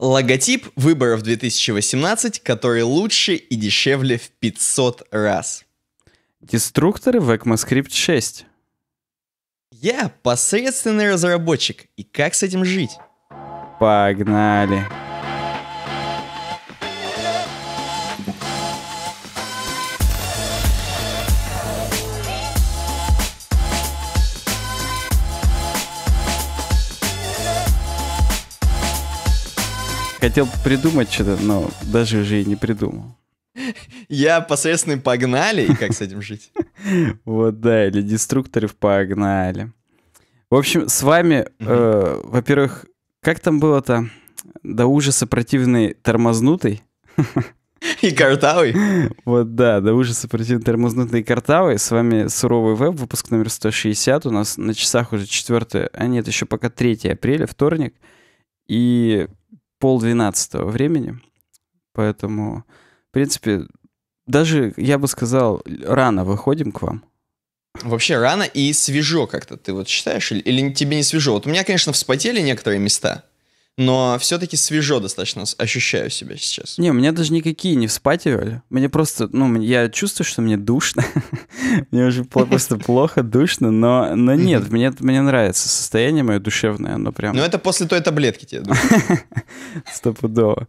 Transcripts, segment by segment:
Логотип выборов 2018, который лучше и дешевле в 500 раз. Деструкторы в ECMAScript 6. Я посредственный разработчик, и как с этим жить? Погнали. Погнали. Хотел придумать что-то, но даже уже и не придумал. Я посредственный погнали, и как с этим жить? Вот, да, или деструкторы в погнали. В общем, с вами, э, во-первых, как там было-то? До ужаса противный тормознутый. И картавый. Вот, да, до ужаса противный тормознутый и картавый. С вами Суровый Веб, выпуск номер 160. У нас на часах уже 4, а нет, еще пока 3 апреля, вторник. И полдвенадцатого времени. Поэтому, в принципе, даже, я бы сказал, рано выходим к вам. Вообще рано и свежо как-то, ты вот считаешь? Или, или тебе не свежо? Вот у меня, конечно, вспотели некоторые места но все-таки свежо достаточно ощущаю себя сейчас. Не, у меня даже никакие не вспативали. Мне просто, ну, я чувствую, что мне душно. мне уже просто плохо, душно, но, но нет, мне, мне нравится состояние мое душевное, оно прям... Ну, это после той таблетки тебе Стопудово.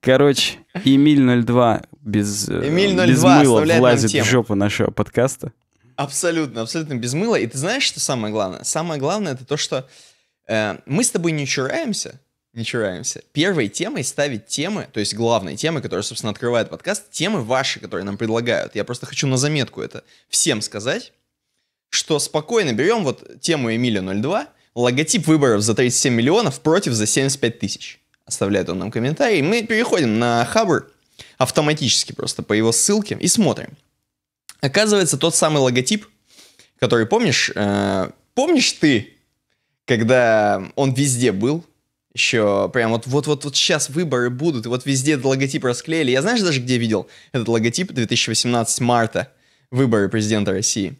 Короче, Эмиль 02 без, э, Эмиль 02 без мыла влазит в жопу нашего подкаста. Абсолютно, абсолютно без мыла. И ты знаешь, что самое главное? Самое главное это то, что э, мы с тобой не чураемся, не чураемся. Первой темой ставить темы, то есть главной темой, которая, собственно, открывает подкаст, темы ваши, которые нам предлагают. Я просто хочу на заметку это всем сказать, что спокойно берем вот тему Эмилия 02, логотип выборов за 37 миллионов против за 75 тысяч. Оставляет он нам комментарий. Мы переходим на Хабр автоматически просто по его ссылке и смотрим. Оказывается, тот самый логотип, который помнишь, э, помнишь ты, когда он везде был, еще прям вот, вот, вот, вот сейчас выборы будут, и вот везде этот логотип расклеили. Я знаешь даже, где видел этот логотип 2018 марта, выборы президента России?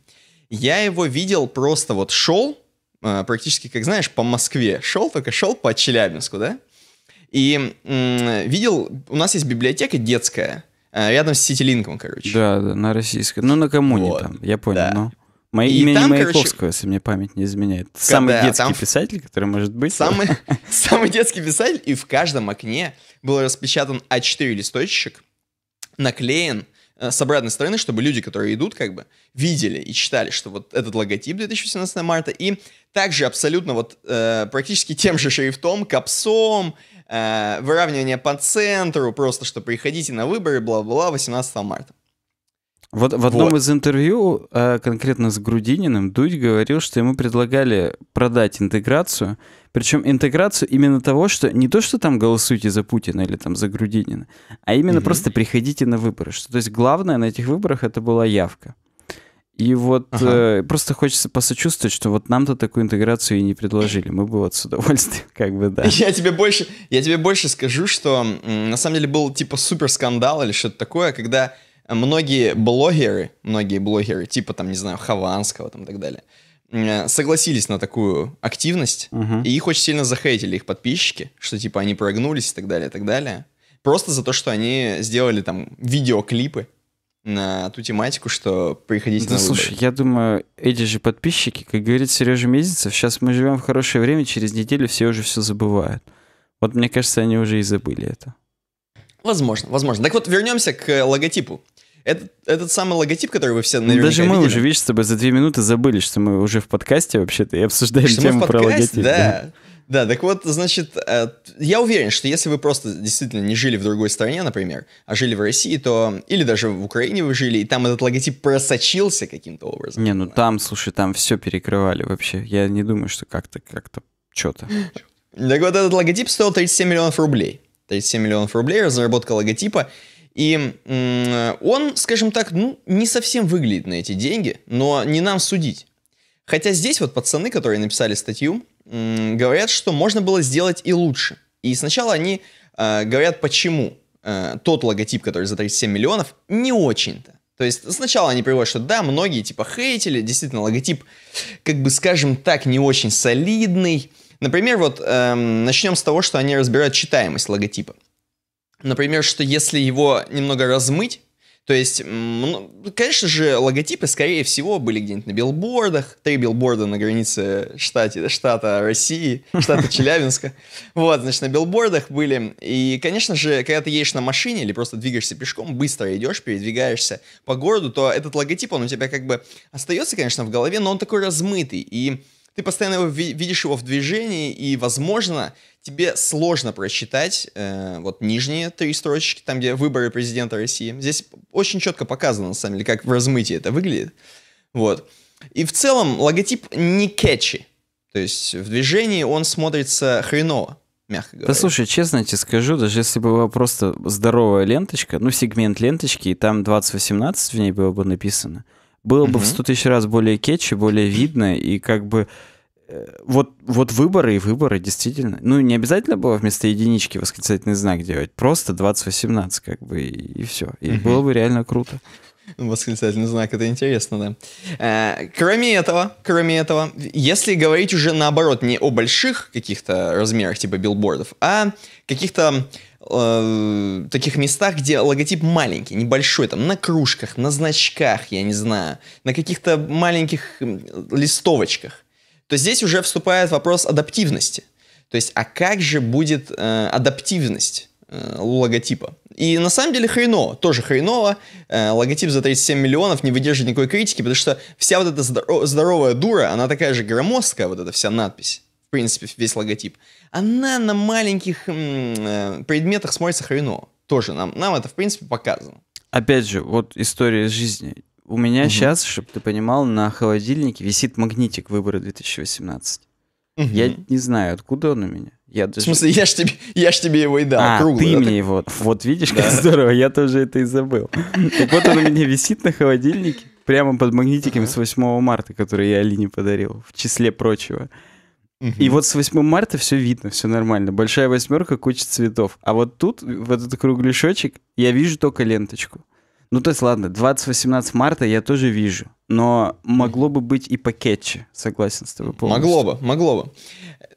Я его видел просто вот шел, э, практически, как знаешь, по Москве. Шел только, шел по Челябинску, да? И м- видел, у нас есть библиотека детская, э, рядом с Ситилинком, короче. Да, да, на российской. Ну, на коммуне вот. там, я понял. Да. Но... Ну. Мое и имя там, не Маяковского, короче, если мне память не изменяет. Самый детский там, писатель, который может быть. Самый, самый детский писатель, и в каждом окне был распечатан А4 листочек, наклеен э, с обратной стороны, чтобы люди, которые идут, как бы, видели и читали, что вот этот логотип 2017 марта, и также абсолютно вот э, практически тем же шрифтом, капсом, э, выравнивание по центру, просто что приходите на выборы, бла-бла, 18 марта. Вот в одном вот. из интервью, э, конкретно с Грудининым, Дудь говорил, что ему предлагали продать интеграцию, причем интеграцию именно того, что не то, что там голосуйте за Путина или там за Грудинина, а именно угу. просто приходите на выборы. Что, то есть главное на этих выборах это была явка. И вот ага. э, просто хочется посочувствовать, что вот нам-то такую интеграцию и не предложили. Мы бы вот с удовольствием, как бы, да. Я тебе больше, я тебе больше скажу, что на самом деле был типа супер скандал или что-то такое, когда многие блогеры, многие блогеры, типа там, не знаю, Хованского там и так далее, э, согласились на такую активность, угу. и их очень сильно захейтили их подписчики, что типа они прогнулись и так далее, и так далее. Просто за то, что они сделали там видеоклипы на ту тематику, что приходите да, на выборы. слушай, я думаю, эти же подписчики, как говорит Сережа Мезенцев, сейчас мы живем в хорошее время, через неделю все уже все забывают. Вот мне кажется, они уже и забыли это. Возможно, возможно. Так вот, вернемся к логотипу. Этот, этот самый логотип, который вы все наверняка Даже мы видели. уже, видишь, с тобой за две минуты забыли, что мы уже в подкасте вообще-то и обсуждаем что тему подкасте, про логотип. Да. да, да, так вот, значит, э, я уверен, что если вы просто действительно не жили в другой стране, например, а жили в России, то... Или даже в Украине вы жили, и там этот логотип просочился каким-то образом. Не, ну там, слушай, там все перекрывали вообще. Я не думаю, что как-то, как-то, что-то. Так вот, этот логотип стоил 37 миллионов рублей. 37 миллионов рублей, разработка логотипа — и он, скажем так, ну, не совсем выглядит на эти деньги, но не нам судить. Хотя здесь вот пацаны, которые написали статью, говорят, что можно было сделать и лучше. И сначала они э, говорят, почему э, тот логотип, который за 37 миллионов, не очень-то. То есть сначала они приводят, что да, многие типа хейтили, действительно логотип, как бы скажем так, не очень солидный. Например, вот эм, начнем с того, что они разбирают читаемость логотипа. Например, что если его немного размыть, то есть, ну, конечно же, логотипы, скорее всего, были где-нибудь на билбордах. Три билборда на границе штата, штата России, штата Челябинска. Вот, значит, на билбордах были. И, конечно же, когда ты едешь на машине или просто двигаешься пешком, быстро идешь, передвигаешься по городу, то этот логотип, он у тебя как бы остается, конечно, в голове, но он такой размытый. И ты постоянно его, видишь его в движении, и, возможно, тебе сложно прочитать э, вот нижние три строчки, там, где выборы президента России. Здесь очень четко показано, на самом деле, как в размытии это выглядит. Вот. И в целом логотип не кетчи. То есть в движении он смотрится хреново мягко говоря. Да слушай, честно тебе скажу, даже если бы была просто здоровая ленточка, ну, сегмент ленточки, и там 2018 в ней было бы написано, было бы в 100 тысяч раз более кетчи, более видно, и как бы э, вот, вот выборы и выборы, действительно. Ну, не обязательно было вместо единички восклицательный знак делать, просто 2018, как бы, и, и все. И угу. было бы реально круто. Восклицательный знак, это интересно, да. Э, кроме этого, кроме этого, если говорить уже наоборот, не о больших каких-то размерах, типа билбордов, а каких-то э, таких местах, где логотип маленький, небольшой, там на кружках, на значках, я не знаю, на каких-то маленьких листовочках, то здесь уже вступает вопрос адаптивности. То есть, а как же будет э, адаптивность э, логотипа? И на самом деле хреново, тоже хреново. Э, логотип за 37 миллионов не выдержит никакой критики, потому что вся вот эта здоровая дура, она такая же громоздкая, вот эта вся надпись. В принципе, весь логотип она на маленьких э, предметах смотрится хреново. Тоже нам, нам это, в принципе, показано. Опять же, вот история из жизни. У меня угу. сейчас, чтобы ты понимал, на холодильнике висит магнитик выбора 2018. Угу. Я не знаю, откуда он у меня. Я даже... В смысле, я ж, тебе, я ж тебе его и дал. А, круглый, ты да? мне его. Вот видишь, да. здорово, я тоже это и забыл. Так вот он у меня висит на холодильнике, прямо под магнитиком с 8 марта, который я Алине подарил, в числе прочего. Угу. И вот с 8 марта все видно, все нормально. Большая восьмерка, куча цветов. А вот тут, в этот кругляшочек, я вижу только ленточку. Ну, то есть, ладно, 20-18 марта я тоже вижу. Но могло бы быть и покетче, согласен с тобой полностью. Могло бы, могло бы.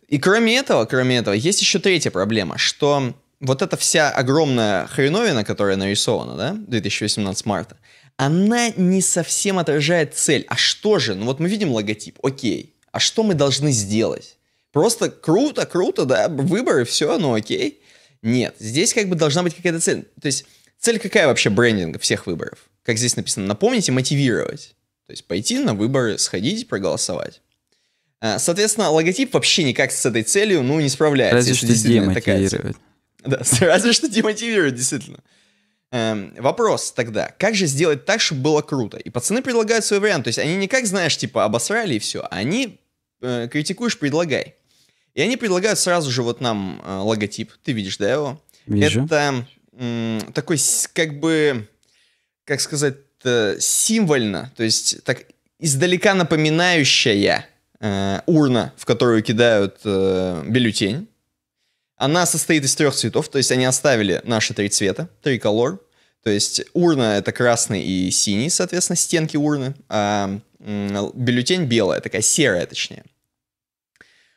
И кроме этого, кроме этого, есть еще третья проблема, что вот эта вся огромная хреновина, которая нарисована, да, 2018 марта, она не совсем отражает цель. А что же? Ну вот мы видим логотип, окей, а что мы должны сделать? Просто круто, круто, да, выборы, все, ну окей. Нет, здесь как бы должна быть какая-то цель. То есть цель какая вообще брендинга всех выборов? Как здесь написано, напомните, мотивировать. То есть пойти на выборы, сходить, проголосовать. А, соответственно, логотип вообще никак с этой целью, ну, не справляется. Разве что демотивирует. Такая Да, разве что демотивирует, действительно. Эм, вопрос тогда, как же сделать так, чтобы было круто? И пацаны предлагают свой вариант, то есть они не как, знаешь, типа обосрали и все, а они Э, критикуешь, предлагай. И они предлагают сразу же вот нам э, логотип. Ты видишь, да, его? Вижу. Это э, такой, как бы, как сказать, э, символьно, то есть так издалека напоминающая э, урна, в которую кидают э, бюллетень. Она состоит из трех цветов, то есть они оставили наши три цвета, три колор. То есть урна это красный и синий, соответственно, стенки урны, а бюллетень белая, такая серая точнее.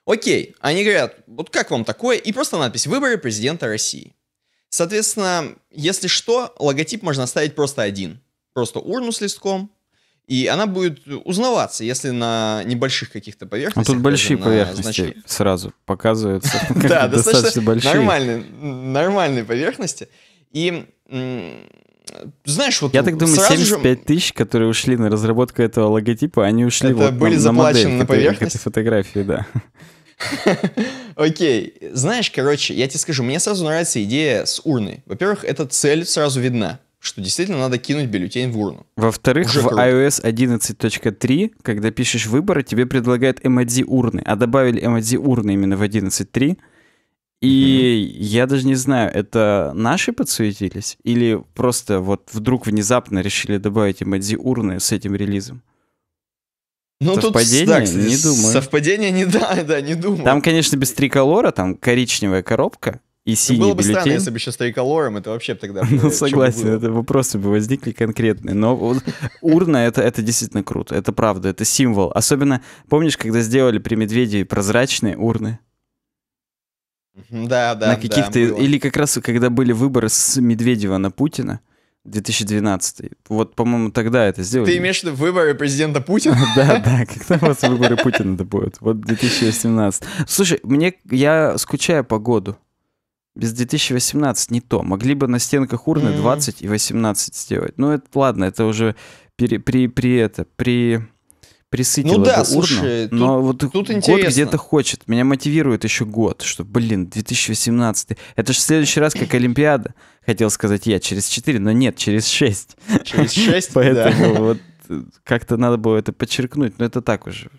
Окей, они говорят, вот как вам такое? И просто надпись «Выборы президента России». Соответственно, если что, логотип можно оставить просто один. Просто урну с листком, и она будет узнаваться, если на небольших каких-то поверхностях. А тут большие поверхности значки. сразу показываются. Да, достаточно большие. Нормальные поверхности. И знаешь, вот... Я так думаю, 75 же... тысяч, которые ушли на разработку этого логотипа, они ушли вот были на, заплачены на, модель, поверхности. фотографии, да. Окей, знаешь, короче, я тебе скажу, мне сразу нравится идея с урной. Во-первых, эта цель сразу видна что действительно надо кинуть бюллетень в урну. Во-вторых, в iOS 11.3, когда пишешь выборы, тебе предлагают эмодзи урны, а добавили эмодзи урны именно в 11.3. И mm-hmm. я даже не знаю, это наши подсуетились или просто вот вдруг внезапно решили добавить эмодзи урны с этим релизом? Ну, совпадение? Тут, да, кстати, не думаю. Совпадение не да, да, не думаю. Там, конечно, без триколора, там коричневая коробка и синий ну, Было бы бюллетень. странно, если бы еще с триколором, это вообще тогда... Ну, согласен, это вопросы бы возникли конкретные. Но урна — это, это действительно круто, это правда, это символ. Особенно, помнишь, когда сделали при медведе прозрачные урны? Да, да, На каких-то... Да, или как раз, когда были выборы с Медведева на Путина — 2012. Вот, по-моему, тогда это сделали. Ты имеешь в виду выборы президента Путина? Да, да, когда у вас выборы путина это будут? Вот 2018. Слушай, мне, я скучаю по году. Без 2018 не то. Могли бы на стенках урны 20 и 18 сделать. Ну, это ладно, это уже при, при, при это, при присытила ну, да, до слушай, урну, тут, но вот тут год где-то хочет. Меня мотивирует еще год, что, блин, 2018. Это же следующий раз как Олимпиада, хотел сказать я, через 4, но нет, через 6. Через 6, Поэтому да. вот как-то надо было это подчеркнуть, но это так уже.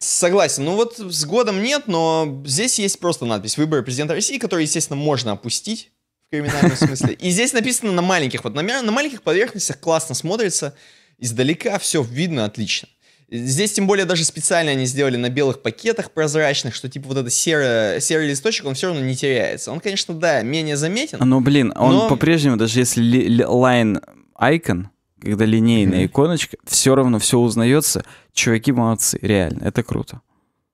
Согласен. Ну вот с годом нет, но здесь есть просто надпись «Выборы президента России», которую, естественно, можно опустить в криминальном смысле. И здесь написано на маленьких, вот на, на маленьких поверхностях классно смотрится, издалека все видно отлично. Здесь, тем более, даже специально они сделали на белых пакетах прозрачных, что, типа, вот этот серый, серый листочек, он все равно не теряется. Он, конечно, да, менее заметен. Но, блин, он но... по-прежнему, даже если line icon, когда линейная mm-hmm. иконочка, все равно все узнается. Чуваки молодцы, реально, это круто.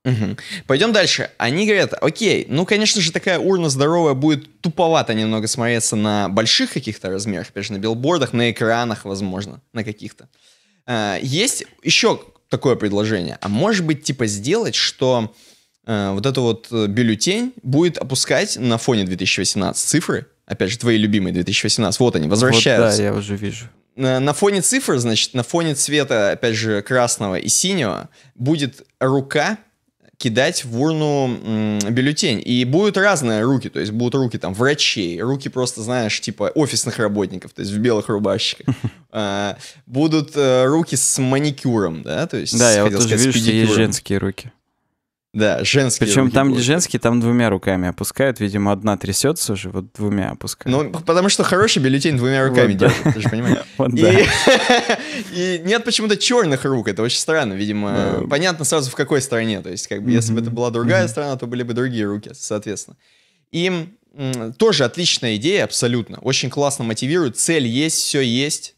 Угу. Пойдем дальше. Они говорят, окей, ну, конечно же, такая урна здоровая будет туповато немного смотреться на больших каких-то размерах, опять же, на билбордах, на экранах, возможно, на каких-то. А, есть еще такое предложение. А может быть, типа, сделать, что э, вот этот вот э, бюллетень будет опускать на фоне 2018 цифры, опять же, твои любимые 2018, вот они, возвращаются. Вот, да, я уже вижу. На, э, на фоне цифр, значит, на фоне цвета, опять же, красного и синего будет рука кидать в урну бюллетень. И будут разные руки, то есть будут руки там врачей, руки просто, знаешь, типа офисных работников, то есть в белых рубашечках. А, будут э, руки с маникюром, да, то есть... Да, я вот тоже вижу, что есть женские руки. Да, женские. Причем там, где женские, там двумя руками опускают. Видимо, одна трясется уже, вот двумя опускают. Ну, потому что хороший бюллетень двумя руками вот делает, да. ты же понимаешь. Вот и, да. и нет почему-то черных рук, это очень странно, видимо. Да. Понятно сразу, в какой стране. То есть, как бы, mm-hmm. если бы это была другая mm-hmm. страна, то были бы другие руки, соответственно. И м, тоже отличная идея, абсолютно. Очень классно мотивирует. Цель есть, все есть.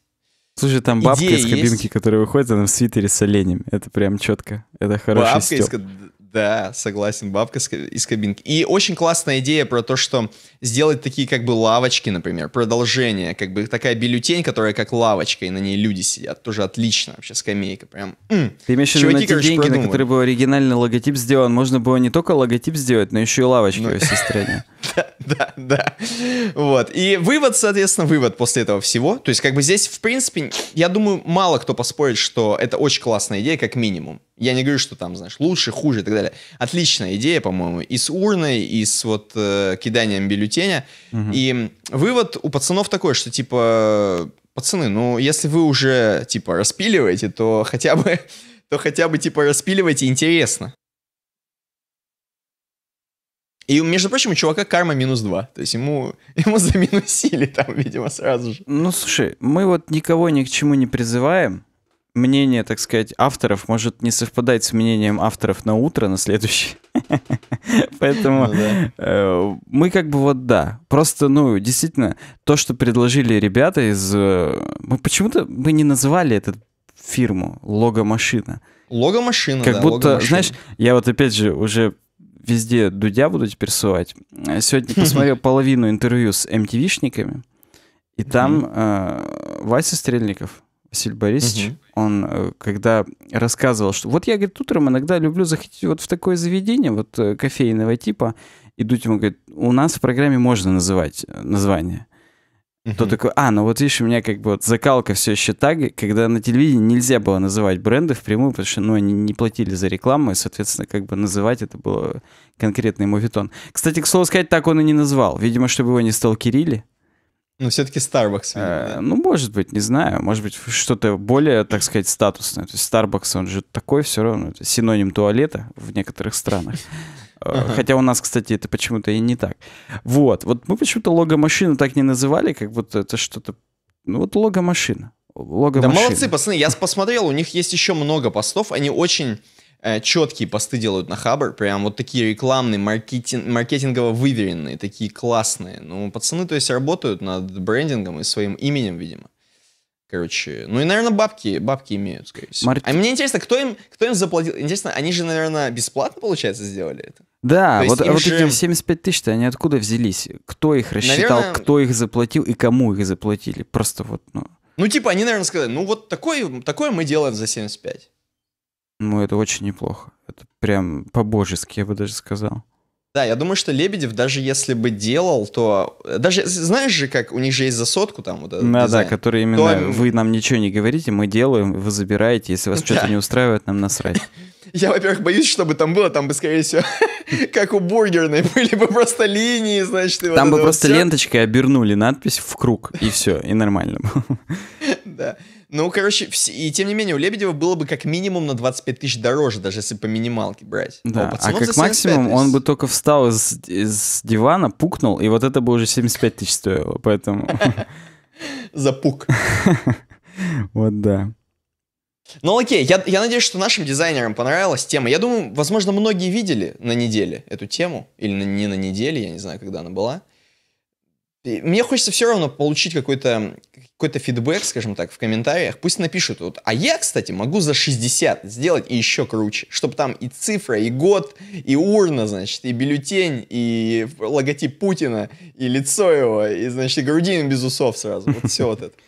Слушай, там бабка Идея из кабинки, есть. которая выходит, она в свитере с оленем. Это прям четко. Это хороший бабка стёб. из... Да, согласен, бабка из кабинки. И очень классная идея про то, что сделать такие как бы лавочки, например, продолжение, как бы такая бюллетень, которая как лавочка, и на ней люди сидят. Тоже отлично вообще, скамейка прям. М. Ты имеешь в виду на те короче, деньги, продумали. на которые был оригинальный логотип сделан, можно было не только логотип сделать, но еще и лавочку. ну. в сестре. Да, да, да. Вот. И вывод, соответственно, вывод после этого всего. То есть как бы здесь, в принципе, я думаю, мало кто поспорит, что это очень классная идея, как минимум. Я не говорю, что там, знаешь, лучше, хуже и так далее. Отличная идея, по-моему, и с урной, и с вот э, киданием бюллетеня. Угу. И вывод у пацанов такой, что типа, пацаны, ну если вы уже типа распиливаете, то хотя бы, то хотя бы типа распиливайте интересно. И, между прочим, у чувака карма минус 2. То есть ему, ему заминусили там, видимо, сразу же. Ну, слушай, мы вот никого ни к чему не призываем мнение, так сказать, авторов может не совпадать с мнением авторов на утро, на следующий. Поэтому ну э, мы как бы вот да. Просто, ну, действительно, то, что предложили ребята из... Э, мы почему-то мы не называли эту фирму «Логомашина». Логомашина, Как будто, знаешь, я вот опять же уже везде Дудя буду теперь сувать. Э, сегодня посмотрел половину интервью с MTV-шниками, и там Вася Стрельников Василий Борисович, угу. он э, когда рассказывал, что вот я, говорит, утром иногда люблю заходить вот в такое заведение, вот э, кофейного типа, и Дудь говорит, у нас в программе можно называть э, название. Uh-huh. такой, а, ну вот видишь, у меня как бы вот закалка все еще так, когда на телевидении нельзя было называть бренды впрямую, потому что, ну, они не платили за рекламу, и, соответственно, как бы называть это было конкретный мовитон. Кстати, к слову сказать, так он и не назвал. Видимо, чтобы его не сталкерили. Ну все-таки Starbucks. Видимо, э, да? Ну, может быть, не знаю. Может быть, что-то более, так сказать, статусное. То есть Starbucks, он же такой все равно. Это синоним туалета в некоторых странах. Э, хотя у нас, кстати, это почему-то и не так. Вот. Вот мы почему-то логомашину так не называли, как будто это что-то... Ну, вот логомашина. машина Да молодцы, пацаны. Я посмотрел, у них есть еще много постов. Они очень Э, четкие посты делают на Хабр, прям вот такие рекламные, маркетинг, маркетингово выверенные, такие классные. Ну, пацаны, то есть, работают над брендингом и своим именем, видимо. Короче, ну и, наверное, бабки, бабки имеют, скорее всего. Март... А мне интересно, кто им, кто им заплатил? Интересно, они же, наверное, бесплатно, получается, сделали это? Да, вот, а вот же... эти 75 тысяч-то, они откуда взялись? Кто их рассчитал, наверное... кто их заплатил и кому их заплатили? Просто вот, ну... Ну, типа, они, наверное, сказали, ну, вот такой, такое мы делаем за 75. Ну, это очень неплохо. Это прям по-божески, я бы даже сказал. Да, я думаю, что Лебедев, даже если бы делал, то... Э, даже, знаешь же, как у них же есть за сотку там вот этот Да, дизайн, да, который именно то... вы нам ничего не говорите, мы делаем, вы забираете, если вас да. что-то не устраивает, нам насрать. Я, во-первых, боюсь, чтобы там было, там бы, скорее всего, как у бургерной, были бы просто линии, значит, Там вот бы просто вот ленточкой обернули надпись в круг, и все, и нормально. Да. Ну, короче, все, и тем не менее, у Лебедева было бы как минимум на 25 тысяч дороже, даже если по минималке брать. Да, а, а как максимум он бы только встал из, из дивана, пукнул, и вот это бы уже 75 тысяч стоило, поэтому... Запук. Вот да. Ну окей, я, я надеюсь, что нашим дизайнерам понравилась тема. Я думаю, возможно, многие видели на неделе эту тему, или на, не на неделе, я не знаю, когда она была мне хочется все равно получить какой-то какой-то фидбэк, скажем так, в комментариях. Пусть напишут. Вот, а я, кстати, могу за 60 сделать и еще круче, чтобы там и цифра, и год, и урна, значит, и бюллетень, и логотип Путина, и лицо его, и, значит, и грудин без усов сразу. Вот все вот это.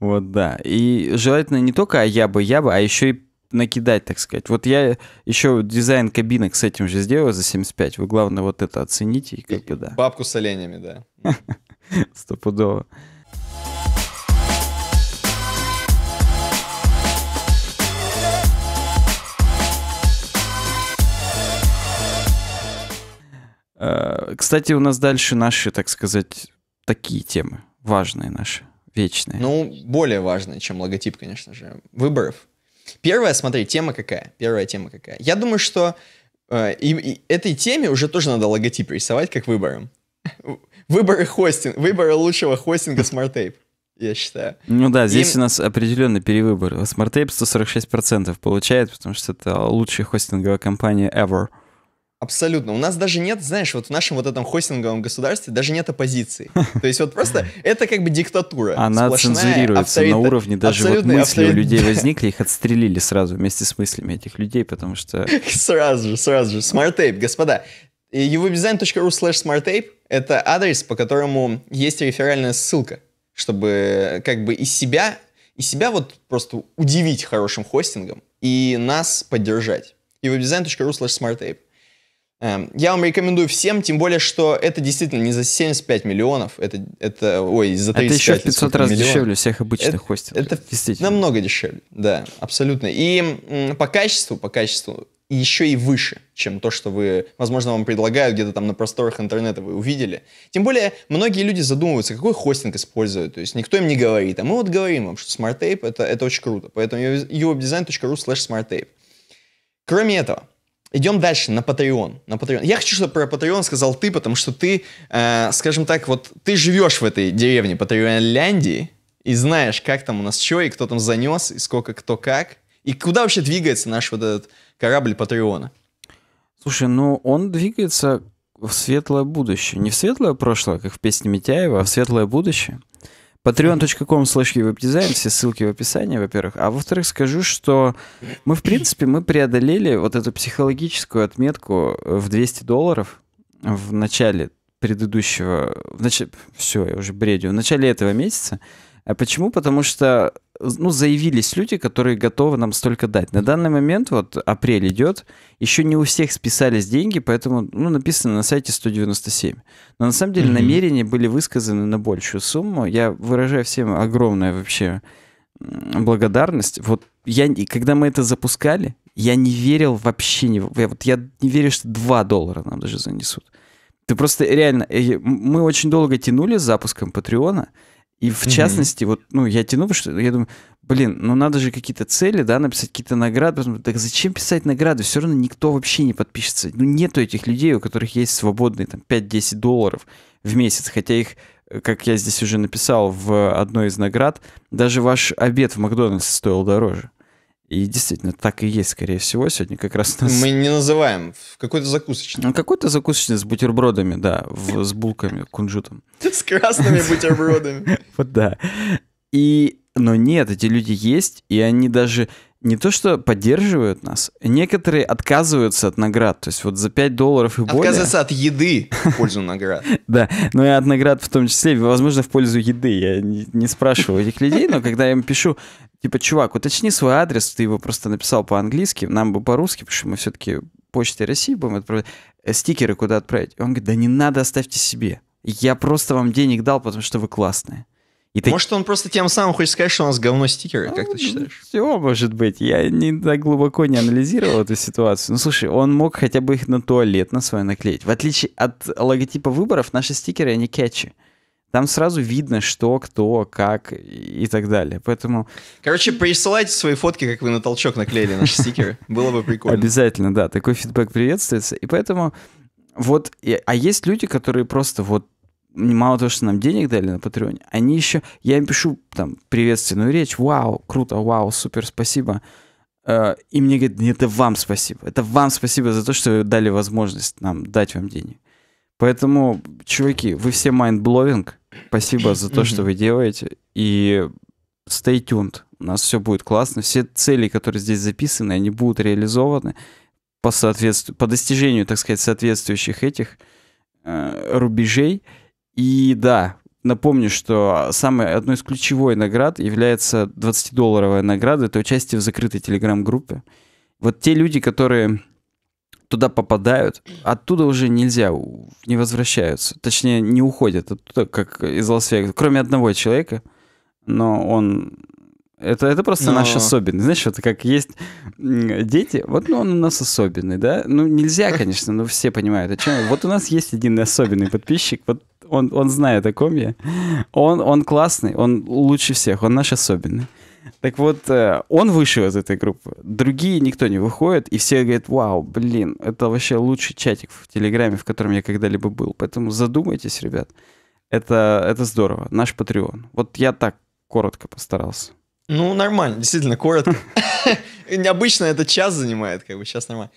Вот, да. И желательно не только а я бы, я бы, а еще и накидать, так сказать. Вот я еще дизайн кабинок с этим же сделал за 75. Вы, главное, вот это оцените. И как бы, да. Бабку с оленями, да. стопудово. Э, кстати, у нас дальше наши, так сказать, такие темы, важные наши, вечные. Ну, более важные, чем логотип, конечно же, выборов. Первая, смотри, тема какая? Первая тема какая? Я думаю, что э, и, и этой теме уже тоже надо логотип рисовать, как выбором. выборы хостинг, выборы лучшего хостинга SmartTape, я считаю. Ну да, здесь Им... у нас определенный перевыбор. SmartTape 146% получает, потому что это лучшая хостинговая компания ever. Абсолютно. У нас даже нет, знаешь, вот в нашем вот этом хостинговом государстве даже нет оппозиции. То есть вот просто это как бы диктатура. Она цензурируется на уровне даже вот мысли у людей возникли, их отстрелили сразу вместе с мыслями этих людей, потому что... Сразу же, сразу же. Smart тейп господа. uwebdesign.ru slash Tape это адрес, по которому есть реферальная ссылка, чтобы э, как бы из себя, из себя вот просто удивить хорошим хостингом и нас поддержать. И evobdesign.ru slash smartape. Я вам рекомендую всем, тем более, что это действительно не за 75 миллионов, это, это ой, за 35 Это еще в 500 раз миллионов. дешевле всех обычных это, хостингов. Это действительно. намного дешевле, да, абсолютно. И м, по качеству, по качеству еще и выше, чем то, что вы, возможно, вам предлагают где-то там на просторах интернета, вы увидели. Тем более, многие люди задумываются, какой хостинг используют, то есть никто им не говорит, а мы вот говорим вам, что SmartTape это, это очень круто, поэтому uwebdesign.ru slash smarttape. Кроме этого, идем дальше на Patreon. на Patreon. Я хочу, чтобы про Patreon сказал ты, потому что ты, э, скажем так, вот ты живешь в этой деревне Патреонляндии, и знаешь, как там у нас что, и кто там занес, и сколько кто как, и куда вообще двигается наш вот этот корабль Патреона? Слушай, ну он двигается в светлое будущее. Не в светлое прошлое, как в песне Митяева, а в светлое будущее. patreon.com slash веб-дизайн, все ссылки в описании, во-первых. А во-вторых, скажу, что мы, в принципе, мы преодолели вот эту психологическую отметку э, в 200 долларов в начале предыдущего... В нач... Все, я уже бредю. В начале этого месяца а почему? Потому что ну, заявились люди, которые готовы нам столько дать. На данный момент, вот апрель идет, еще не у всех списались деньги, поэтому ну, написано на сайте 197. Но на самом деле mm-hmm. намерения были высказаны на большую сумму. Я выражаю всем огромное вообще благодарность. Вот я, когда мы это запускали, я не верил вообще, не, я, вот, я не верю, что 2 доллара нам даже занесут. Ты просто реально, э, мы очень долго тянули с запуском Патреона, и в mm-hmm. частности, вот, ну, я тяну, что я думаю, блин, ну надо же какие-то цели, да, написать какие-то награды. так зачем писать награды? Все равно никто вообще не подпишется. Ну, нету этих людей, у которых есть свободные там 5-10 долларов в месяц, хотя их э, как я здесь уже написал в одной из наград, даже ваш обед в Макдональдсе стоил дороже. И действительно, так и есть, скорее всего, сегодня как раз нас... Мы не называем, какой-то закусочный. Ну, какой-то закусочный с бутербродами, да, в, с булками, кунжутом. С красными бутербродами. Вот да. И, но нет, эти люди есть, и они даже не то что поддерживают нас, некоторые отказываются от наград. То есть вот за 5 долларов и более... Отказываются от еды в пользу наград. Да, но ну и от наград в том числе, возможно, в пользу еды. Я не спрашиваю этих людей, но когда я им пишу, типа, чувак, уточни свой адрес, ты его просто написал по-английски, нам бы по-русски, потому что мы все-таки почте России будем отправлять, э, стикеры куда отправить. Он говорит, да не надо, оставьте себе. Я просто вам денег дал, потому что вы классные. И ты... Может, он просто тем самым хочет сказать, что у нас говно стикеры, как ты ну, ну, считаешь? Все может быть. Я не так глубоко не анализировал эту ситуацию. Ну, слушай, он мог хотя бы их на туалет на свой наклеить. В отличие от логотипа выборов, наши стикеры, они кетчи. Там сразу видно, что, кто, как и так далее. Поэтому... Короче, присылайте свои фотки, как вы на толчок наклеили наши стикеры. Было бы прикольно. Обязательно, да. Такой фидбэк приветствуется. И поэтому вот... А есть люди, которые просто вот мало того, что нам денег дали на Патреоне, они еще, я им пишу там приветственную речь, вау, круто, вау, супер, спасибо. Э, и мне говорят, нет, это вам спасибо, это вам спасибо за то, что дали возможность нам дать вам денег. Поэтому, чуваки, вы все майндбловинг, спасибо за то, что вы делаете, и stay tuned, у нас все будет классно, все цели, которые здесь записаны, они будут реализованы по, соответствию, по достижению, так сказать, соответствующих этих э, рубежей, и да, напомню, что самой одной из ключевой наград является 20-долларовая награда. Это участие в закрытой телеграм-группе. Вот те люди, которые туда попадают, оттуда уже нельзя, не возвращаются. Точнее, не уходят оттуда, как из Лас-Вегаса. Кроме одного человека, но он... Это, это просто но... наш особенный. Знаешь, это как есть дети, вот ну, он у нас особенный, да? Ну, нельзя, конечно, но все понимают, о чем. Вот у нас есть один особенный подписчик, вот он, он знает, о ком я. Он, он классный, он лучше всех, он наш особенный. Так вот, э, он вышел из этой группы. Другие никто не выходит, и все говорят, вау, блин, это вообще лучший чатик в Телеграме, в котором я когда-либо был. Поэтому задумайтесь, ребят. Это, это здорово. Наш Патреон. Вот я так коротко постарался. Ну, нормально, действительно, коротко. Необычно это час занимает, как бы сейчас нормально.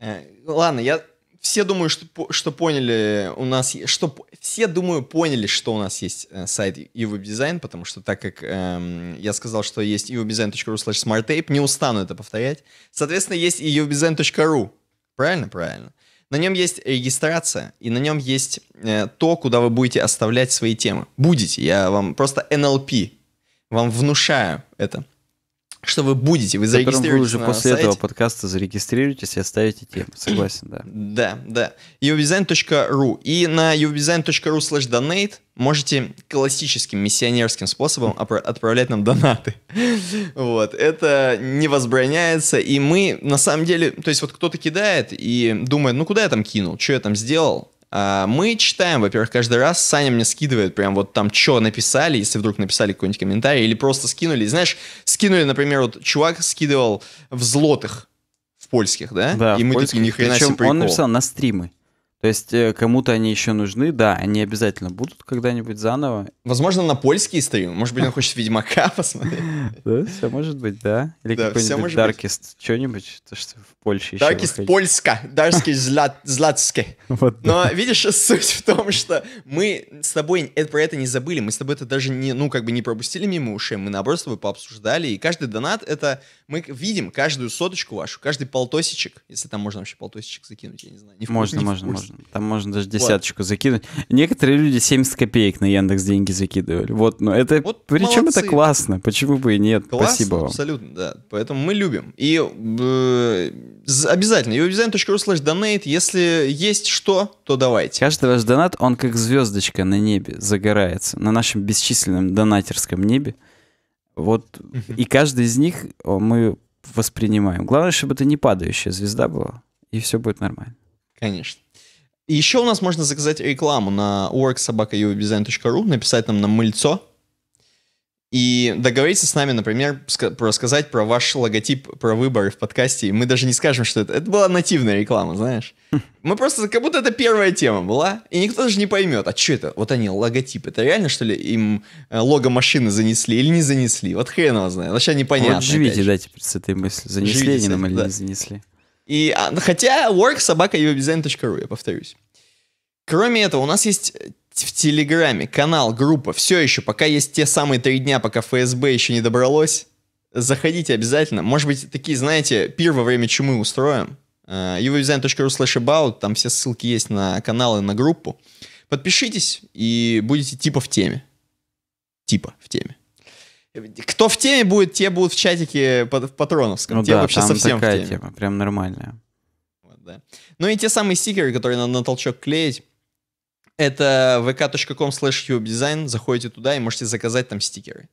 Э, ладно, я все думаю, что, что поняли у нас, что все думаю поняли, что у нас есть э, сайт дизайн, потому что так как эм, я сказал, что есть uwebdesign.ru slash smarttape, не устану это повторять. Соответственно, есть и uwebdesign.ru. Правильно? Правильно. На нем есть регистрация, и на нем есть э, то, куда вы будете оставлять свои темы. Будете, я вам просто NLP, вам внушаю это что вы будете, вы зарегистрируетесь вы уже после сайте. этого подкаста зарегистрируетесь и оставите тему. Согласен, да. Да, да. uvdesign.ru и на uvdesign.ru slash donate можете классическим миссионерским способом отправлять нам донаты. вот. Это не возбраняется, и мы на самом деле, то есть вот кто-то кидает и думает, ну куда я там кинул, что я там сделал, а, мы читаем, во-первых, каждый раз Саня мне скидывает прям вот там, что написали, если вдруг написали какой-нибудь комментарий, или просто скинули. Знаешь, скинули, например, вот чувак скидывал в злотых, в польских, да? Да, И мы польских. такие, ни хрена Причем себе он написал на стримы. То есть э, кому-то они еще нужны, да, они обязательно будут когда-нибудь заново. Возможно, на польский стрим. Может быть, он хочет Ведьмака посмотреть. Да, все может быть, да. Или какой-нибудь Даркист, что-нибудь, то, что в Польше еще Даркист Польска, Даркист Златски. Но видишь, суть в том, что мы с тобой про это не забыли, мы с тобой это даже не, ну, как бы не пропустили мимо ушей, мы наоборот с тобой пообсуждали, и каждый донат — это мы видим каждую соточку вашу, каждый полтосичек, если там можно вообще полтосичек закинуть, я не знаю. Можно, можно, можно можно, там можно даже десяточку вот. закинуть. Некоторые люди 70 копеек на Яндекс деньги закидывали. Вот, но ну, это вот причем молодцы. это классно, почему бы и нет. Классно, Спасибо вам. Абсолютно, да. Поэтому мы любим. И э, обязательно uwebdesign.ru slash donate. Если есть что, то давайте. Каждый ваш донат, он как звездочка на небе загорается, на нашем бесчисленном донатерском небе. Вот и каждый из них мы воспринимаем. Главное, чтобы это не падающая звезда была, и все будет нормально. Конечно еще у нас можно заказать рекламу на worksobaka.uvdesign.ru, написать нам на мыльцо и договориться с нами, например, рассказать про ваш логотип, про выборы в подкасте. И мы даже не скажем, что это. Это была нативная реклама, знаешь. Мы просто, как будто это первая тема была, и никто даже не поймет, а что это? Вот они, логотип. Это реально, что ли, им э, лого машины занесли или не занесли? Вот хрен его знает. Вообще непонятно. Вот живите, дайте с этой мыслью. Занесли они нам или не занесли. И, а, хотя work собака webdesign.ru, я повторюсь. Кроме этого, у нас есть э, в Телеграме канал, группа, все еще, пока есть те самые три дня, пока ФСБ еще не добралось, заходите обязательно. Может быть, такие, знаете, пир во время чумы устроим. Э, uwebdesign.ru slash about, там все ссылки есть на канал и на группу. Подпишитесь и будете типа в теме. Типа в теме. Кто в теме будет, те будут в чатике в патроновском. Ну, те да, вообще там совсем такая в теме. тема, прям нормальная. Вот, да. Ну и те самые стикеры, которые надо на толчок клеить. Это vk.com slash design. Заходите туда и можете заказать там стикеры.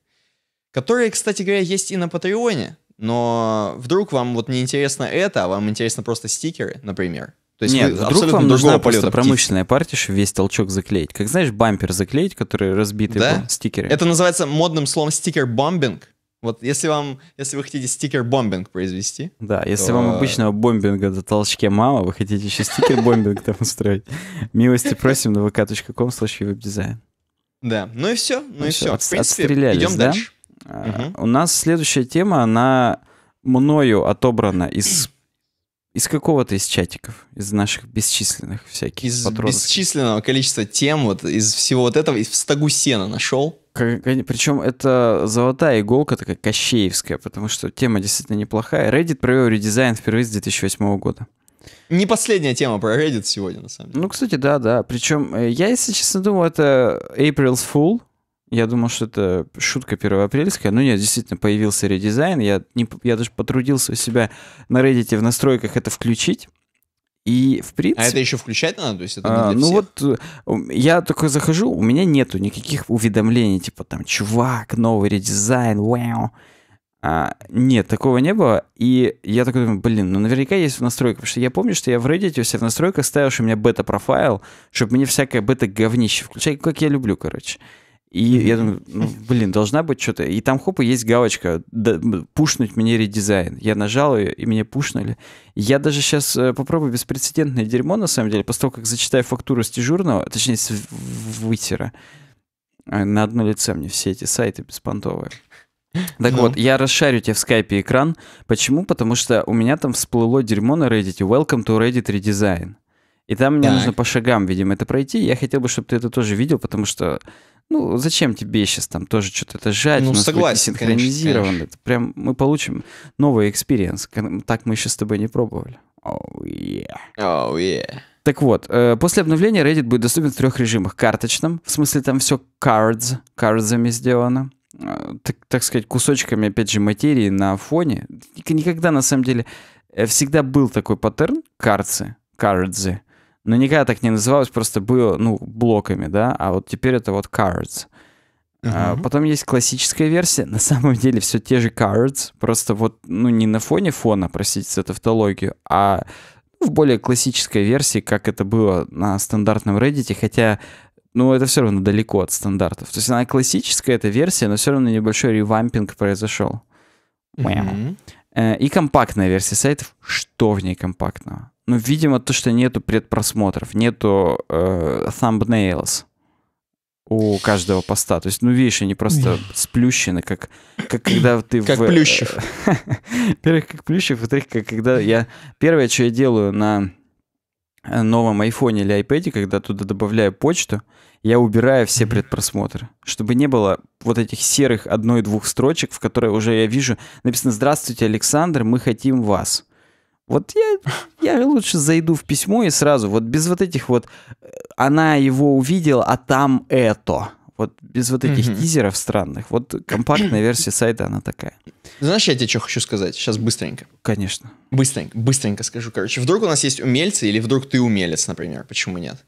Которые, кстати говоря, есть и на Патреоне. Но вдруг вам вот не интересно это, а вам интересно просто стикеры, например, то есть Нет, вы вдруг вам нужна просто промышленная партия, весь толчок заклеить. Как знаешь, бампер заклеить, который разбитый да? стикеры. Это называется модным словом стикер-бомбинг. Вот если вам, если вы хотите стикер-бомбинг произвести. Да, то... если вам э, обычного бомбинга до толчке мало, вы хотите еще стикер-бомбинг там устроить. Милости просим на vk.com slash веб-дизайн. Да, ну и все, ну, ну и все. В принципе, идем да? дальше. А, у нас следующая тема, она мною отобрана из из какого-то из чатиков, из наших бесчисленных всяких Из патрозов. бесчисленного количества тем, вот из всего вот этого, из в стогу сена нашел. Как, причем это золотая иголка такая кощеевская, потому что тема действительно неплохая. Reddit провел редизайн впервые с 2008 года. Не последняя тема про Reddit сегодня, на самом деле. Ну, кстати, да, да. Причем э, я, если честно, думаю это April's Fool, я думал, что это шутка первоапрельская. но нет, действительно, появился редизайн. Я, не, я даже потрудился у себя на Reddit в настройках это включить. И в принципе... А это еще включать надо? То есть это не а, для а, ну всех? вот э, я такой захожу, у меня нету никаких уведомлений, типа там, чувак, новый редизайн, вау. А, нет, такого не было. И я такой думаю, блин, ну наверняка есть в настройках. Потому что я помню, что я в Reddit у себя в настройках ставил, что у меня бета-профайл, чтобы мне всякое бета-говнище включать, как я люблю, короче. И я думаю, ну, блин, должна быть что-то. И там, хоп, и есть галочка да, «Пушнуть мне редизайн». Я нажал ее, и меня пушнули. Я даже сейчас э, попробую беспрецедентное дерьмо, на самом деле, после того, как зачитаю фактуру стежурного, точнее, с вытера. Э, на одно лице мне все эти сайты беспонтовые. Так ну. вот, я расшарю тебе в скайпе экран. Почему? Потому что у меня там всплыло дерьмо на Reddit. Welcome to Reddit Redesign. И там мне так. нужно по шагам, видимо, это пройти. Я хотел бы, чтобы ты это тоже видел, потому что ну, зачем тебе сейчас там тоже что-то это жать? Ну, согласен, синхронизировано. Конечно, конечно. Прям мы получим новый экспириенс. Так мы еще с тобой не пробовали. Oh, yeah. Oh, yeah. Так вот, э, после обновления Reddit будет доступен в трех режимах. Карточном, в смысле там все cards, cardsами сделано. Э, так, так сказать, кусочками, опять же, материи на фоне. Никогда, на самом деле, э, всегда был такой паттерн, карцы, кардзы но ну, никогда так не называлось, просто было, ну, блоками, да, а вот теперь это вот cards. Uh-huh. А, потом есть классическая версия, на самом деле все те же cards, просто вот, ну, не на фоне фона, простите за тавтологию, а ну, в более классической версии, как это было на стандартном Reddit, хотя ну, это все равно далеко от стандартов. То есть она классическая, эта версия, но все равно небольшой ревампинг произошел. Mm-hmm. Э, и компактная версия сайтов. Что в ней компактного? Ну, видимо, то, что нету предпросмотров, нету э, thumbnails у каждого поста. То есть, ну, видишь, они просто сплющены, как, как когда ты... Как в... Плющев. Во-первых, как Плющев, во-вторых, как когда я... Первое, что я делаю на э, новом айфоне или айпэде, когда туда добавляю почту, я убираю все предпросмотры, чтобы не было вот этих серых одной-двух строчек, в которые уже я вижу написано «Здравствуйте, Александр, мы хотим вас». Вот я, я лучше зайду в письмо и сразу, вот без вот этих вот, она его увидела, а там это. Вот без вот этих mm-hmm. тизеров странных. Вот компактная версия сайта, она такая. Знаешь, я тебе что хочу сказать? Сейчас быстренько. Конечно. Быстренько, быстренько скажу. Короче, вдруг у нас есть умельцы, или вдруг ты умелец, например. Почему нет?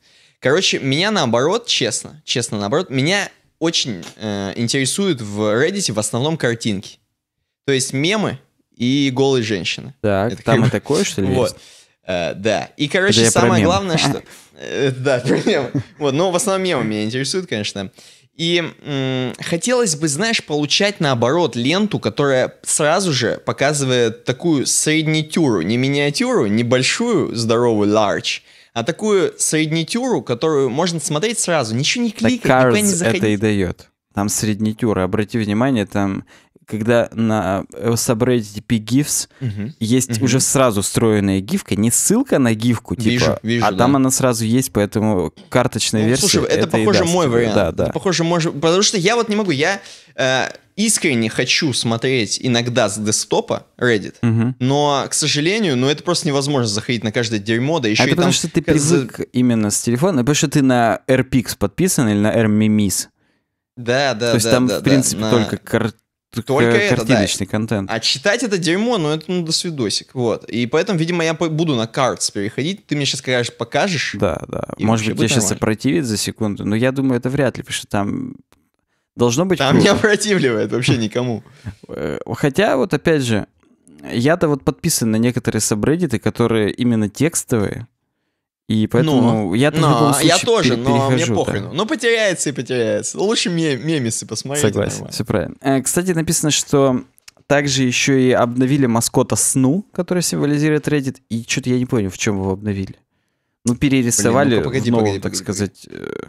Короче, меня наоборот, честно, честно наоборот, меня очень э, интересуют в Reddit в основном картинки. То есть мемы, и голые женщины. Да. там и такое, что ли, вот. Э, да. И, короче, самое главное, что... Э, да, про Вот, но ну, в основном мемы меня интересуют, конечно. И хотелось бы, знаешь, получать наоборот ленту, которая сразу же показывает такую среднетюру, не миниатюру, небольшую, здоровую, large, а такую среднетюру, которую можно смотреть сразу, ничего не кликать, никуда не заходить. это и дает. Там среднетюра, обрати внимание, там когда на subreddit pgifs угу. есть угу. уже сразу встроенная гифка, не ссылка на гифку, типа, вижу, вижу, а там она сразу есть, поэтому карточная ну, версия. Слушай, это, это похоже даст, мой вариант. Да, да. Это похоже, может, потому что я вот не могу, я э, искренне хочу смотреть иногда с десктопа Reddit, угу. но, к сожалению, ну это просто невозможно заходить на каждое дерьмо, да еще а и потому там... что ты привык именно с телефона, потому что ты на RPX подписан или на RMMIS. Да, да, да. То есть да, там, да, в принципе, да, на... только карточная только это, да. контент. А читать это дерьмо, ну это ну, до свидосик вот. И поэтому, видимо, я буду на картс переходить. Ты мне сейчас, конечно, покажешь. Да, да. Может быть, я сейчас опротивит за секунду, но я думаю, это вряд ли, потому что там должно быть... Там круто. не опротивливает вообще никому. Э, хотя, вот опять же, я-то вот подписан на некоторые сабреддиты, которые именно текстовые, и поэтому ну, я в ну, любом Я тоже, пере- но мне похрен. Да. Ну, потеряется и потеряется. Лучше мне мемисы посмотреть. Согласен, нормально. все правильно. Э, кстати, написано, что также еще и обновили маскота Сну, который символизирует Reddit. И что-то я не понял, в чем его обновили. Ну, перерисовали Блин, ну погоди, новым, погоди, так погоди, сказать... Э,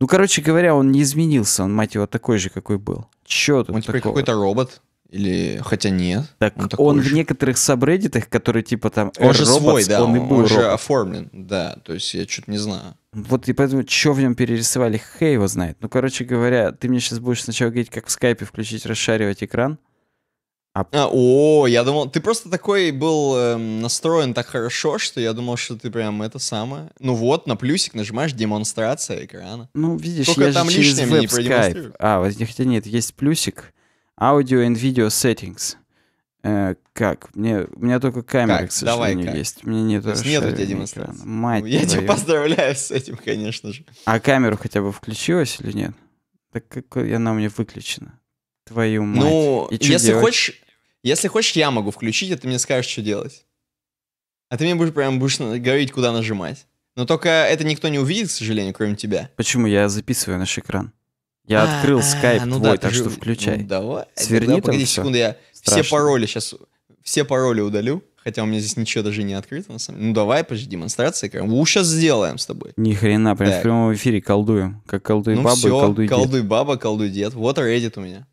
ну, короче говоря, он не изменился. Он, мать его, такой же, какой был. Че тут Он теперь такого? какой-то робот. Или хотя нет. Так ну, он, он в некоторых сабреддитах, которые типа там... Он же свой, да, он, и был он же оформлен, да, то есть я что-то не знаю. Вот и поэтому, что в нем перерисовали, хей его знает. Ну, короче говоря, ты мне сейчас будешь сначала говорить, как в скайпе включить, расшаривать экран. А... а о, я думал, ты просто такой был эм, настроен так хорошо, что я думал, что ты прям это самое. Ну вот, на плюсик нажимаешь демонстрация экрана. Ну, видишь, Только я там же через веб скайп А, вот, хотя нет, есть плюсик Audio and Video Settings. Э, как? Мне, у меня только камера, как? к сожалению, Давай, как? есть. Мне нет То есть нет у тебя демонстрации? Мать ну, Я твою. тебя поздравляю с этим, конечно же. А камеру хотя бы включилась или нет? Так как она у меня выключена. Твою мать. Ну, И если делать? хочешь, если хочешь, я могу включить, а ты мне скажешь, что делать. А ты мне будешь прям будешь говорить, куда нажимать. Но только это никто не увидит, к сожалению, кроме тебя. Почему? Я записываю наш экран. Я а, открыл скайп ну твой, так что включай. Ну, давай. Ну, Сверни да, погоди секунду, я все пароли сейчас, все пароли удалю. Хотя у меня здесь ничего даже не открыто, на самом деле. Ну давай, подожди, демонстрация как Уж сейчас сделаем с тобой. Ни хрена, прям так. в прямом эфире колдуем. Как колдуй ну, баба все, колдуй дед. баба, колдуй дед. Вот Reddit у меня.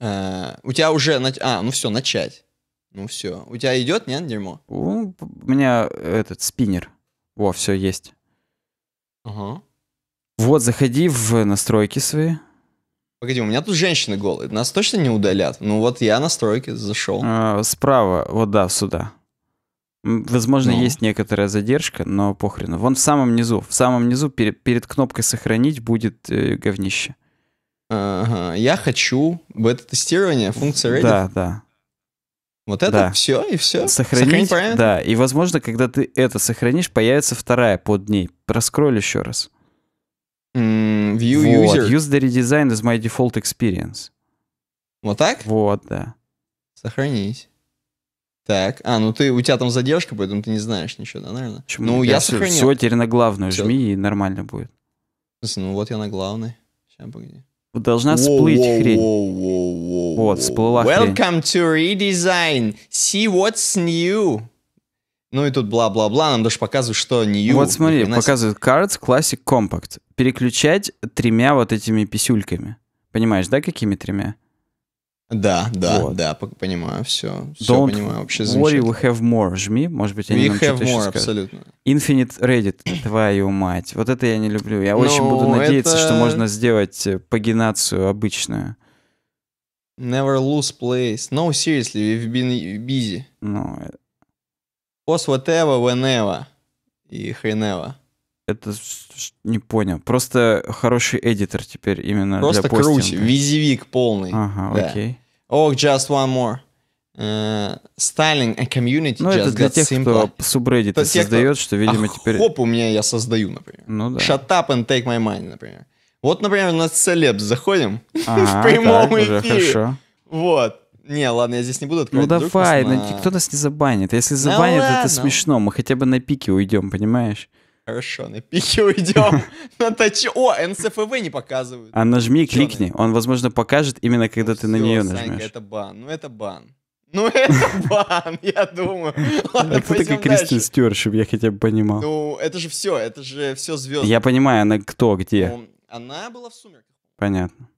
А, у тебя уже... Нач... А, ну все, начать. Ну все. У тебя идет, нет, дерьмо? У меня этот спиннер. Во, все есть. Ага. Вот, заходи в настройки свои. Погоди, у меня тут женщины голые. Нас точно не удалят? Ну вот я настройки зашел. А, справа, вот да, сюда. Возможно, ну. есть некоторая задержка, но похрену. Вон в самом низу, в самом низу перед, перед кнопкой «Сохранить» будет э, говнище. Ага, я хочу бета-тестирование функция Reddit. Да, да. Вот это да. все и все. Сохранить, Сохранить Да, и возможно, когда ты это сохранишь, появится вторая под ней. Раскроль еще раз. Mm, view вот. user. Use the redesign as my default experience. Вот так? Вот, да. Сохранить. Так, а, ну ты, у тебя там задержка, поэтому ты не знаешь ничего, да, наверное? Почему? Ну, ну, я, я все, сохранил. Все, теперь на главную все. жми, и нормально будет. Ну вот я на главной. Сейчас, погоди. Ну, должна всплыть whoa, хрень. Whoa, whoa, whoa, whoa. Вот, всплыла Welcome хрень. Welcome to redesign. See what's new. Ну и тут бла-бла-бла, нам даже показывают, что не U. Вот смотри, хрена... показывают Cards Classic Compact. Переключать тремя вот этими писюльками. Понимаешь, да, какими тремя? Да, да, вот. да, понимаю, все, все Don't понимаю, вообще worry, we have more, жми, может быть, они we нам have что-то more, еще абсолютно. Infinite Reddit, твою мать, вот это я не люблю, я Но очень ну, буду надеяться, это... что можно сделать э, пагинацию обычную. Never lose place, no, seriously, we've been busy. Ну, Посвотева, Венева и Хренева. Это не понял. Просто хороший эдитор теперь именно Просто для постинга. круть, визивик полный. Ага, да. окей. Oh, just one more. Uh, styling and community ну, just это для тех, simpler. кто субреддиты создает, кто... что, видимо, а, теперь... Хоп, у меня я создаю, например. Ну да. Shut up and take my money, например. Вот, например, на Celebs заходим ага, в прямом так, эфире. Хорошо. Вот. Не, ладно, я здесь не буду ну открывать. Ну давай, на... Кто нас не забанит. Если забанит, ну, это смешно. Мы хотя бы на пике уйдем, понимаешь? Хорошо, на пике уйдем. На тач... О, НСФВ не показывают. А нажми кликни. Он, возможно, покажет именно когда ты на нее нажмешь. это бан. Ну это бан. Ну это бан, я думаю. Ладно, Кто такой Кристин Стюарт, чтобы я хотя бы понимал? Ну, это же все, это же все звезды. Я понимаю, она кто, где. Ну, она была в «Сумерках». Понятно.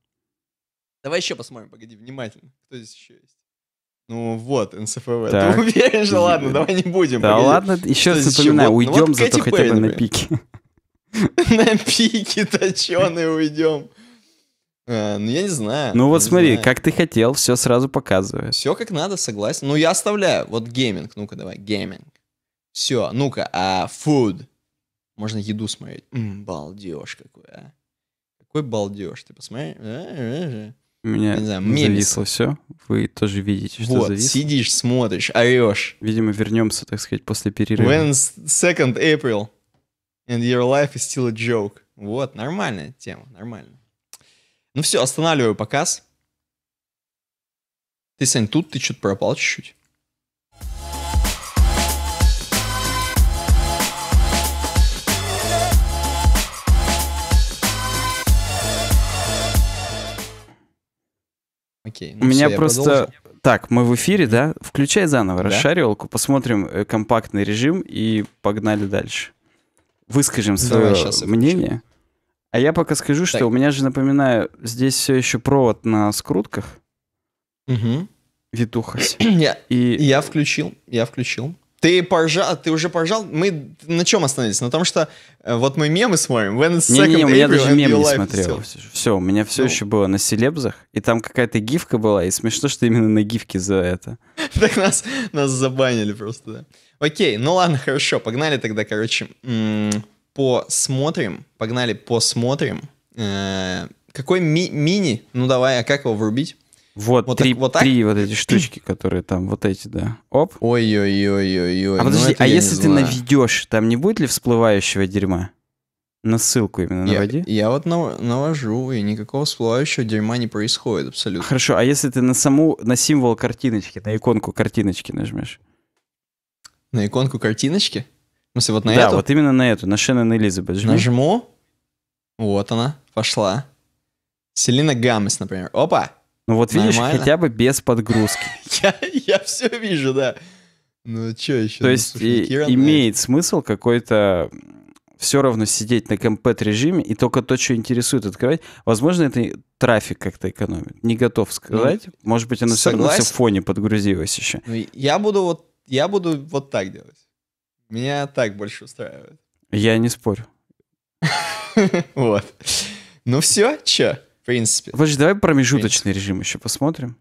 Давай еще посмотрим, погоди, внимательно. Кто здесь еще есть? Ну вот, НСФВ. Так. Ты уверен же? Ладно, давай не будем. Да погоди. ладно, еще раз напоминаю, уйдем ну, вот зато хотя бы на пике. На пике точеные уйдем. А, ну, я не знаю. Ну, вот смотри, как ты хотел, все сразу показываю. Все как надо, согласен. Ну, я оставляю. Вот гейминг, ну-ка давай, гейминг. Все, ну-ка, а food? Можно еду смотреть. М, балдеж какой, а. Какой балдеж, ты посмотри. Э, э, э. У меня не знаю, мемец. зависло все. Вы тоже видите, что вот, зависло. сидишь, смотришь, орешь. Видимо, вернемся, так сказать, после перерыва. When 2 April and your life is still a joke. Вот, нормальная тема, нормально. Ну все, останавливаю показ. Ты, Сань, тут ты что-то пропал чуть-чуть. окей. Ну, У меня все, просто... Так, мы в эфире, да? Включай заново да? расшаривалку, посмотрим э, компактный режим и погнали дальше. Выскажем свое мнение. А я пока скажу, так. что у меня же, напоминаю, здесь все еще провод на скрутках. Угу. Витухась. я, и... я включил, я включил. Ты поржал, ты уже поржал. Мы на чем остановились? На том, что э, вот мы мемы смотрим. When не, не, не, у меня даже мем не смотрел. Все. все, у меня все ну. еще было на селебзах, и там какая-то гифка была, и смешно, что именно на гифке за это. так нас, нас забанили просто, да. Окей, ну ладно, хорошо, погнали тогда, короче, посмотрим, погнали посмотрим. Э, какой мини, ну давай, а как его врубить? Вот, вот три, так, вот так? три вот эти штучки, которые там, вот эти, да. Оп. Ой-ой-ой-ой-ой. А подожди, ну, а если ты наведешь, там не будет ли всплывающего дерьма? На ссылку именно я, наводи. Я вот нав- навожу, и никакого всплывающего дерьма не происходит абсолютно. Хорошо, а если ты на саму, на символ картиночки, на иконку картиночки нажмешь? На иконку картиночки? В смысле, вот на да, эту? Да, вот именно на эту, на Шеннон Элизабет. Жми. Нажму. Вот она, пошла. Селина Гамес, например. Опа! Ну вот видишь, Нормально. хотя бы без подгрузки. я, я все вижу, да. Ну что еще? То ну, есть слушай, и, Киран, имеет да. смысл какой-то все равно сидеть на компет режиме и только то, что интересует, открывать. Возможно, это трафик как-то экономит. Не готов ну, сказать. Ну, Может быть, оно согласен. все равно все в фоне подгрузилось еще. Ну, я буду вот я буду вот так делать. Меня так больше устраивает. Я не спорю. Вот. Ну все, че? принципе. Подожди, давай промежуточный режим еще посмотрим.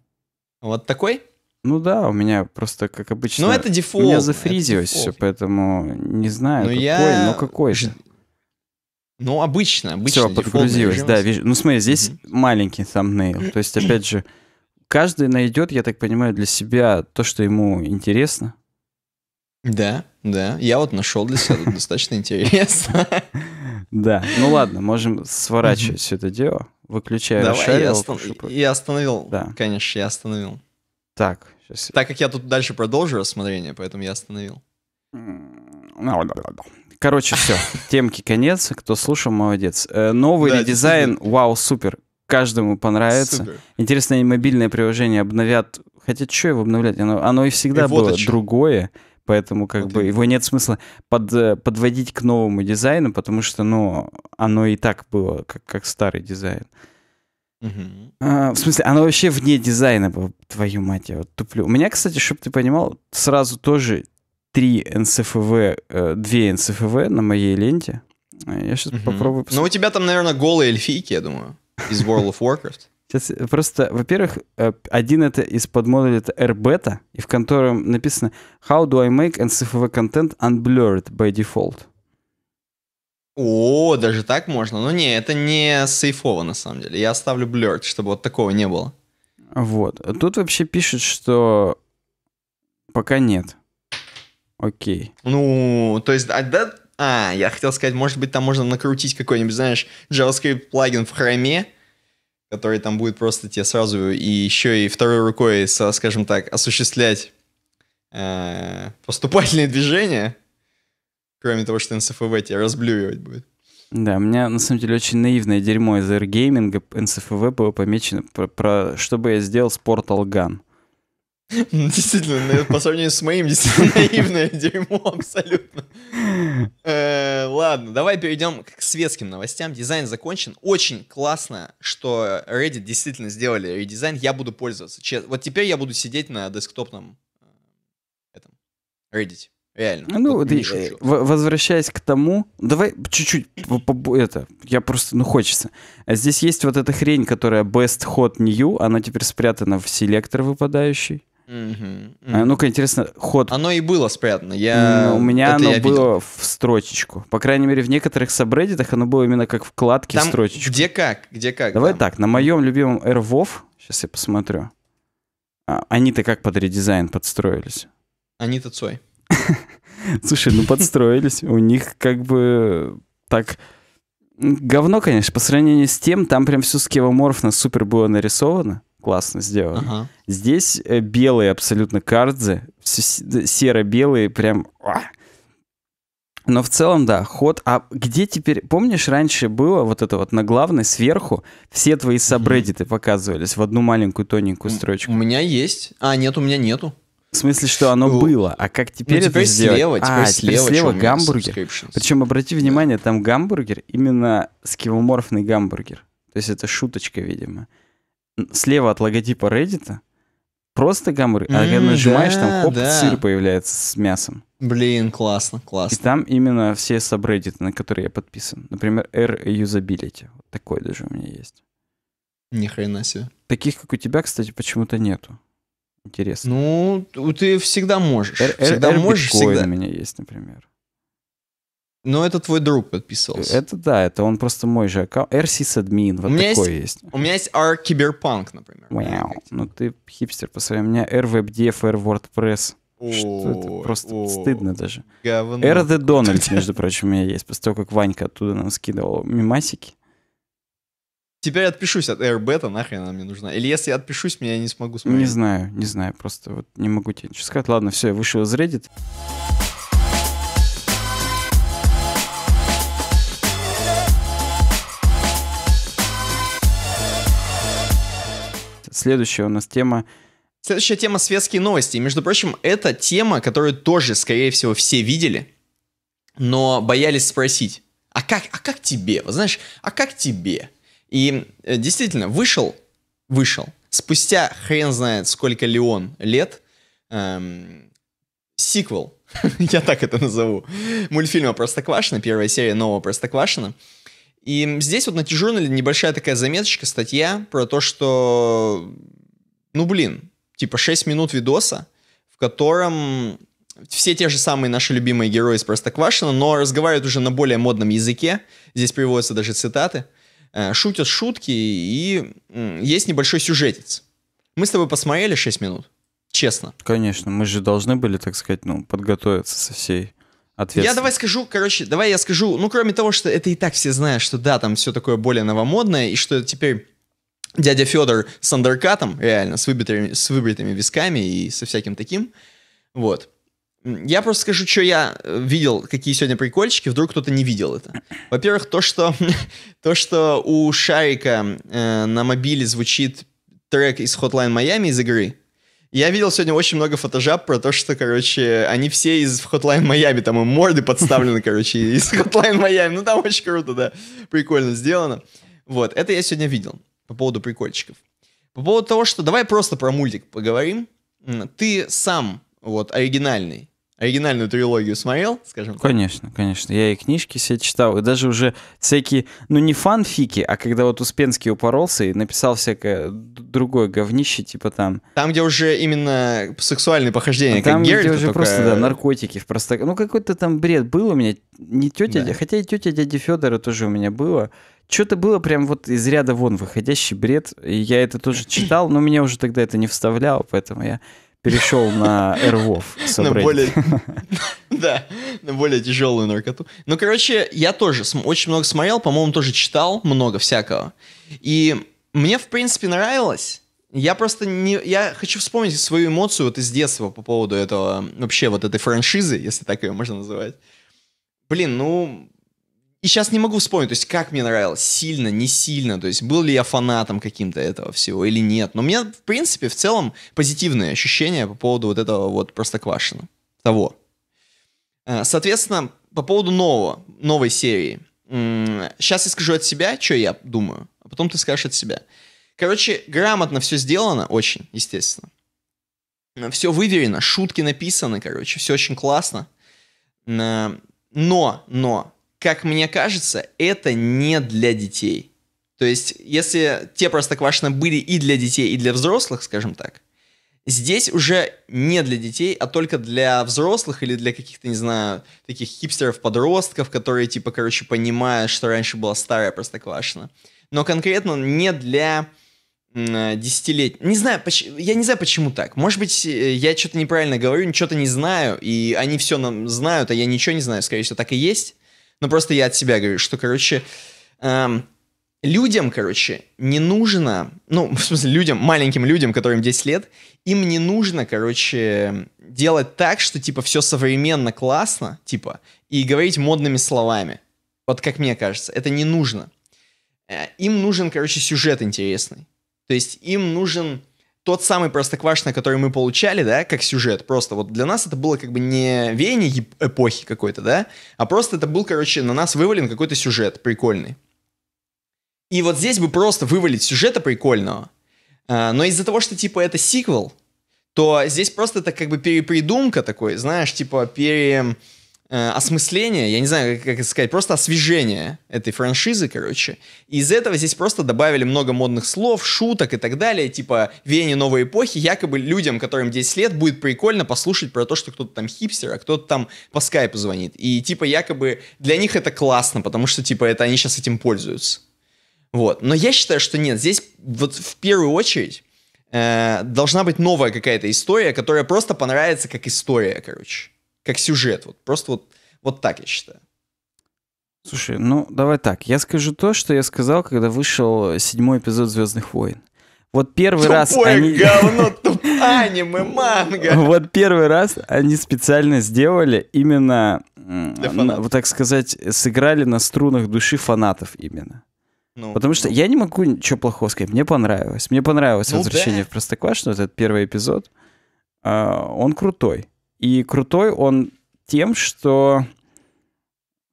Вот такой? Ну да, у меня просто, как обычно... Ну это дефолт. У меня зафризилось все, поэтому не знаю, но ну, какой, я... но какой же. Ну, обычно, обычно. Все, подгрузилось, режим. да. Вижу. Ну, смотри, здесь mm-hmm. маленький thumbnail. То есть, опять же, каждый найдет, я так понимаю, для себя то, что ему интересно. Да, да. Я вот нашел для себя достаточно интересно. Да, ну ладно, можем сворачивать все это дело. Выключаю Давай, Я остановил, Да. конечно, я остановил. Так, сейчас. Так как я тут дальше продолжу рассмотрение, поэтому я остановил. Короче, все. Темки конец. Кто слушал, молодец. Э, новый да, редизайн. Вау, супер. Каждому понравится. Супер. Интересно, они мобильное приложение обновят. Хотя, что его обновлять? Оно, и всегда было другое. Поэтому как вот бы и... его нет смысла под, э, подводить к новому дизайну, потому что, ну, оно и так было, как, как старый дизайн. Угу. А, в смысле, оно вообще вне дизайна было, твою мать, я вот туплю. У меня, кстати, чтобы ты понимал, сразу тоже три НСФВ, э, две НСФВ на моей ленте. А, я сейчас угу. попробую посмотреть. Ну, у тебя там, наверное, голые эльфийки, я думаю, из World of Warcraft. Сейчас э, просто, во-первых, э, один это из-под модуля это RBETA, и в котором написано How do I make NCFV content unblurred by default? О, даже так можно. Ну не, это не сейфово на самом деле. Я оставлю blurred, чтобы вот такого не было. Вот. Тут вообще пишет, что пока нет. Окей. Ну, то есть, а, а, я хотел сказать, может быть, там можно накрутить какой-нибудь, знаешь, JavaScript плагин в хроме, который там будет просто тебе сразу и еще и второй рукой, со, скажем так, осуществлять э, поступательные движения, кроме того, что НСФВ тебя разблюивать будет. Да, у меня на самом деле очень наивное дерьмо из Airgaming, НСФВ было помечено, про, про что бы я сделал с Portal Gun. Действительно, по сравнению с моим, действительно наивное дерьмо абсолютно. Э, ладно, давай перейдем к светским новостям. Дизайн закончен. Очень классно, что Reddit действительно сделали редизайн. Я буду пользоваться. Вот теперь я буду сидеть на десктопном э, этом Reddit. Реально. Ну, ты, э, возвращаясь к тому, давай чуть-чуть это, я просто, ну, хочется. А здесь есть вот эта хрень, которая best hot new, она теперь спрятана в селектор выпадающий. Mm-hmm. Mm-hmm. А, ну-ка, интересно, ход. Оно и было спрятано. Я... Mm, у меня Это оно я видел. было в строчечку. По крайней мере, в некоторых сабреддитах оно было именно как вкладки там строчечку. Где как? Где как? Давай там. так, на моем любимом AirWolf, сейчас я посмотрю. А, они-то как под редизайн подстроились? Они-то Цой. Слушай, ну подстроились. У них как бы так говно, конечно, по сравнению с тем, там прям все скевоморфно супер было нарисовано. Классно сделано. Ага. Здесь э, белые абсолютно кардзы, серо-белые, прям... А! Но в целом, да, ход... А где теперь... Помнишь, раньше было вот это вот на главной сверху все твои сабреддиты показывались в одну маленькую тоненькую строчку? У меня есть. А, нет, у меня нету. В смысле, что оно ну, было, а как теперь, ну, теперь это сделать? Слева, теперь а, слева, теперь слева гамбургер. Причем обрати внимание, да. там гамбургер именно скивоморфный гамбургер. То есть это шуточка, видимо. Слева от логотипа Reddit просто гамбургер, mm, а когда нажимаешь, да, там хоп, да. сыр появляется с мясом. Блин, классно, классно. И там именно все сабреддиты, на которые я подписан. Например, R Usability. Вот такой даже у меня есть. Ни хрена себе. Таких, как у тебя, кстати, почему-то нету. Интересно. Ну, ты всегда можешь. всегда можешь. Всегда. у меня есть, например. Но это твой друг подписался Это да, это он просто мой же аккаунт. RCS админ, вот такой есть, есть. У меня есть R Киберпанк, например. мяу ну ты хипстер по своему. У меня R WebDev, R WordPress. Что это? Просто о, стыдно даже. Говно. R The Donald, между прочим, у меня есть. После того, как Ванька оттуда нам скидывал мимасики. Теперь отпишусь от AirBeta, нахрен она мне нужна. Или если я отпишусь, меня не смогу смотреть. Не знаю, не знаю, просто вот не могу тебе ничего сказать. Ладно, все, я вышел из Reddit. Следующая у нас тема Следующая тема светские новости. И, между прочим, это тема, которую тоже, скорее всего, все видели, но боялись спросить. А как, а как тебе? Вот знаешь, а как тебе? И э, действительно, вышел, вышел. Спустя хрен знает сколько ли он лет, эм, сиквел, я так это назову, мультфильма Простоквашина первая серия нового Простоквашина. И здесь вот на Тижурнале небольшая такая заметочка, статья про то, что, ну блин, типа 6 минут видоса, в котором все те же самые наши любимые герои из Простоквашина, но разговаривают уже на более модном языке. Здесь приводятся даже цитаты. Э, шутят шутки, и есть небольшой сюжетец. Мы с тобой посмотрели 6 минут, честно. Конечно, мы же должны были, так сказать, ну, подготовиться со всей ответственностью. я давай скажу, короче, давай я скажу, ну, кроме того, что это и так все знают, что да, там все такое более новомодное, и что теперь дядя Федор с андеркатом, реально, с выбитыми с выбритыми висками и со всяким таким, вот. Я просто скажу, что я э, видел, какие сегодня прикольчики, вдруг кто-то не видел это. Во-первых, то, что, то, что у Шарика э, на мобиле звучит трек из Hotline Miami из игры. Я видел сегодня очень много фотожаб про то, что, короче, они все из Hotline Miami, там им морды подставлены, короче, из Hotline Miami. Ну, там очень круто, да, прикольно сделано. Вот, это я сегодня видел по поводу прикольчиков. По поводу того, что давай просто про мультик поговорим. Ты сам, вот, оригинальный, оригинальную трилогию смотрел, скажем так? Конечно, конечно. Я и книжки все читал, и даже уже всякие, ну не фанфики, а когда вот Успенский упоролся и написал всякое другое говнище, типа там... Там, где уже именно сексуальные похождения, там, как Геральт, где уже только... просто, да, э, наркотики в просто... Ну какой-то там бред был у меня, не тетя, да. хотя и тетя дяди Федора тоже у меня было. Что-то было прям вот из ряда вон выходящий бред, и я это тоже читал, но меня уже тогда это не вставляло, поэтому я перешел на РВОВ. На Да, на более тяжелую наркоту. Ну, короче, я тоже очень много смотрел, по-моему, тоже читал много всякого. И мне, в принципе, нравилось. Я просто не... Я хочу вспомнить свою эмоцию вот из детства по поводу этого... Вообще вот этой франшизы, если так ее можно называть. Блин, ну, и сейчас не могу вспомнить, то есть как мне нравилось, сильно, не сильно, то есть был ли я фанатом каким-то этого всего или нет. Но у меня, в принципе, в целом позитивные ощущения по поводу вот этого вот простоквашина, того. Э, соответственно, по поводу нового, новой серии. Сейчас я скажу от себя, что я думаю, а потом ты скажешь от себя. Короче, грамотно все сделано, очень, естественно. Э, все выверено, шутки написаны, короче, все очень классно. Э, но, но, как мне кажется, это не для детей. То есть, если те простоквашины были и для детей, и для взрослых, скажем так, здесь уже не для детей, а только для взрослых или для каких-то, не знаю, таких хипстеров-подростков, которые, типа, короче, понимают, что раньше была старая простоквашина. Но конкретно не для десятилеть. Не знаю, поч... я не знаю, почему так. Может быть, э, я что-то неправильно говорю, что-то не знаю, и они все нам знают, а я ничего не знаю, скорее всего, так и есть но ну, просто я от себя говорю, что, короче, эм, людям, короче, не нужно, ну, в смысле, людям, маленьким людям, которым 10 лет, им не нужно, короче, делать так, что, типа, все современно, классно, типа, и говорить модными словами. Вот как мне кажется, это не нужно. Э, им нужен, короче, сюжет интересный. То есть им нужен тот самый Простоквашино, который мы получали, да, как сюжет, просто вот для нас это было как бы не веяние эпохи какой-то, да, а просто это был, короче, на нас вывален какой-то сюжет прикольный. И вот здесь бы просто вывалить сюжета прикольного, а, но из-за того, что, типа, это сиквел, то здесь просто это как бы перепридумка такой, знаешь, типа, пере э, осмысление, я не знаю, как, как сказать, просто освежение этой франшизы, короче. И из этого здесь просто добавили много модных слов, шуток и так далее, типа веяние новой эпохи, якобы людям, которым 10 лет, будет прикольно послушать про то, что кто-то там хипстер, а кто-то там по скайпу звонит. И типа якобы для них это классно, потому что типа это они сейчас этим пользуются. Вот. Но я считаю, что нет, здесь вот в первую очередь э, должна быть новая какая-то история, которая просто понравится как история, короче как сюжет. Вот просто вот, вот так я считаю. Слушай, ну давай так. Я скажу то, что я сказал, когда вышел седьмой эпизод Звездных войн. Вот первый Тупое раз они... говно, туп... аниме, манга. Вот первый раз они специально сделали именно, вот так сказать, сыграли на струнах души фанатов именно. Ну, Потому что ну. я не могу ничего плохого сказать. Мне понравилось. Мне понравилось ну, «Возвращение да. в Простоквашино», этот первый эпизод. А, он крутой. И крутой он тем, что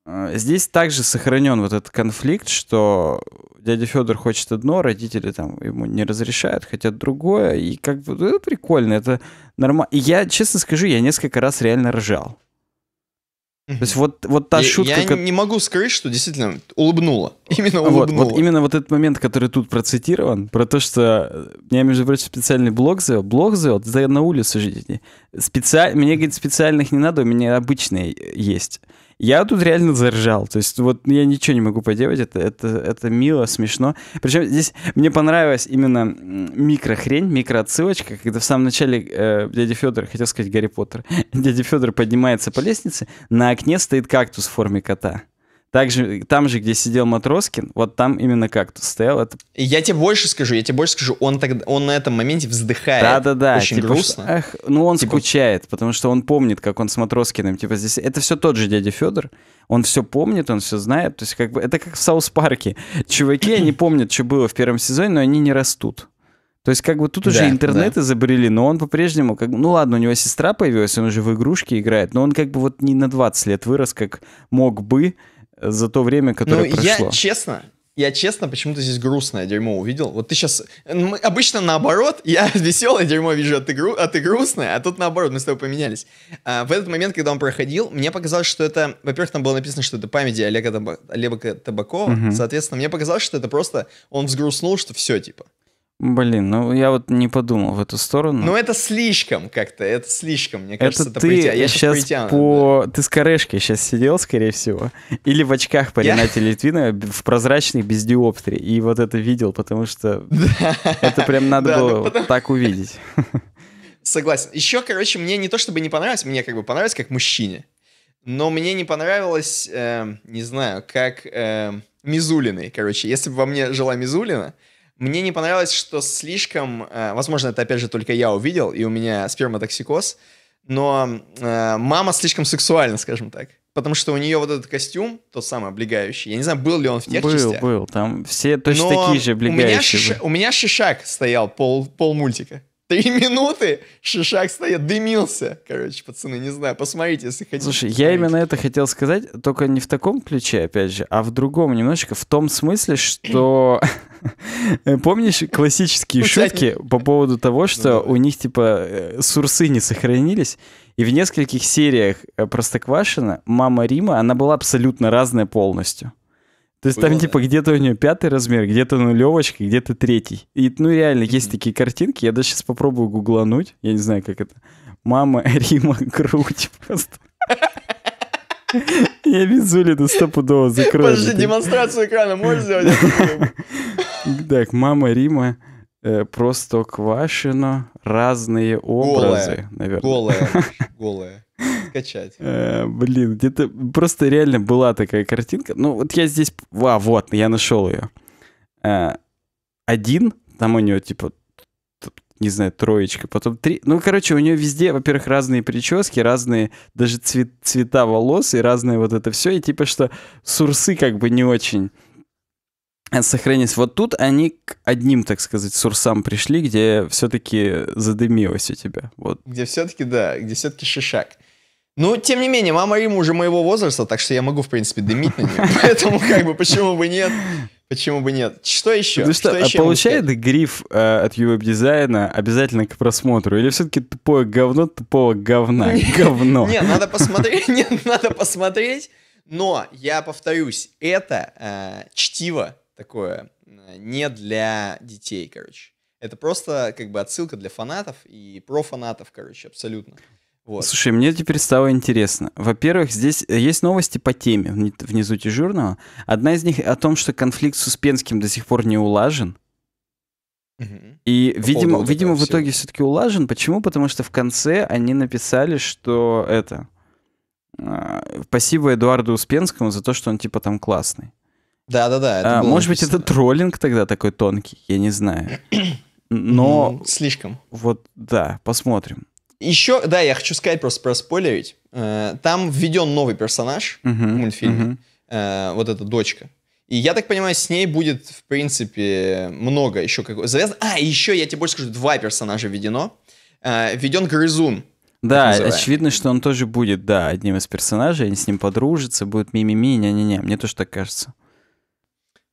э, здесь также сохранен вот этот конфликт, что дядя Федор хочет одно, родители там ему не разрешают, хотят другое. И как бы это прикольно, это нормально. И я, честно скажу, я несколько раз реально ржал. То есть вот, вот та я, шутка... Я как... не могу сказать, что действительно улыбнула. Именно улыбнула. Вот, вот именно вот этот момент, который тут процитирован, про то, что... Э, я, между прочим, специальный блог завел. Блог завел, да я на улице жить. Специ... Мне, говорит, специальных не надо, у меня обычные есть. Я тут реально заржал. То есть вот я ничего не могу поделать. Это, это, это мило, смешно. Причем здесь мне понравилась именно микрохрень, микроотсылочка, когда в самом начале э, дядя Федор, хотел сказать Гарри Поттер, дядя Федор поднимается по лестнице, на окне стоит кактус в форме кота. Также, там же, где сидел Матроскин, вот там именно кактус стоял. Это... Я тебе больше скажу, я тебе больше скажу, он, тогда, он на этом моменте вздыхает. Да-да-да. Очень типа, грустно. Что, ах, ну, он типа... скучает, потому что он помнит, как он с Матроскиным, типа, здесь... Это все тот же дядя Федор, он все помнит, он все знает, то есть как бы это как в Саус-парке. Чуваки, они помнят, что было в первом сезоне, но они не растут. То есть как бы тут да, уже интернет да. изобрели, но он по-прежнему, как, ну ладно, у него сестра появилась, он уже в игрушки играет, но он как бы вот не на 20 лет вырос, как мог бы, за то время, которое ну, прошло? я честно, я честно почему-то здесь грустное дерьмо увидел. Вот ты сейчас... Мы, обычно наоборот, я веселое дерьмо вижу, а ты, гру, а ты грустное, а тут наоборот, мы с тобой поменялись. А, в этот момент, когда он проходил, мне показалось, что это... Во-первых, там было написано, что это памяти Олега, Таба, Табакова. Угу. Соответственно, мне показалось, что это просто... Он взгрустнул, что все, типа. Блин, ну я вот не подумал в эту сторону. Ну это слишком как-то, это слишком, мне кажется, это, это ты политя... я сейчас политян, по... Да. Ты с корешкой сейчас сидел, скорее всего, или в очках по я... Ренате Литвина в прозрачных без диоптрии, и вот это видел, потому что это прям надо ну, было так увидеть. Согласен. Еще, короче, мне не то чтобы не понравилось, мне как бы понравилось как мужчине, но мне не понравилось, эм, не знаю, как эм, Мизулиной, короче. Если бы во мне жила Мизулина, мне не понравилось, что слишком, э, возможно, это опять же только я увидел, и у меня сперматоксикоз, но э, мама слишком сексуальна, скажем так. Потому что у нее вот этот костюм, тот самый облегающий, я не знаю, был ли он в тех был, частях. Был, был, там все точно но такие же облегающие. У меня, шиш... у меня шишак стоял пол, пол мультика. Три минуты Шишак стоит, дымился. Короче, пацаны, не знаю, посмотрите, если хотите. Слушай, посмотрите. я именно это хотел сказать, только не в таком ключе, опять же, а в другом немножечко, в том смысле, что... Помнишь классические шутки по поводу того, что ну у них, типа, э, сурсы не сохранились? И в нескольких сериях э, Простоквашина мама Рима, она была абсолютно разная полностью. То есть там, типа, где-то у нее пятый размер, где-то нулевочка, где-то третий. И, ну, реально, есть такие картинки. Я даже сейчас попробую гуглануть. Я не знаю, как это. Мама Рима грудь просто. Я Визулина стопудово закрою. Подожди, демонстрацию экрана можешь сделать? Так, мама Рима э, просто квашено разные образы, наверное. Голая, голая скачать. Э, блин, где-то просто реально была такая картинка. Ну, вот я здесь... А, вот, я нашел ее. Э, один, там у него типа, не знаю, троечка, потом три. Ну, короче, у нее везде, во-первых, разные прически, разные даже цвет, цвета волос и разное вот это все. И типа, что сурсы как бы не очень э, сохранились. Вот тут они к одним, так сказать, сурсам пришли, где все-таки задымилось у тебя. Вот. Где все-таки, да, где все-таки шишак. Ну, тем не менее, мама Рима уже моего возраста, так что я могу, в принципе, дымить на нее. Поэтому, как бы, почему бы нет? Почему бы нет? Что еще? Ну что, что а еще получает гриф э, от ювеб дизайна обязательно к просмотру? Или все-таки тупое говно тупого говна? Говно. Нет, надо посмотреть, нет, надо посмотреть. Но я повторюсь, это э, чтиво такое э, не для детей, короче. Это просто как бы отсылка для фанатов и про фанатов, короче, абсолютно. Вот. Слушай, мне теперь стало интересно. Во-первых, здесь э, есть новости по теме внизу дежурного. Одна из них о том, что конфликт с Успенским до сих пор не улажен. И, по видимо, видимо в итоге все-таки улажен. Почему? Потому что в конце они написали, что это... А, спасибо Эдуарду Успенскому за то, что он типа там классный. Да-да-да. А, может написано. быть, это троллинг тогда такой тонкий, я не знаю. Но... Слишком. Вот, да, посмотрим. Еще, да, я хочу сказать просто проспойлерить. Э, там введен новый персонаж uh-huh, в мультфильме. Uh-huh. Вот эта дочка. И я так понимаю, с ней будет, в принципе, много еще какого завязано. А, еще я тебе больше скажу, два персонажа введено. Э, введен Грызун. Да, очевидно, что он тоже будет, да, одним из персонажей. Они с ним подружатся, будут мимими не не не. Мне тоже так кажется.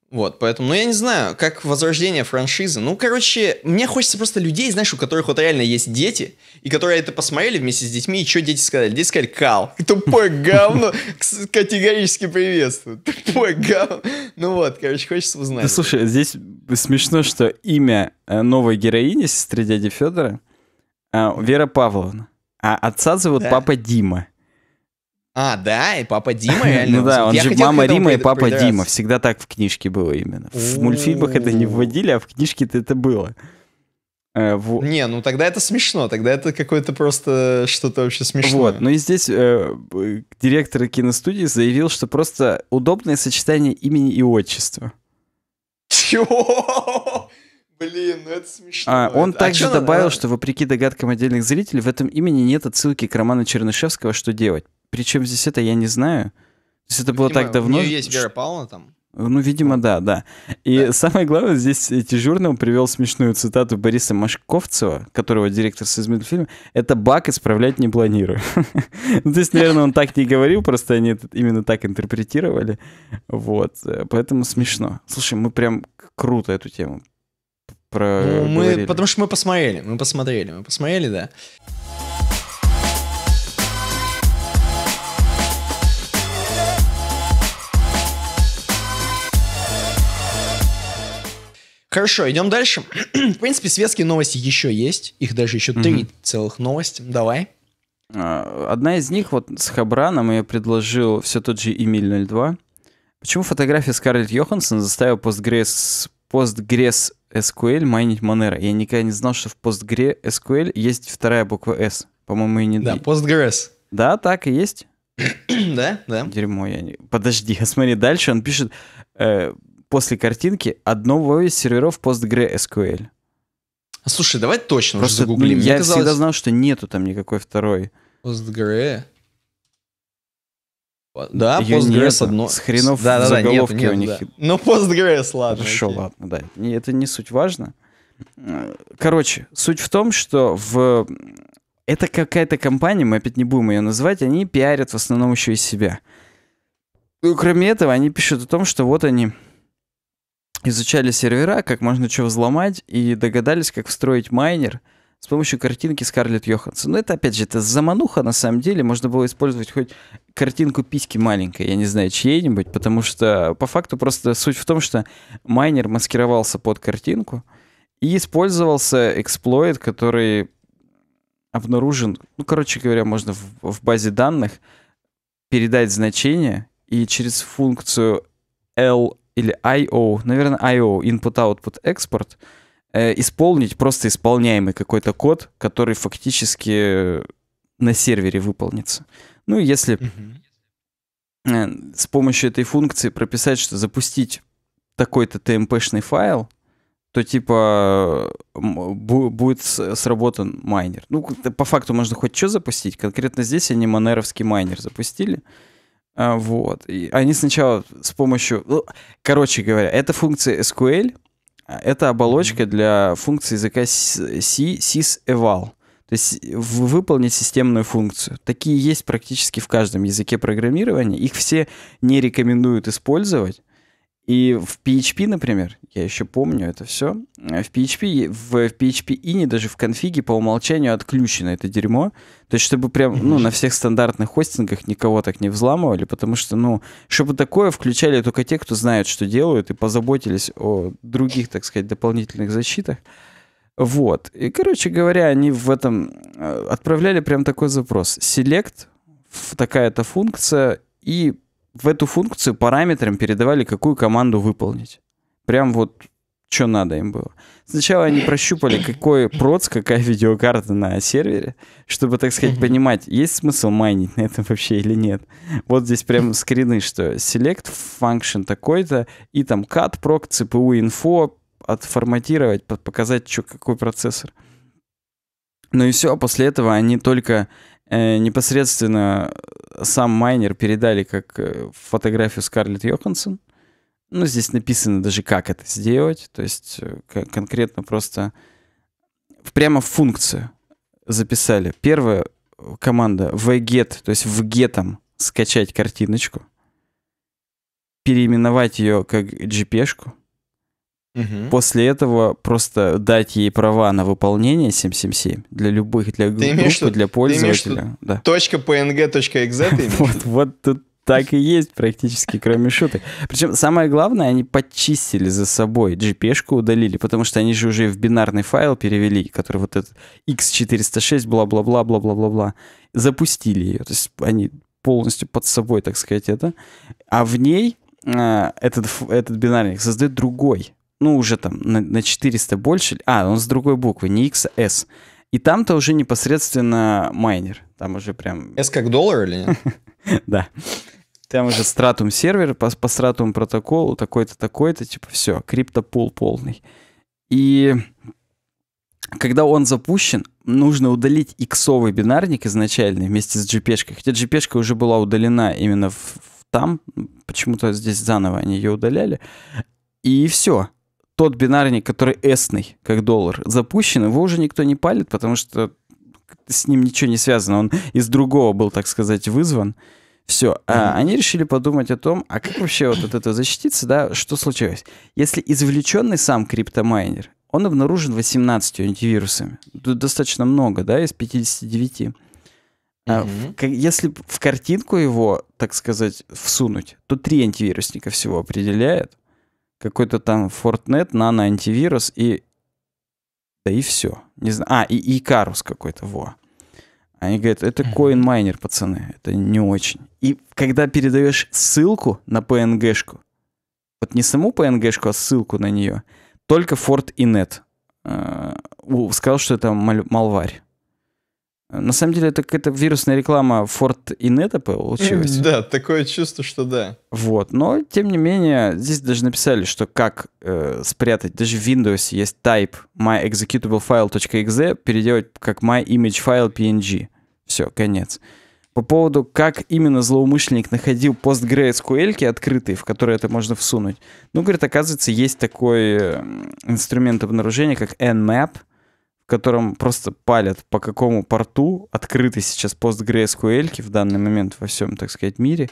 Вот, поэтому, ну я не знаю, как возрождение франшизы. Ну, короче, мне хочется просто людей, знаешь, у которых вот реально есть дети, и которые это посмотрели вместе с детьми, и что дети сказали? Дети сказали, кал, тупое говно, категорически приветствую, тупое говно. Ну вот, короче, хочется узнать. Да, слушай, здесь смешно, что имя э, новой героини, сестры дяди Федора, э, Вера Павловна, а отца зовут да. папа Дима. А, да, и папа Дима ну реально. Ну да, он же мама Рима и папа Дима. Всегда так в книжке было именно. В мультфильмах это не вводили, а в книжке-то это было. Э, не, ну тогда это смешно, тогда это какое-то просто что-то вообще смешное. Вот, ну и здесь э, директор киностудии заявил, что просто удобное сочетание имени и отчества. Чего? Блин, ну это смешно. А, он это... А также а добавил, что вопреки догадкам отдельных зрителей, в этом имени нет отсылки к роману Чернышевского «Что делать?». Причем здесь это, я не знаю. То есть это Видимо, было так давно. У нее есть Вера Павловна там. Ну, видимо, да, да. И да. самое главное, здесь эти Тижурнов привел смешную цитату Бориса Машковцева, которого директор соизмерил фильм, это баг исправлять не планирую. ну, то есть, наверное, он так не говорил, просто они это именно так интерпретировали. Вот, э, поэтому смешно. Слушай, мы прям круто эту тему про. Ну, мы, потому что мы посмотрели, мы посмотрели, мы посмотрели, да. Хорошо, идем дальше. В принципе, светские новости еще есть. Их даже еще три целых новости. Давай. А, одна из них вот с Хабраном, я предложил все тот же Эмиль 02. Почему фотография Скарлетт Йоханссон заставила Postgres, Postgres SQL майнить Monero? Я никогда не знал, что в Postgres SQL есть вторая буква S. По-моему, и не... Да, Postgres. Да, так и есть. да, да. Дерьмо, я не... Подожди, а смотри, дальше он пишет... Э, после картинки одного из серверов PostgreSQL. А слушай, давай точно Просто, уже ну, загуглим. Ну, я казалось... всегда знал, что нету там никакой второй. Postgre. Да, Ее Postgres одно. С хренов да, да, заголовки нет, нет, у них. Да. Ну, Postgres, ладно. Хорошо, окей. ладно, да. это не суть важно. Короче, суть в том, что в... Это какая-то компания, мы опять не будем ее называть, они пиарят в основном еще и себя. Ну, кроме этого, они пишут о том, что вот они изучали сервера, как можно что взломать, и догадались, как встроить майнер с помощью картинки Скарлетт Йоханссон. Но ну, это, опять же, это замануха, на самом деле. Можно было использовать хоть картинку письки маленькой, я не знаю, чьей-нибудь, потому что, по факту, просто суть в том, что майнер маскировался под картинку, и использовался эксплойт, который обнаружен, ну, короче говоря, можно в, в базе данных передать значение, и через функцию L или I.O., наверное, I.O., Input-Output Export, э, исполнить просто исполняемый какой-то код, который фактически на сервере выполнится. Ну, если э, с помощью этой функции прописать, что запустить такой-то TMP-шный файл, то типа будет сработан майнер. Ну, по факту можно хоть что запустить. Конкретно здесь они манеровский майнер запустили. mm а, вот. И они сначала с помощью... Ну, короче говоря, это функция SQL, а это оболочка для функции языка C, syseval. То есть выполнить системную функцию. Такие есть практически в каждом языке программирования. Их все не рекомендуют использовать, и в PHP, например, я еще помню это все, э, в PHP, в, в PHP ini даже в конфиге по умолчанию отключено это дерьмо. То есть, чтобы прям, ну, на всех стандартных хостингах никого так не взламывали, потому что, ну, чтобы такое включали только те, кто знают, что делают, и позаботились о других, так сказать, дополнительных защитах. Вот. И, короче говоря, они в этом э, отправляли прям такой запрос. Select, такая-то функция, и в эту функцию параметрам передавали, какую команду выполнить. Прям вот что надо им было. Сначала они прощупали, какой проц, какая видеокарта на сервере, чтобы, так сказать, понимать, есть смысл майнить на этом вообще или нет. Вот здесь прям скрины, что select function такой-то, и там cat, proc, cpu, info, отформатировать, показать, что, какой процессор. Ну и все, а после этого они только Э, непосредственно сам майнер передали как э, фотографию Скарлетт Йоханссон. Ну, здесь написано даже, как это сделать. То есть э, конкретно просто прямо в функцию записали. Первая команда в get, то есть в getом скачать картиночку, переименовать ее как gp Угу. После этого просто дать ей права на выполнение 777 для любых, для ты группы, что, для пользователя. Ты да. Точка .png, точка .exe Вот, вот тут так и есть практически, кроме шуток. Причем самое главное, они почистили за собой, GPG-шку удалили, потому что они же уже в бинарный файл перевели, который вот этот x406, бла-бла-бла, бла-бла-бла-бла, запустили ее. То есть они полностью под собой, так сказать, это. А в ней э, этот, этот бинарник создает другой ну, уже там на, на 400 больше, а, он с другой буквы, не X, а S. И там-то уже непосредственно майнер, там уже прям... S как доллар или нет? Да. Там уже стратум сервер по, по стратум протоколу, такой-то, такой-то, типа все, криптопул полный. И когда он запущен, нужно удалить иксовый бинарник изначально вместе с gp -шкой. Хотя gp уже была удалена именно в, в там, почему-то здесь заново они ее удаляли. И все тот бинарник, который эсный, как доллар, запущен, его уже никто не палит, потому что с ним ничего не связано. Он из другого был, так сказать, вызван. Все. А они решили подумать о том, а как вообще вот от этого защититься, да, что случилось. Если извлеченный сам криптомайнер, он обнаружен 18 антивирусами. Тут достаточно много, да, из 59. Mm-hmm. А если в картинку его, так сказать, всунуть, то три антивирусника всего определяет какой-то там Fortnite, нано антивирус и... Да и все. Не знаю. А, и Икарус какой-то, во. Они говорят, это коин майнер пацаны, это не очень. И когда передаешь ссылку на PNG-шку, вот не саму PNG-шку, а ссылку на нее, только Fort Inet э, сказал, что это мал- малварь. На самом деле это какая-то вирусная реклама Ford и Netta получилась. Да, такое чувство, что да. Вот, но тем не менее, здесь даже написали, что как э, спрятать, даже в Windows есть type myexecutablefile.exe, переделать как myimagefile.png. Все, конец. По поводу, как именно злоумышленник находил PostgreSQL открытые, в которые это можно всунуть. Ну, говорит, оказывается, есть такой э, инструмент обнаружения, как nmap — котором просто палят, по какому порту открыты сейчас PostgreSQL в данный момент во всем, так сказать, мире.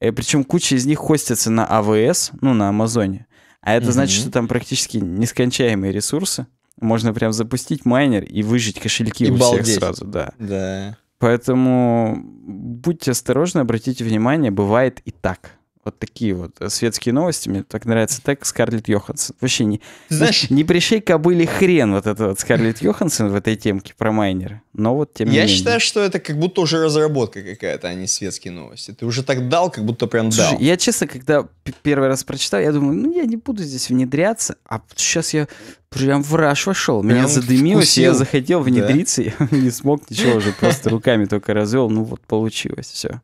И э, причем куча из них хостятся на АВС, ну, на Амазоне. А это mm-hmm. значит, что там практически нескончаемые ресурсы. Можно прям запустить майнер и выжить кошельки и у балдеть. всех сразу, да. Да. Поэтому будьте осторожны, обратите внимание, бывает и так. Вот такие вот э, светские новости. Мне так нравится так Скарлетт Йоханссон. Вообще не... Знаешь, не пришей кобыли хрен вот этот вот Скарлетт Йоханссон в этой темке про майнеры. Но вот тем не Я менее. считаю, что это как будто уже разработка какая-то, а не светские новости. Ты уже так дал, как будто прям Слушай, дал. Я, честно, когда первый раз прочитал, я думаю, ну я не буду здесь внедряться, а сейчас я прям в раш вошел. Меня прям задымилось, вкусил. я захотел внедриться, да. я не смог ничего уже, просто руками только развел. Ну вот получилось, все.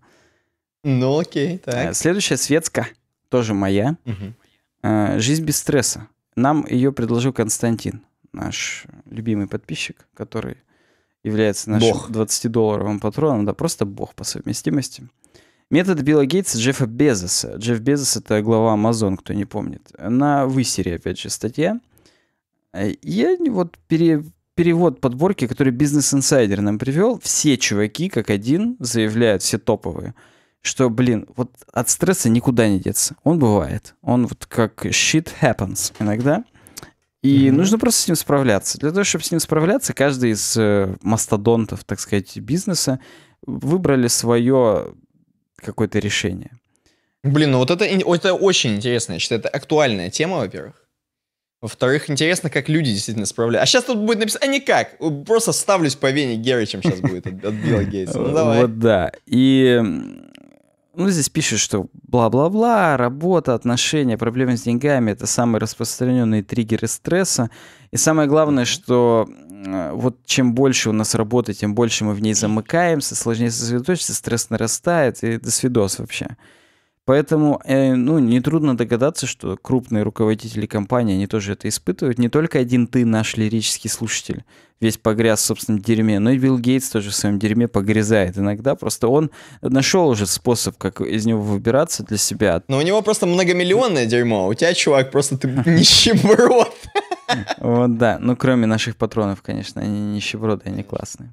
Ну окей, так. Э, следующая светская, тоже моя. Угу. Жизнь без стресса. Нам ее предложил Константин, наш любимый подписчик, который является нашим 20-долларовым патроном, да, просто бог по совместимости. Метод Билла Гейтса Джеффа Безоса. Джефф Безос — это глава Amazon, кто не помнит. На высере, опять же, статья. Э, я вот пере, перевод подборки, который Бизнес Инсайдер нам привел. Все чуваки, как один, заявляют, все топовые — что, блин, вот от стресса никуда не деться. Он бывает. Он вот как shit happens иногда. И mm-hmm. нужно просто с ним справляться. Для того, чтобы с ним справляться, каждый из э, мастодонтов, так сказать, бизнеса выбрали свое какое-то решение. Блин, ну вот это, это очень интересно, я считаю, это актуальная тема, во-первых. Во-вторых, интересно, как люди действительно справляются. А сейчас тут будет написано, а никак, просто ставлюсь по вене чем сейчас будет от, от Билла Гейтса. Ну давай. Вот да. И ну, здесь пишут, что бла-бла-бла, работа, отношения, проблемы с деньгами – это самые распространенные триггеры стресса. И самое главное, что э, вот чем больше у нас работы, тем больше мы в ней замыкаемся, сложнее сосредоточиться, стресс нарастает, и до свидос вообще. Поэтому, э, ну, нетрудно догадаться, что крупные руководители компании, они тоже это испытывают. Не только один ты, наш лирический слушатель, весь погряз в собственном дерьме, но и Билл Гейтс тоже в своем дерьме погрязает иногда. Просто он нашел уже способ, как из него выбираться для себя. Но у него просто многомиллионное дерьмо. А у тебя, чувак, просто ты нищеброд. Вот да. Ну, кроме наших патронов, конечно, они нищеброды, они классные.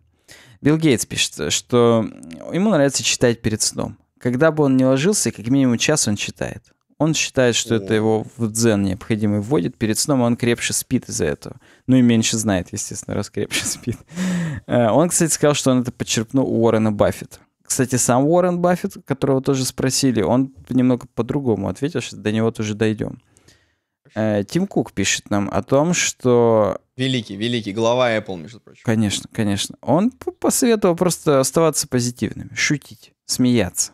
Билл Гейтс пишет, что ему нравится читать перед сном. Когда бы он ни ложился, как минимум час он читает. Он считает, что это его в дзен необходимый вводит. Перед сном он крепче спит из-за этого. Ну и меньше знает, естественно, раз крепче спит. Э, он, кстати, сказал, что он это подчерпнул у Уоррена Баффета. Кстати, сам Уоррен Баффет, которого тоже спросили, он немного по-другому ответил, что до него тоже дойдем. Э, Тим Кук пишет нам о том, что... Великий, великий, глава Apple, между прочим. Конечно, конечно. Он посоветовал просто оставаться позитивными, шутить, смеяться.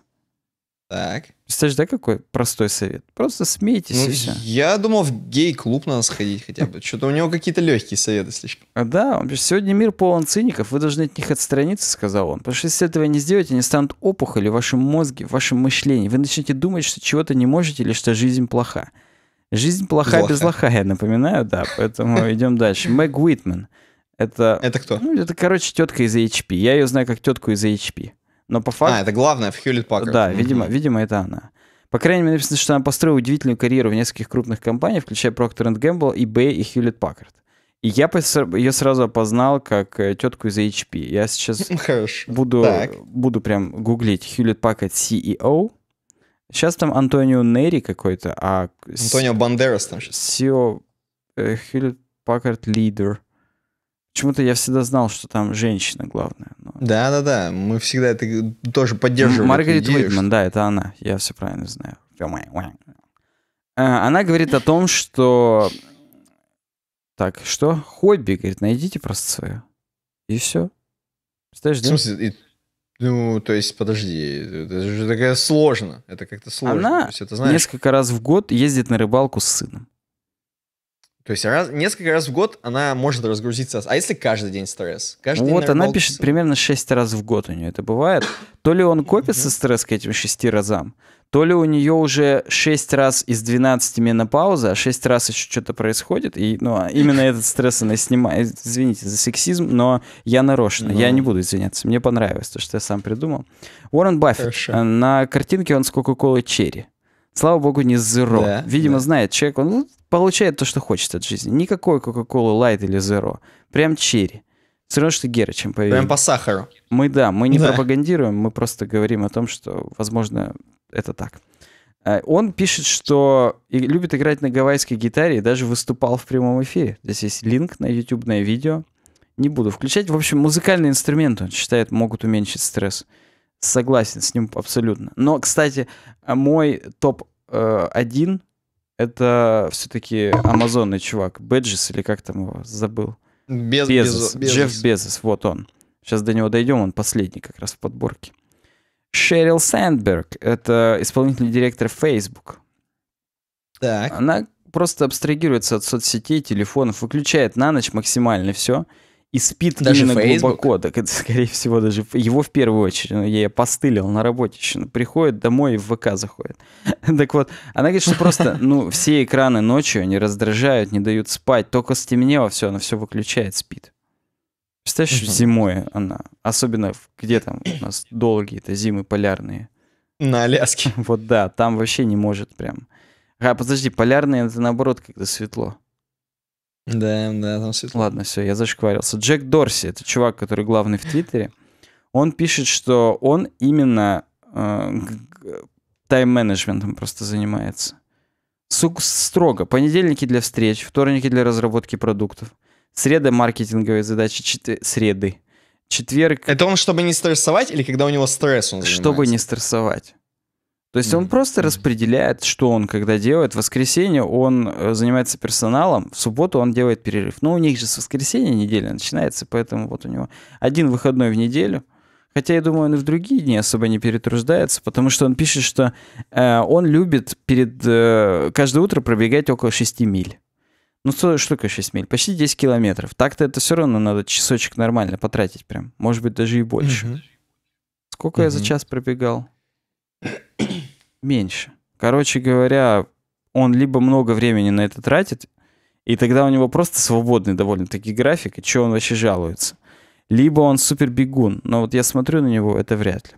Так. Представляешь, да, какой простой совет? Просто смейтесь ну, и все. Я думал, в гей-клуб надо сходить хотя бы. Что-то у него какие-то легкие советы слишком. А да, он пишет, сегодня мир полон циников, вы должны от них отстраниться, сказал он. Потому что если этого не сделаете, они станут опухоли в вашем мозге, в вашем мышлении. Вы начнете думать, что чего-то не можете или что жизнь плоха. Жизнь плоха, плоха. без лоха, я напоминаю, да, поэтому идем дальше. Мэг Уитмен. Это, это кто? Ну, это, короче, тетка из HP. Я ее знаю как тетку из HP но по а, факту... А, это главное в Хьюлит Паккард. Да, видимо, видимо, это она. По крайней мере, написано, что она построила удивительную карьеру в нескольких крупных компаниях, включая Procter Gamble, eBay и Hewlett Packard. И я ее сразу опознал как э, тетку из HP. Я сейчас буду, буду прям гуглить Hewlett Packard CEO. Сейчас там Антонио Нери какой-то, а... Антонио Бандерас там сейчас. CEO э, Hewlett Packard лидер. Почему-то я всегда знал, что там женщина главная. Да-да-да, мы всегда это тоже поддерживаем. Маргарит идею, Уитман, да, это она, я все правильно знаю. Э, она говорит о том, что... Так, что? Хобби, говорит, найдите просто свое. И все. Представляешь, да? В смысле, и... Ну, то есть, подожди, это же такая сложно. Это как-то сложно. Она есть, это, знаешь... несколько раз в год ездит на рыбалку с сыном. То есть раз, несколько раз в год она может разгрузиться. А если каждый день стресс? Каждый вот день, наверное, она пишет примерно 6 раз в год у нее это бывает. То ли он копится стресс к этим 6 разам, то ли у нее уже 6 раз из 12 менопауза, а 6 раз еще что-то происходит, и ну, а именно этот стресс она снимает. Извините за сексизм, но я нарочно, ну. я не буду извиняться. Мне понравилось то, что я сам придумал. Уоррен Баффет. Хорошо. Э, на картинке он с Кока-Колой Черри. Слава богу, не Zero, Да, Видимо, да. знает человек, он получает то, что хочет от жизни. Никакой Coca-Cola Light или Zero, Прям черри. Все равно, что Гера, чем поверить. Прям по сахару. Мы, да, мы не да. пропагандируем, мы просто говорим о том, что, возможно, это так. А, он пишет, что любит играть на гавайской гитаре и даже выступал в прямом эфире. Здесь есть линк на ютубное видео. Не буду включать. В общем, музыкальные инструменты, он считает, могут уменьшить стресс. Согласен с ним абсолютно. Но, кстати, мой топ-1 э, это все-таки Амазонный чувак. Беджис или как там его забыл? Без, Безос. Безос. Джефф Безос, вот он. Сейчас до него дойдем, он последний как раз в подборке. Шерил Сэндберг, это исполнительный директор Facebook. Так. Она просто абстрагируется от соцсетей, телефонов, выключает на ночь максимально все. И спит даже именно Facebook? глубоко, так это, скорее всего, даже его в первую очередь. Ну, я постылил на работе. еще ну, Приходит домой и в ВК заходит. так вот, она говорит, что просто, ну, все экраны ночью, они раздражают, не дают спать. Только стемнело, все, она все выключает, спит. Представляешь, зимой она, особенно где там у нас долгие-то зимы полярные. На Аляске. Вот да, там вообще не может прям. А, подожди, полярные это наоборот, когда светло. Да, да, там светло. Ладно, все, я зашкварился. Джек Дорси, это чувак, который главный в Твиттере, он пишет, что он именно э, тайм-менеджментом просто занимается. Сука, строго. Понедельники для встреч, вторники для разработки продуктов, среда маркетинговые задачи, четвер... среды, четверг... Это он, чтобы не стрессовать или когда у него стресс он занимается? Чтобы не стрессовать. То есть он просто распределяет, что он когда делает. В воскресенье он э, занимается персоналом, в субботу он делает перерыв. Но ну, у них же с воскресенья неделя начинается, поэтому вот у него один выходной в неделю. Хотя я думаю, он и в другие дни особо не перетруждается, потому что он пишет, что э, он любит перед э, каждое утро пробегать около 6 миль. Ну, что, что такое 6 миль? Почти 10 километров. Так-то это все равно надо часочек нормально потратить прям. Может быть, даже и больше. Угу. Сколько угу. я за час пробегал? меньше. Короче говоря, он либо много времени на это тратит, и тогда у него просто свободный довольно-таки график, и чего он вообще жалуется. Либо он супер бегун, но вот я смотрю на него, это вряд ли.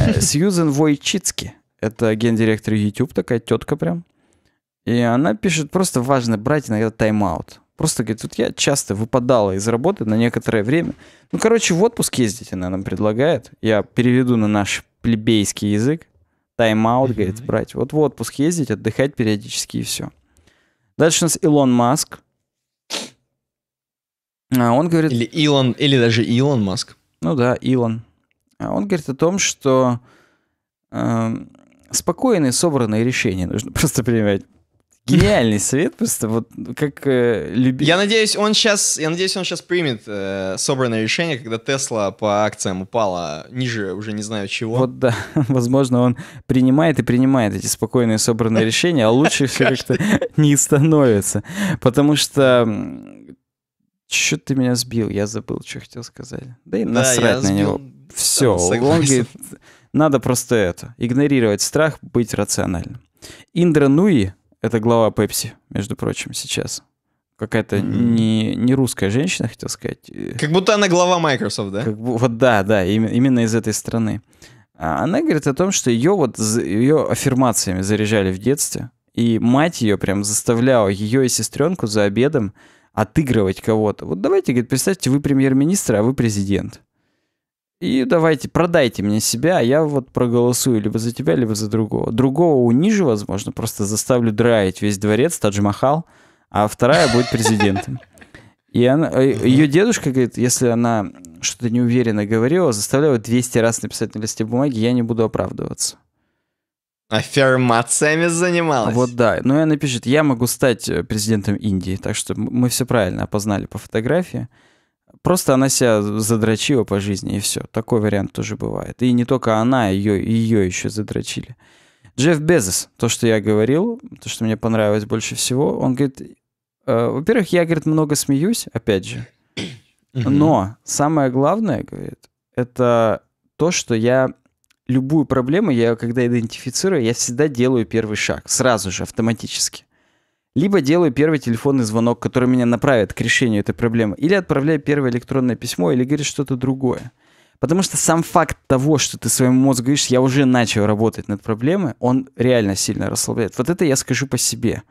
Э, Сьюзен Войчицки, это гендиректор YouTube, такая тетка прям. И она пишет, просто важно брать иногда тайм-аут. Просто говорит, вот я часто выпадала из работы на некоторое время. Ну, короче, в отпуск ездить она нам предлагает. Я переведу на наш плебейский язык тайм-аут, mm говорит, брать. Вот в отпуск ездить, отдыхать периодически и все. Дальше у нас Илон Маск. А, он говорит... Или Илон, или даже Илон Маск. Ну да, Илон. А он говорит о том, что э, спокойные, собранные решения нужно просто принимать гениальный совет, просто вот как э, люби... Я надеюсь, он сейчас, я надеюсь, он сейчас примет э, собранное решение, когда Тесла по акциям упала ниже уже не знаю чего. Вот да, возможно, он принимает и принимает эти спокойные собранные решения, а лучше все как-то не становится, потому что что ты меня сбил, я забыл, что хотел сказать. Да и насрать на него. Все, надо просто это, игнорировать страх, быть рациональным. Индра Нуи это глава Пепси, между прочим, сейчас. Какая-то mm-hmm. не, не русская женщина, хотел сказать. Э, как будто она глава Microsoft, да? Как, вот да, да, именно, именно из этой страны. А она говорит о том, что ее вот ее аффирмациями заряжали в детстве, и мать ее прям заставляла ее и сестренку за обедом отыгрывать кого-то. Вот давайте, говорит, представьте, вы премьер-министр, а вы президент. И давайте, продайте мне себя, а я вот проголосую либо за тебя, либо за другого. Другого унижу, возможно, просто заставлю драить весь дворец, Тадж-Махал, а вторая будет президентом. И она, э, ее дедушка говорит, если она что-то неуверенно говорила, заставляла 200 раз написать на листе бумаги, я не буду оправдываться. Аффирмациями занималась. Вот да. Ну и она пишет, я могу стать э, президентом Индии. Так что мы все правильно опознали по фотографии. Просто она себя задрочила по жизни, и все. Такой вариант тоже бывает. И не только она, ее, ее еще задрочили. Джефф Безос, то, что я говорил, то, что мне понравилось больше всего, он говорит, э, во-первых, я, говорит, много смеюсь, опять же, но самое главное, говорит, это то, что я любую проблему, я когда идентифицирую, я всегда делаю первый шаг, сразу же, автоматически либо делаю первый телефонный звонок, который меня направит к решению этой проблемы, или отправляю первое электронное письмо, или говорит что-то другое. Потому что сам факт того, что ты своему мозгу говоришь, я уже начал работать над проблемой, он реально сильно расслабляет. Вот это я скажу по себе.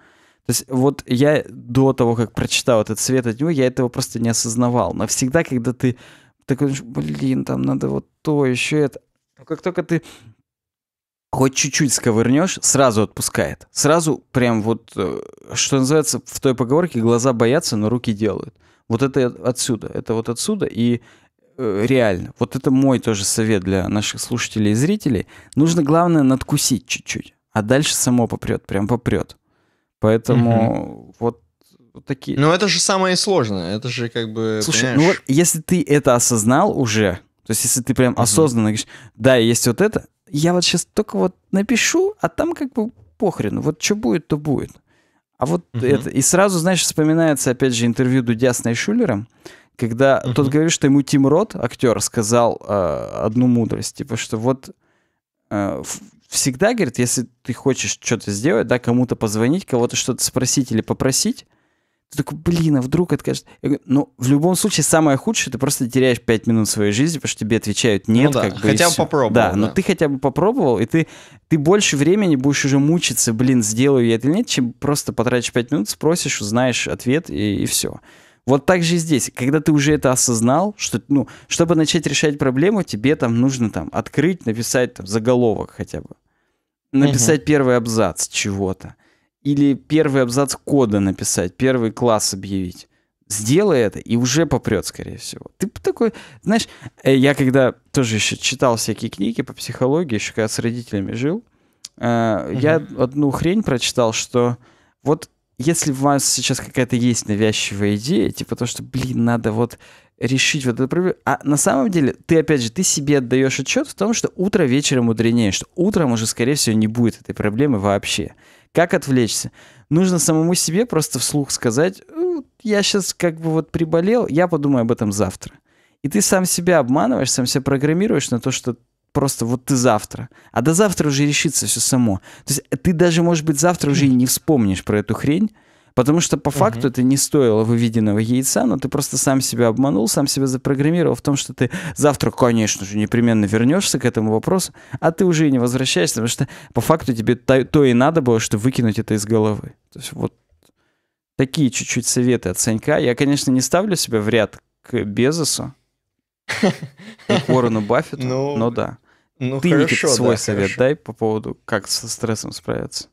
То есть вот я до того, как прочитал этот свет от него, я этого просто не осознавал. Но всегда, когда ты такой, блин, там надо вот то, еще это. как только ты хоть чуть-чуть сковырнешь, сразу отпускает. Сразу прям вот, э, что называется в той поговорке, глаза боятся, но руки делают. Вот это отсюда, это вот отсюда. И э, реально, вот это мой тоже совет для наших слушателей и зрителей. Нужно, главное, надкусить чуть-чуть, а дальше само попрет, прям попрет. Поэтому угу. вот вот такие. Но ну, это же самое сложное, это же как бы. Слушай, ну понимаешь... ну вот если ты это осознал уже, то есть если ты прям угу. осознанно говоришь, да, есть вот это, я вот сейчас только вот напишу, а там как бы похрен, вот что будет, то будет. А вот угу. это... И сразу, знаешь, вспоминается, опять же, интервью Дудя с Найшулером, когда угу. тот говорит, что ему Тим Рот, актер, сказал э, одну мудрость, типа, что вот э, всегда, говорит, если ты хочешь что-то сделать, да, кому-то позвонить, кого-то что-то спросить или попросить, ты такой, блин, а вдруг откажет? Я говорю, ну, в любом случае, самое худшее, ты просто теряешь 5 минут своей жизни, потому что тебе отвечают ну нет. Ну да, как бы, хотя бы попробовал. Да, да, но ты хотя бы попробовал, и ты, ты больше времени будешь уже мучиться, блин, сделаю я это или нет, чем просто потратишь 5 минут, спросишь, узнаешь ответ, и, и все. Вот так же и здесь. Когда ты уже это осознал, что, ну, чтобы начать решать проблему, тебе там нужно там открыть, написать там заголовок хотя бы. Написать угу. первый абзац чего-то или первый абзац кода написать, первый класс объявить. Сделай это, и уже попрет, скорее всего. Ты такой, знаешь, э, я когда тоже еще читал всякие книги по психологии, еще когда с родителями жил, Uh-huh. Я одну хрень прочитал, что вот если у вас сейчас какая-то есть навязчивая идея, типа то, что, блин, надо вот решить вот эту проблему. А на самом деле, ты, опять же, ты себе отдаешь отчет в том, что утро вечером мудренее, что утром уже, скорее всего, не будет этой проблемы вообще. Как отвлечься? Нужно самому себе просто вслух сказать, «Ну, я сейчас как бы вот приболел, я подумаю об этом завтра. И ты сам себя обманываешь, сам себя программируешь на то, что просто вот ты завтра. А до завтра уже решится все само. То есть ты даже, может быть, завтра уже и не вспомнишь про эту хрень, Потому что по факту угу. это не стоило выведенного яйца, но ты просто сам себя обманул, сам себя запрограммировал в том, что ты завтра, конечно же, непременно вернешься к этому вопросу, а ты уже и не возвращаешься, потому что по факту тебе то и надо было, чтобы выкинуть это из головы. То есть вот такие чуть-чуть советы от Санька. Я, конечно, не ставлю себя в ряд к Безосу, и Уоррену Баффету, ну, но да. Ну, ты, хорошо, Никита, свой да, совет хорошо. дай по поводу, как со стрессом справиться.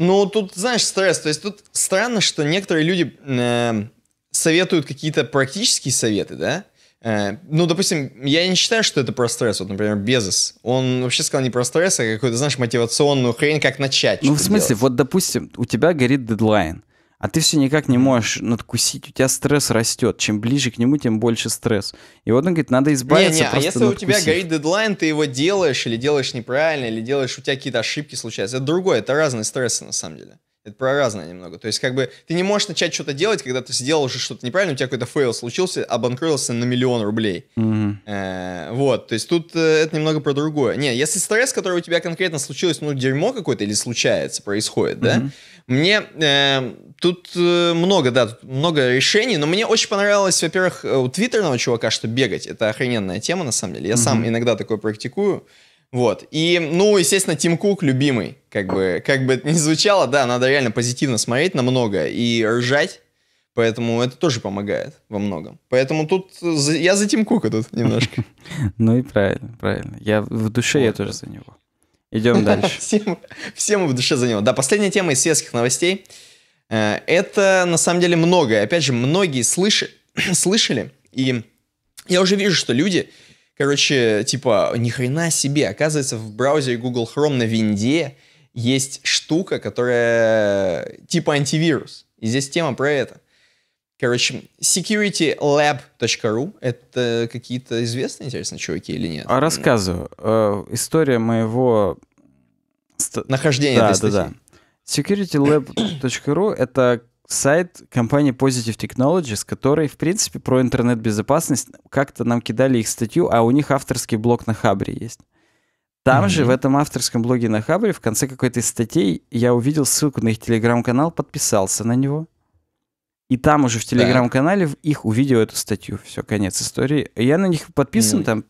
Ну, тут, знаешь, стресс. То есть тут странно, что некоторые люди э, советуют какие-то практические советы, да? Э, ну, допустим, я не считаю, что это про стресс. Вот, например, Безос. Он вообще сказал не про стресс, а какую-то, знаешь, мотивационную хрень, как начать. Ну, в смысле, делать. вот, допустим, у тебя горит дедлайн а ты все никак не можешь надкусить, у тебя стресс растет. Чем ближе к нему, тем больше стресс. И вот он говорит, надо избавиться. Не, не, а если надкусить. у тебя горит дедлайн, ты его делаешь или делаешь неправильно, или делаешь, у тебя какие-то ошибки случаются. Это другое, это разные стрессы на самом деле. Это про разное немного. То есть, как бы, ты не можешь начать что-то делать, когда ты сделал уже что-то неправильно, у тебя какой-то фейл случился, обанкротился на миллион рублей. Mm-hmm. вот, то есть тут э, это немного про другое. Не, если стресс, который у тебя конкретно случился, ну, дерьмо какое-то или случается, происходит, mm-hmm. да, мне эм, э, тут много, да, тут много решений, но мне очень понравилось, во-первых, э, у твиттерного чувака, что бегать. Это охрененная тема, на самом деле. Я mm-hmm. сам иногда такое практикую. Вот. И, ну, естественно, Тим Кук любимый. Как бы, как бы это ни звучало, да, надо реально позитивно смотреть на многое и ржать. Поэтому это тоже помогает во многом. Поэтому тут за, я за Тим Кука тут немножко. Ну и правильно, правильно. Я в душе я тоже за него. Идем дальше. Всем, всем в душе за него. Да, последняя тема из светских новостей. Э, это на самом деле многое. Опять же, многие слыши, слышали, и я уже вижу, что люди, короче, типа, ни хрена себе, оказывается, в браузере Google Chrome на винде есть штука, которая типа антивирус. И здесь тема про это. Короче, securitylab.ru — это какие-то известные, интересно, чуваки или нет? А рассказываю. Э, история моего... нахождения. да, этой статьи. Да, да. securitylab.ru — это сайт компании Positive Technologies, который, в принципе, про интернет-безопасность. Как-то нам кидали их статью, а у них авторский блог на Хабре есть. Там mm-hmm. же, в этом авторском блоге на Хабре, в конце какой-то из статей я увидел ссылку на их телеграм-канал, подписался на него. И там уже в телеграм-канале в их увидел эту статью. Все, конец истории. Я на них подписан, mm. там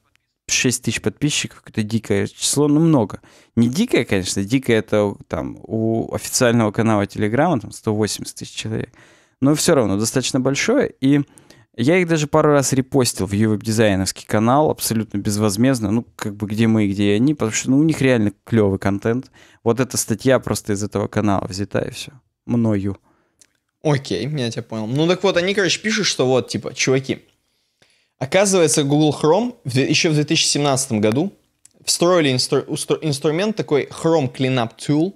6 тысяч подписчиков, это дикое число, но ну, много. Не дикое, конечно, дикое это там у официального канала Телеграма там 180 тысяч человек. Но все равно достаточно большое. И я их даже пару раз репостил в ювеб дизайновский канал абсолютно безвозмездно, ну как бы где мы и где они, потому что ну, у них реально клевый контент. Вот эта статья просто из этого канала взята и все. Мною. Окей, я тебя понял. Ну так вот, они, короче, пишут, что вот, типа, чуваки, оказывается, Google Chrome в, еще в 2017 году встроили инстру, устру, инструмент такой Chrome Cleanup Tool,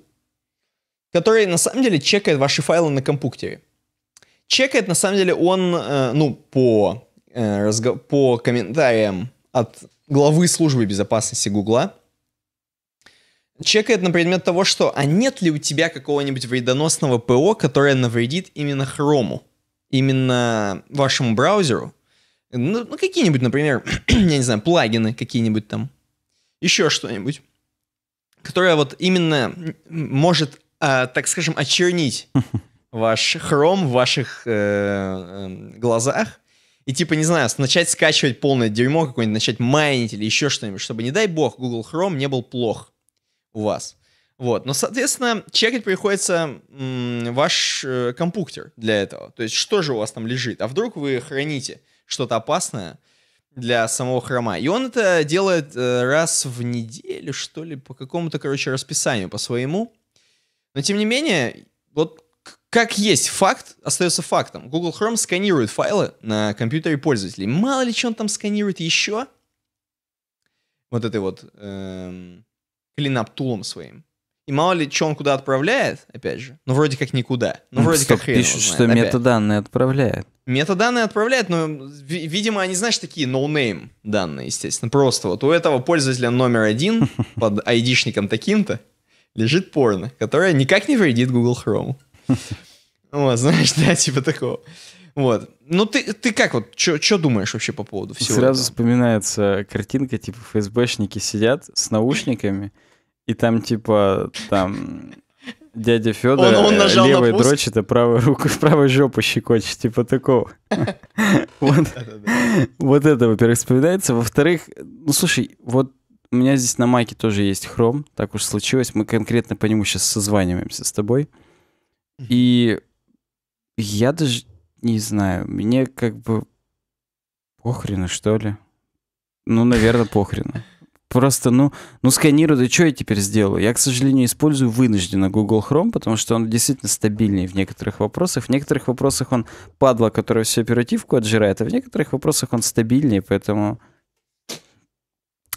который на самом деле чекает ваши файлы на компьютере. Чекает, на самом деле, он, э, ну, по, э, разго- по комментариям от главы службы безопасности Google чекает на предмет того, что а нет ли у тебя какого-нибудь вредоносного ПО, которое навредит именно хрому, именно вашему браузеру. Ну, ну какие-нибудь, например, я не знаю, плагины какие-нибудь там, еще что-нибудь, которое вот именно может, а, так скажем, очернить ваш хром в ваших э, эм, глазах. И типа, не знаю, начать скачивать полное дерьмо какое-нибудь, начать майнить или еще что-нибудь, чтобы, не дай бог, Google Chrome не был плох у вас. Вот. Но, соответственно, чекать приходится м, ваш э, компьютер для этого. То есть, что же у вас там лежит? А вдруг вы храните что-то опасное для самого хрома? И он это делает э, раз в неделю, что ли, по какому-то, короче, расписанию, по своему. Но, тем не менее, вот как есть факт, остается фактом. Google Chrome сканирует файлы на компьютере пользователей. Мало ли, что он там сканирует еще. Вот этой вот... Э, Клинаптулом своим. И мало ли, что он куда отправляет, опять же. Ну, вроде как никуда. Ну, вроде как хрен пишут, знает, что опять. метаданные отправляет. Метаданные отправляет, но, видимо, они, знаешь, такие no-name данные, естественно. Просто вот у этого пользователя номер один под айдишником таким-то лежит порно, которое никак не вредит Google Chrome. Вот, знаешь, да, типа такого. Вот. Ну, ты, ты как вот, что думаешь вообще по поводу всего Сразу этого? вспоминается картинка, типа, ФСБшники сидят с наушниками, и там типа там дядя Федор он, он э, нажал левой на дрочит, а правой руку, правой жопу щекочет, типа такого. Вот это, во-первых, вспоминается. Во-вторых, ну слушай, вот у меня здесь на майке тоже есть хром, так уж случилось, мы конкретно по нему сейчас созваниваемся с тобой. И я даже не знаю, мне как бы похрена, что ли? Ну, наверное, похрена просто, ну, ну сканирую, да что я теперь сделаю? Я, к сожалению, использую вынужденно Google Chrome, потому что он действительно стабильнее в некоторых вопросах. В некоторых вопросах он падла, который всю оперативку отжирает, а в некоторых вопросах он стабильнее, поэтому...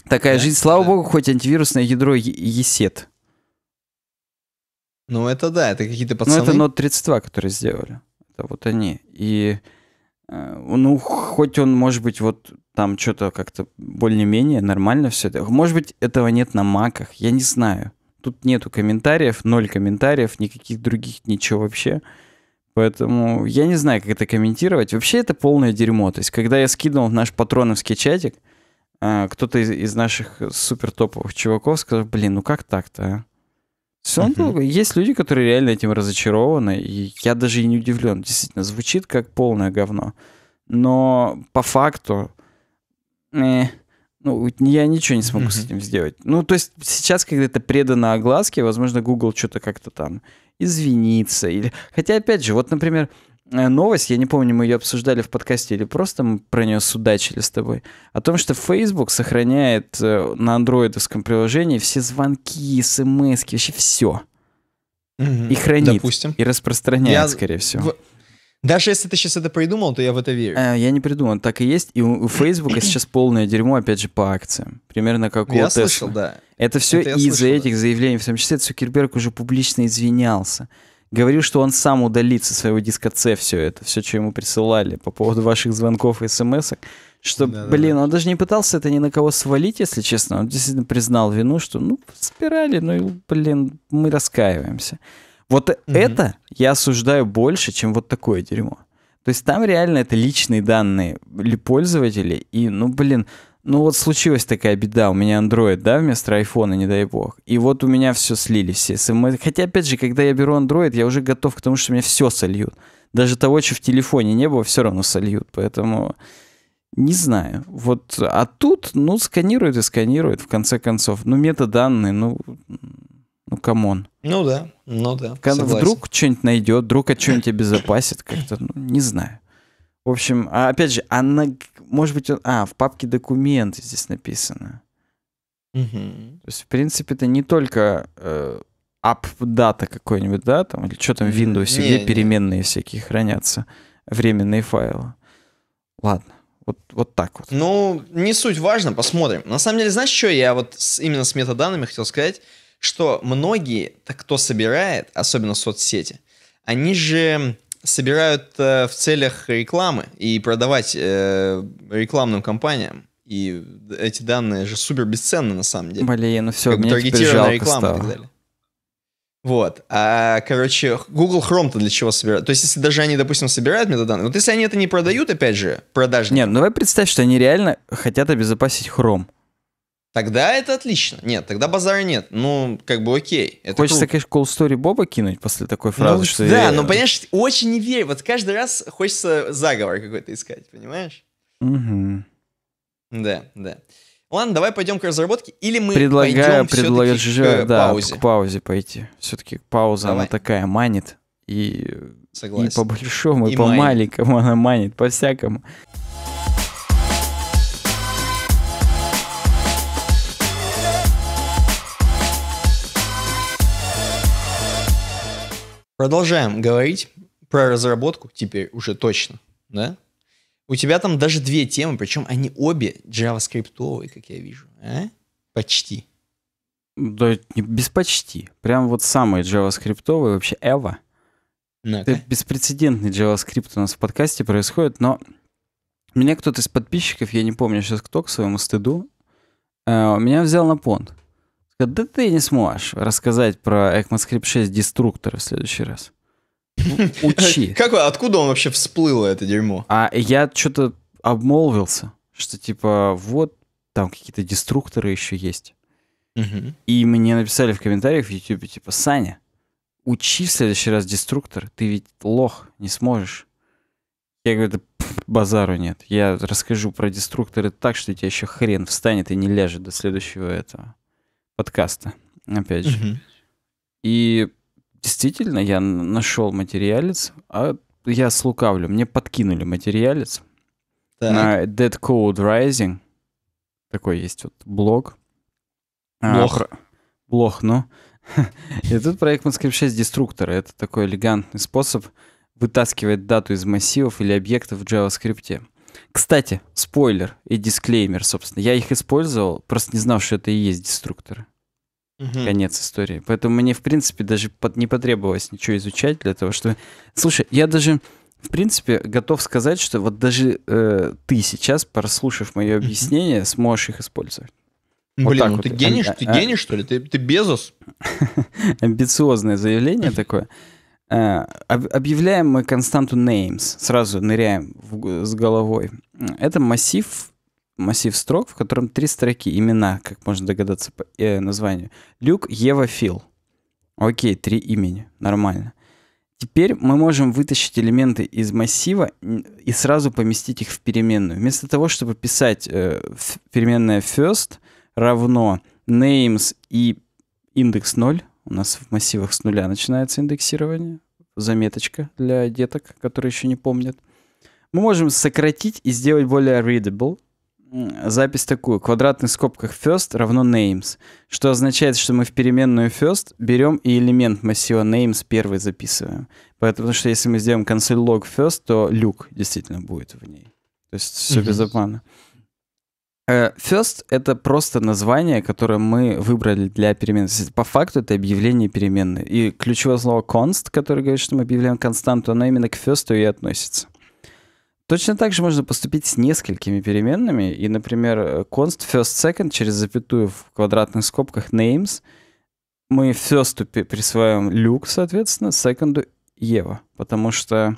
Такая да, жизнь, слава да. богу, хоть антивирусное ядро есет. Ну это да, это какие-то пацаны. Ну это Note 32, которые сделали. Это вот они. И Э, ну, хоть он, может быть, вот там что-то как-то более-менее нормально все это. Может быть, этого нет на маках, я не знаю. Тут нету комментариев, ноль комментариев, никаких других, ничего вообще. Поэтому я не знаю, как это комментировать. Вообще это полное дерьмо. То есть, когда я скидывал в наш патроновский чатик, э, кто-то из, из наших супер топовых чуваков сказал, блин, ну как так-то, а? Сон угу. долго. Есть люди, которые реально этим разочарованы, и я даже и не удивлен. Действительно, звучит как полное говно. Но по факту, э, ну, я ничего не смогу угу. с этим сделать. Ну, то есть сейчас, когда это предано огласке, возможно, Google что-то как-то там извинится. Или... Хотя, опять же, вот, например, Э, новость, я не помню, мы ее обсуждали в подкасте или просто мы про нее судачили с тобой, о том, что Facebook сохраняет э, на андроидовском приложении все звонки, смс, вообще все. Угу, и хранит, допустим. и распространяет, я... скорее всего. В... Даже если ты сейчас это придумал, то я в это верю. Э, я не придумал, так и есть. И у, у Facebook сейчас полное дерьмо, опять же, по акциям. Примерно как у Я Tesla. слышал, да. Это все из-за этих заявлений. В том числе Цукерберг уже публично извинялся говорил, что он сам удалит со своего диска C все это, все, что ему присылали по поводу ваших звонков и смс что, да, блин, да. он даже не пытался это ни на кого свалить, если честно, он действительно признал вину, что, ну, спирали, ну, блин, мы раскаиваемся. Вот угу. это я осуждаю больше, чем вот такое дерьмо. То есть там реально это личные данные пользователей, и, ну, блин, ну вот случилась такая беда, у меня Android, да, вместо айфона, не дай бог. И вот у меня все слили, все смс. Хотя, опять же, когда я беру Android, я уже готов к тому, что мне все сольют. Даже того, что в телефоне не было, все равно сольют. Поэтому не знаю. Вот, а тут, ну, сканирует и сканирует. в конце концов. Ну, метаданные, ну, ну, камон. Ну да, ну да. Когда вдруг что-нибудь найдет, вдруг от чего-нибудь обезопасит как-то, ну, не знаю. В общем, а опять же, а на может быть, он... А, в папке документы здесь написано. Угу. То есть, в принципе, это не только э, app-дата какой-нибудь, да, там, или что там в Windows, не, где не. переменные всякие хранятся, временные файлы. Ладно. Вот, вот так вот. Ну, не суть важно, посмотрим. На самом деле, знаешь, что я вот с, именно с метаданными хотел сказать, что многие, кто собирает, особенно соцсети, они же собирают э, в целях рекламы и продавать э, рекламным компаниям. И эти данные же супер бесценны на самом деле. Блин, ну все, как мне бы таргетированная реклама стало. и так далее. Вот. А, короче, Google Chrome-то для чего собирают? То есть, если даже они, допустим, собирают метаданные, вот если они это не продают, опять же, продажи? Нет, ну давай представь, что они реально хотят обезопасить Chrome. Тогда это отлично. Нет, тогда базара нет. Ну, как бы окей. Это Хочется, круто. конечно, колл-стори Боба кинуть после такой ну, фразы. Ну, что да, я... но, понимаешь, очень не верю. Вот каждый раз хочется заговор какой-то искать, понимаешь? Угу. Да, да. Ладно, давай пойдем к разработке, или мы Предлагаю, пойдем предлагаю же, к, да, э, паузе. к паузе пойти. Все-таки пауза, давай. она такая манит. И, Согласен. и по большому, и, и по маленькому она манит, по всякому. Продолжаем говорить про разработку теперь уже точно, да? У тебя там даже две темы, причем они обе JavaScript, как я вижу, а? Почти. Да без почти. Прям вот самые JavaScript вообще Эва. Это беспрецедентный JavaScript у нас в подкасте происходит, но меня кто-то из подписчиков, я не помню сейчас кто, к своему стыду, э, меня взял на понт. Да ты не сможешь рассказать про ECMAScript 6 деструктор в следующий раз. Учи. Как, откуда он вообще всплыл это дерьмо? А я что-то обмолвился, что типа вот там какие-то деструкторы еще есть. И мне написали в комментариях в YouTube, типа, Саня, учи в следующий раз деструктор, ты ведь лох, не сможешь. Я говорю, да базару нет. Я расскажу про деструкторы так, что тебе еще хрен встанет и не ляжет до следующего этого подкаста, опять же. И действительно, я нашел материалец, а я слукавлю, мне подкинули материалец так. на Dead Code Rising. Такой есть вот блог. Блог. А, блог, ну. И тут проект Manscaped 6 Destructor. Это такой элегантный способ вытаскивать дату из массивов или объектов в JavaScript. Кстати, спойлер и дисклеймер, собственно. Я их использовал, просто не знал, что это и есть деструкторы. Угу. Конец истории. Поэтому мне, в принципе, даже под, не потребовалось ничего изучать для того, чтобы... Слушай, я даже, в принципе, готов сказать, что вот даже э, ты сейчас, прослушав мое объяснение, угу. сможешь их использовать. Вот Блин, ну вот. ты гений, а, ты генишь, а, что ли? Ты, ты Безос? Амбициозное заявление такое. Э, объявляем мы константу names, сразу ныряем в, с головой. Это массив, массив строк, в котором три строки, имена, как можно догадаться по э, названию. Люк, Ева, Фил. Окей, три имени, нормально. Теперь мы можем вытащить элементы из массива и сразу поместить их в переменную. Вместо того, чтобы писать э, переменная first равно names и индекс 0, у нас в массивах с нуля начинается индексирование. Заметочка для деток, которые еще не помнят. Мы можем сократить и сделать более readable. Запись такую. квадратных скобках first равно names. Что означает, что мы в переменную first берем и элемент массива names первый записываем. Поэтому, что если мы сделаем console log first, то люк действительно будет в ней. То есть все mm-hmm. без обмана. Э, first — это просто название, которое мы выбрали для переменной. По факту это объявление переменной. И ключевое слово const, которое говорит, что мы объявляем константу, оно именно к first и относится. Точно так же можно поступить с несколькими переменными. И, например, const first second через запятую в квадратных скобках names мы first присваиваем люк, соответственно, second Ева, потому что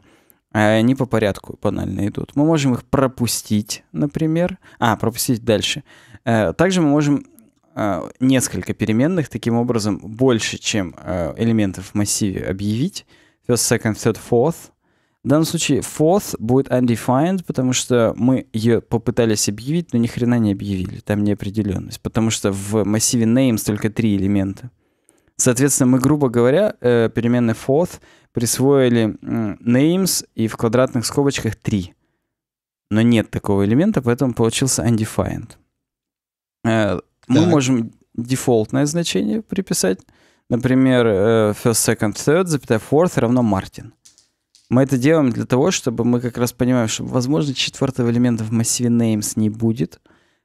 а они по порядку банально идут. Мы можем их пропустить, например. А, пропустить дальше. Э, также мы можем э, несколько переменных, таким образом больше, чем э, элементов в массиве объявить. First, second, third, fourth. В данном случае fourth будет undefined, потому что мы ее попытались объявить, но ни хрена не объявили. Там неопределенность, потому что в массиве names только три элемента. Соответственно, мы, грубо говоря, переменная fourth — присвоили names и в квадратных скобочках 3. Но нет такого элемента, поэтому получился undefined. Э, мы так. можем дефолтное значение приписать. Например, э, first, second, third, запятая fourth равно Мартин. Мы это делаем для того, чтобы мы как раз понимаем, что, возможно, четвертого элемента в массиве names не будет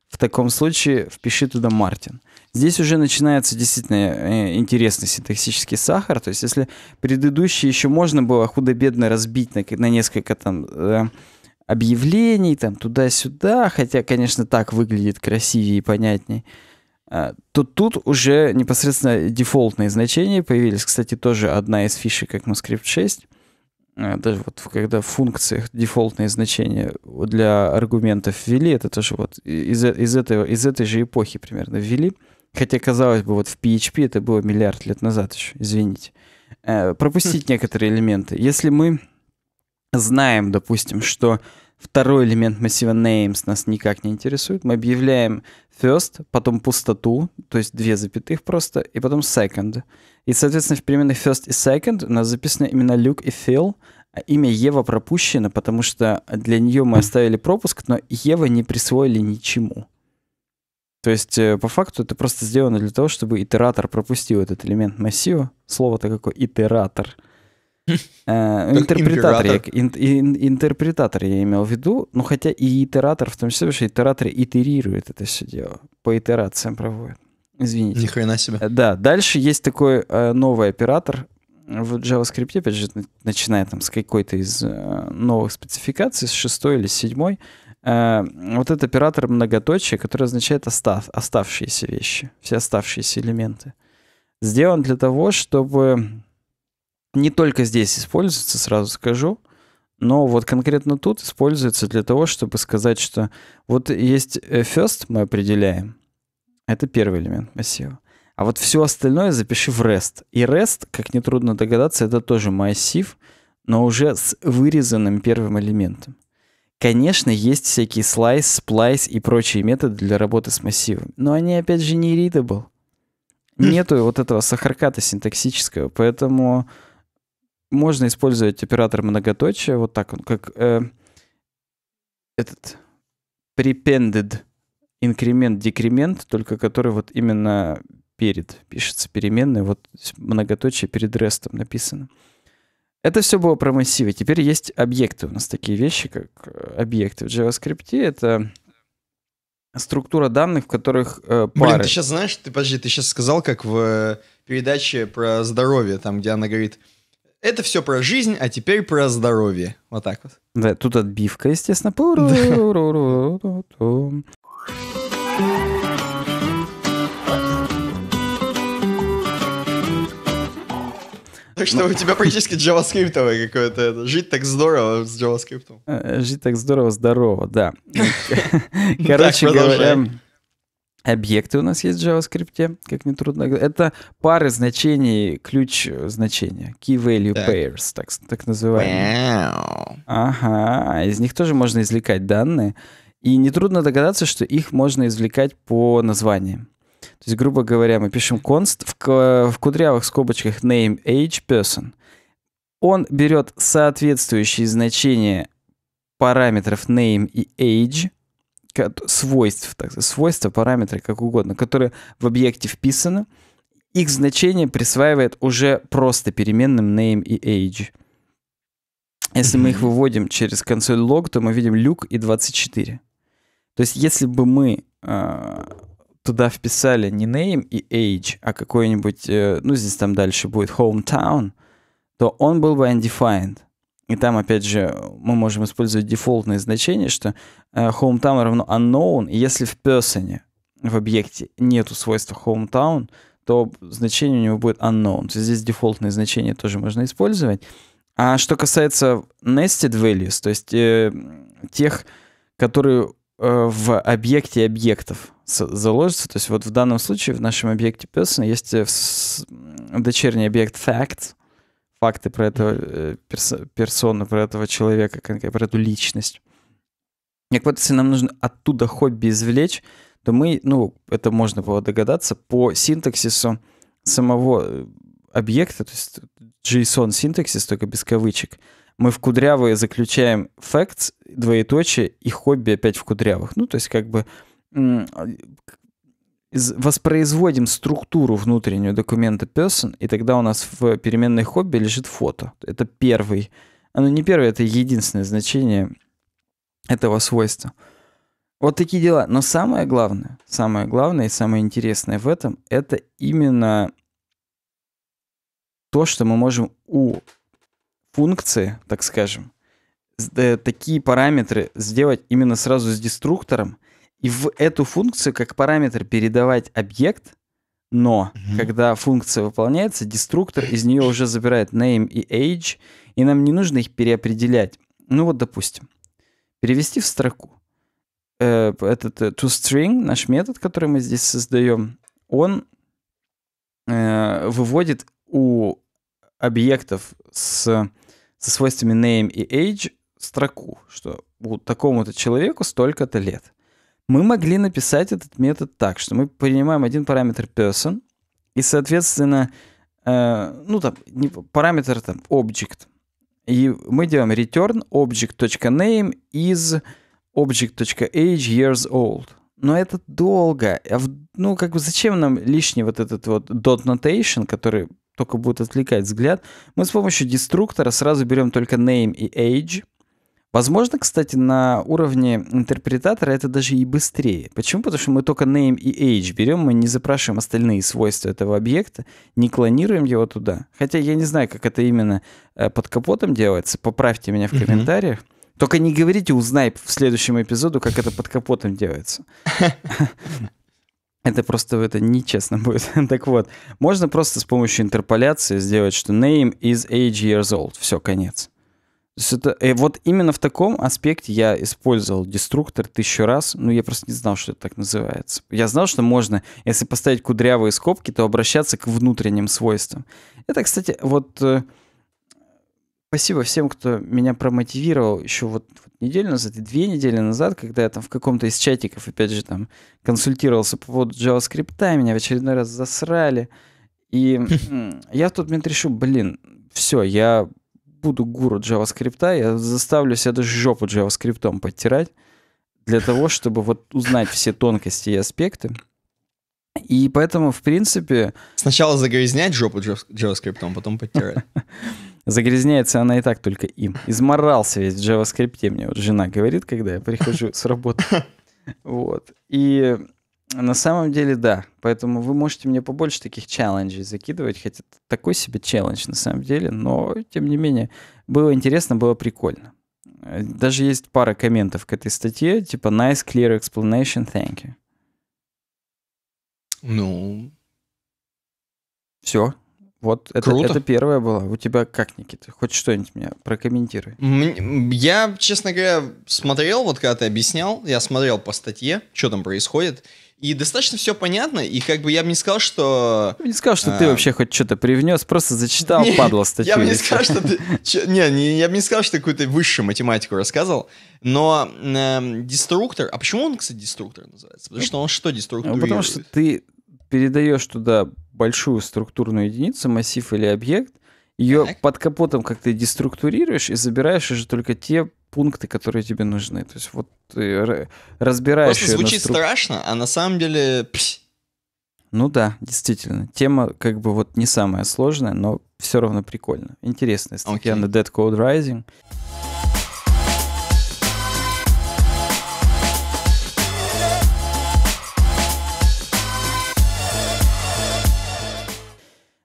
в таком случае впиши туда Мартин. Здесь уже начинается действительно э, интересный синтаксический сахар. То есть если предыдущий еще можно было худо-бедно разбить на, на несколько там э, объявлений, там туда-сюда, хотя, конечно, так выглядит красивее и понятней, э, то тут уже непосредственно дефолтные значения появились. Кстати, тоже одна из фишек как ECMAScript 6. Э, даже вот когда в функциях дефолтные значения для аргументов ввели, это тоже вот из, э, из, этого, из этой же эпохи примерно ввели. Хотя, казалось бы, вот в PHP это было миллиард лет назад еще, извините. Э, пропустить некоторые элементы. Если мы знаем, допустим, что второй элемент массива names нас никак не интересует, мы объявляем first, потом пустоту, то есть две запятых просто, и потом second. И, соответственно, в переменных first и second у нас записаны именно Люк и Фил. А имя Ева пропущено, потому что для нее мы оставили пропуск, но Ева не присвоили ничему. То есть, э, по факту, это просто сделано для того, чтобы итератор пропустил этот элемент массива. Слово-то какое итератор. Э, интерпретатор я, интерпретатор я имел в виду, ну хотя и итератор, в том числе, потому что итераторы итерируют это все дело, по итерациям проводят. Извините. Ни хрена себе. Э, да, дальше есть такой э, новый оператор в JavaScript, опять же, начиная там с какой-то из э, новых спецификаций, с шестой или с седьмой, э, вот этот оператор многоточие который означает остав, оставшиеся вещи, все оставшиеся элементы, сделан для того, чтобы не только здесь используется, сразу скажу, но вот конкретно тут используется для того, чтобы сказать, что вот есть э, first мы определяем, это первый элемент массива. А вот все остальное запиши в REST. И REST, как нетрудно догадаться, это тоже массив, но уже с вырезанным первым элементом. Конечно, есть всякие слайс, сплайс и прочие методы для работы с массивом, но они, опять же, не readable. Хм. Нету вот этого сахарката синтаксического, поэтому можно использовать оператор многоточия, вот так он, как э, этот prepended инкремент-декремент, только который вот именно перед пишется переменной, вот многоточие перед рестом написано. Это все было про массивы. Теперь есть объекты. У нас такие вещи, как э, объекты в JavaScript. Это структура данных, в которых э, пары. Блин, ты сейчас знаешь, ты подожди, ты сейчас сказал, как в э, передаче про здоровье, там, где она говорит, это все про жизнь, а теперь про здоровье. Вот так вот. Да, тут отбивка, естественно. Так что у тебя практически JavaScript какое-то. Жить так здорово с JavaScript. Э, жить так здорово, здорово, да. Короче говоря, объекты у нас есть в JavaScript, как нетрудно. Это пары значений, ключ значения. Key value pairs, так, называемые. Ага, из них тоже можно извлекать данные. И нетрудно догадаться, что их можно извлекать по названиям. То есть, грубо говоря, мы пишем const в, в кудрявых скобочках name age person. Он берет соответствующие значения параметров name и age, свойств, так сказать, свойства, параметры, как угодно, которые в объекте вписаны. Их значение присваивает уже просто переменным name и age. Если мы их выводим через консоль log, то мы видим люк и 24. То есть если бы мы э, туда вписали не name и age, а какой-нибудь, э, ну здесь там дальше будет hometown, то он был бы undefined. И там, опять же, мы можем использовать дефолтные значения, что э, hometown равно unknown, и если в person, в объекте, нету свойства hometown, то значение у него будет unknown. То есть здесь дефолтные значения тоже можно использовать. А что касается nested values, то есть э, тех, которые Э, в объекте объектов заложится. То есть вот в данном случае в нашем объекте person есть э, дочерний объект fact, факты про этого э, перс персону, про этого человека, про эту личность. Так вот, если нам нужно оттуда хобби извлечь, то мы, ну, это можно было догадаться, по синтаксису самого объекта, то есть JSON синтаксис, только без кавычек, мы в кудрявые заключаем facts, двоеточие, и хобби опять в кудрявых. Ну, то есть как бы а, воспроизводим структуру внутреннюю документа person, и тогда у нас в переменной хобби лежит фото. Это первый, оно не первое, это единственное значение этого свойства. Вот такие дела. Но самое главное, самое главное и самое интересное в этом, это именно то, что мы можем у функции, так скажем, э, такие параметры сделать именно сразу с деструктором и в эту функцию как параметр передавать объект, но угу. когда функция выполняется, деструктор из нее уже забирает name и age, и нам не нужно их переопределять. Ну вот, допустим, перевести в строку. Э, этот э, toString, наш метод, который мы здесь создаем, он э, выводит у объектов с со свойствами name и age строку, что вот такому-то человеку столько-то лет. Мы могли написать этот метод так, что мы принимаем один параметр person, и, соответственно, э, ну там, не, параметр там object. И мы делаем return object.name is object.age years old. Но это долго. А ну, как бы зачем нам лишний вот этот вот dot notation, который только будет отвлекать взгляд. Мы с помощью деструктора сразу берем только name и age. Возможно, кстати, на уровне интерпретатора это даже и быстрее. Почему? Потому что мы только name и age берем, мы не запрашиваем остальные свойства этого объекта, не клонируем его туда. Хотя я не знаю, как это именно э, под капотом делается. Поправьте меня в комментариях. Только не говорите, узнай в следующем эпизоду, как это под капотом делается. Это просто это нечестно будет. так вот, можно просто с помощью интерполяции сделать, что name is age years old. Все, конец. То есть это, и э, вот именно в таком аспекте я использовал деструктор тысячу раз, но ну, я просто не знал, что это так называется. Я знал, что можно, если поставить кудрявые скобки, то обращаться к внутренним свойствам. Это, кстати, вот э, Спасибо всем, кто меня промотивировал еще вот, вот неделю назад две недели назад, когда я там в каком-то из чатиков, опять же, там консультировался по поводу JavaScript, меня в очередной раз засрали. И я в тот момент решил, блин, все, я буду гуру JavaScript, я заставлю себя даже жопу JavaScript подтирать для того, чтобы вот узнать все тонкости и аспекты. И поэтому, в принципе... Сначала загрязнять жопу JavaScript, потом подтирать. Загрязняется она и так только им. Изморался весь в JavaScript, мне вот жена говорит, когда я прихожу с работы. Вот. И на самом деле, да. Поэтому вы можете мне побольше таких челленджей закидывать, хотя это такой себе челлендж на самом деле, но тем не менее было интересно, было прикольно. Э, даже есть пара комментов к этой статье, типа nice, clear explanation, thank you. Ну, все. Вот это, Круто. это первое было. У тебя как, Никита? Хоть что-нибудь меня прокомментируй. Я, честно говоря, смотрел, вот когда ты объяснял, я смотрел по статье, что там происходит. И достаточно все понятно, и как бы я бы не сказал, что... Я бы не сказал, что а... ты вообще хоть что-то привнес, просто зачитал, падла, статью. Я бы не сказал, что ты... Не, я бы не сказал, что ты какую-то высшую математику рассказывал, но эм, деструктор... А почему он, кстати, деструктор называется? Потому ну, что он что деструктор? Ну, потому что ты передаешь туда большую структурную единицу, массив или объект, ее так. под капотом как то деструктурируешь и забираешь уже только те пункты, которые тебе нужны. То есть вот ты разбираешь... Просто звучит стру... страшно, а на самом деле... Ну да, действительно. Тема как бы вот не самая сложная, но все равно прикольно. Интересная статья okay. на Dead Code Rising.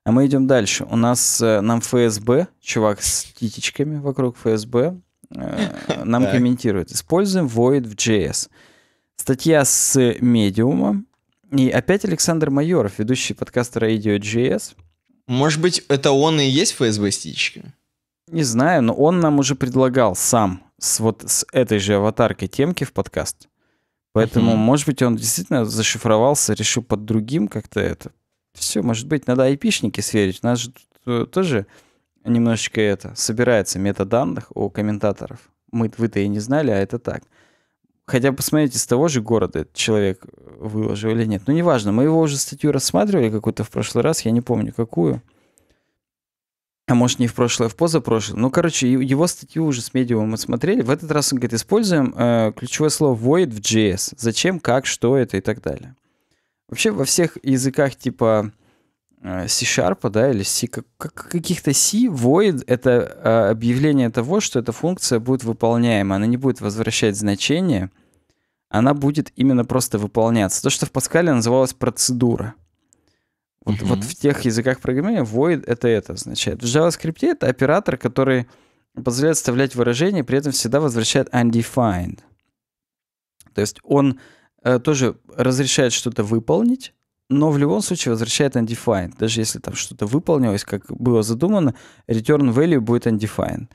А мы идем дальше. У нас э, нам ФСБ, чувак с титечками вокруг ФСБ, э, нам комментирует. Используем Void в JS. Статья с медиума. И опять Александр Майоров, ведущий подкаста Radio JS. Может быть, это он и есть ФСБ с титечками? Не знаю, но он нам уже предлагал сам с вот с этой же аватаркой темки в подкаст. Поэтому, uh-huh. может быть, он действительно зашифровался, решил под другим как-то это все может быть. Надо айпишники сверить. У нас же тут э, тоже немножечко это, собирается метаданных у комментаторов. Мы, вы-то и не знали, а это так. Хотя посмотрите, из того же города этот человек э, выложил или нет. Ну, неважно, мы его уже статью рассматривали какую-то в прошлый раз, я не помню какую. А может, не в прошлое, а в позапрошлое. Ну, короче, его статью уже с медиумом мы смотрели. В этот раз он говорит, используем э, ключевое слово void в JS. Зачем, как, что это и так далее. Вообще во всех языках типа э, C-Sharp, да, или C, как, каких-то C, void — это э, объявление того, что эта функция будет выполняема, она не будет возвращать значение, она будет именно просто выполняться. То, что в Паскале называлось процедура. Вот, mm-hmm. вот в тех языках программирования void — это это означает. В JavaScript — это оператор, который позволяет вставлять выражение, при этом всегда возвращает undefined. То есть он Э, тоже разрешает что-то выполнить, но в любом случае возвращает undefined. Даже если там что-то выполнилось, как было задумано, return value будет undefined.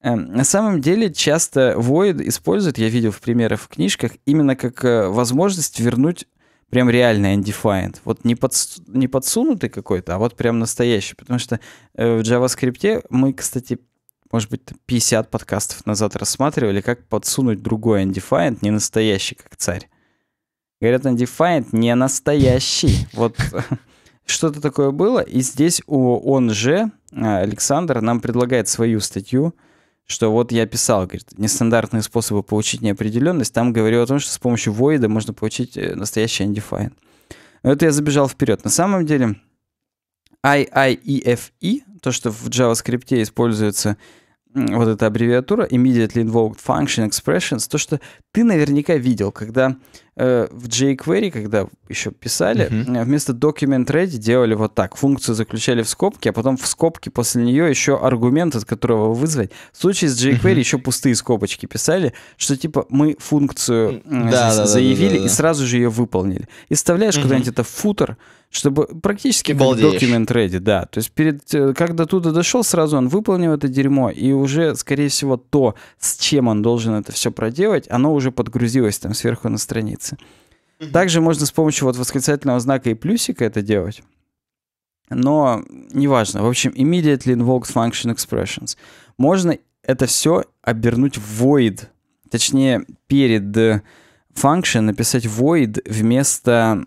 Эм, на самом деле часто void используют, я видел в примерах в книжках, именно как э, возможность вернуть прям реальный undefined. Вот не, под, не подсунутый какой-то, а вот прям настоящий. Потому что э, в JavaScript мы, кстати, может быть, 50 подкастов назад рассматривали, как подсунуть другой undefined, не настоящий, как царь. Говорят, undefined не настоящий. Вот что-то такое было. И здесь у он же, а, Александр, нам предлагает свою статью, что вот я писал, говорит, нестандартные способы получить неопределенность. Там говорю о том, что с помощью void можно получить э, настоящий undefined. это я забежал вперед. На самом деле, IIEFE, e, то, что в JavaScript используется вот эта аббревиатура, Immediately Invoked Function Expressions, то, что ты наверняка видел, когда Э, в jQuery, когда еще писали, uh-huh. вместо document ready делали вот так. Функцию заключали в скобки, а потом в скобки после нее еще аргумент, от которого вызвать. В случае с jQuery uh-huh. еще пустые скобочки писали, что типа мы функцию э, да, да, заявили да, да, да, да. и сразу же ее выполнили. И вставляешь uh-huh. куда-нибудь это в футер, чтобы практически как документ ready, да. То есть перед, э, как до туда дошел, сразу он выполнил это дерьмо, и уже, скорее всего, то, с чем он должен это все проделать, оно уже подгрузилось там сверху на странице. Также можно с помощью вот восклицательного знака и плюсика это делать. Но неважно. В общем, immediately invoked function expressions. Можно это все обернуть в void. Точнее, перед э, function написать void вместо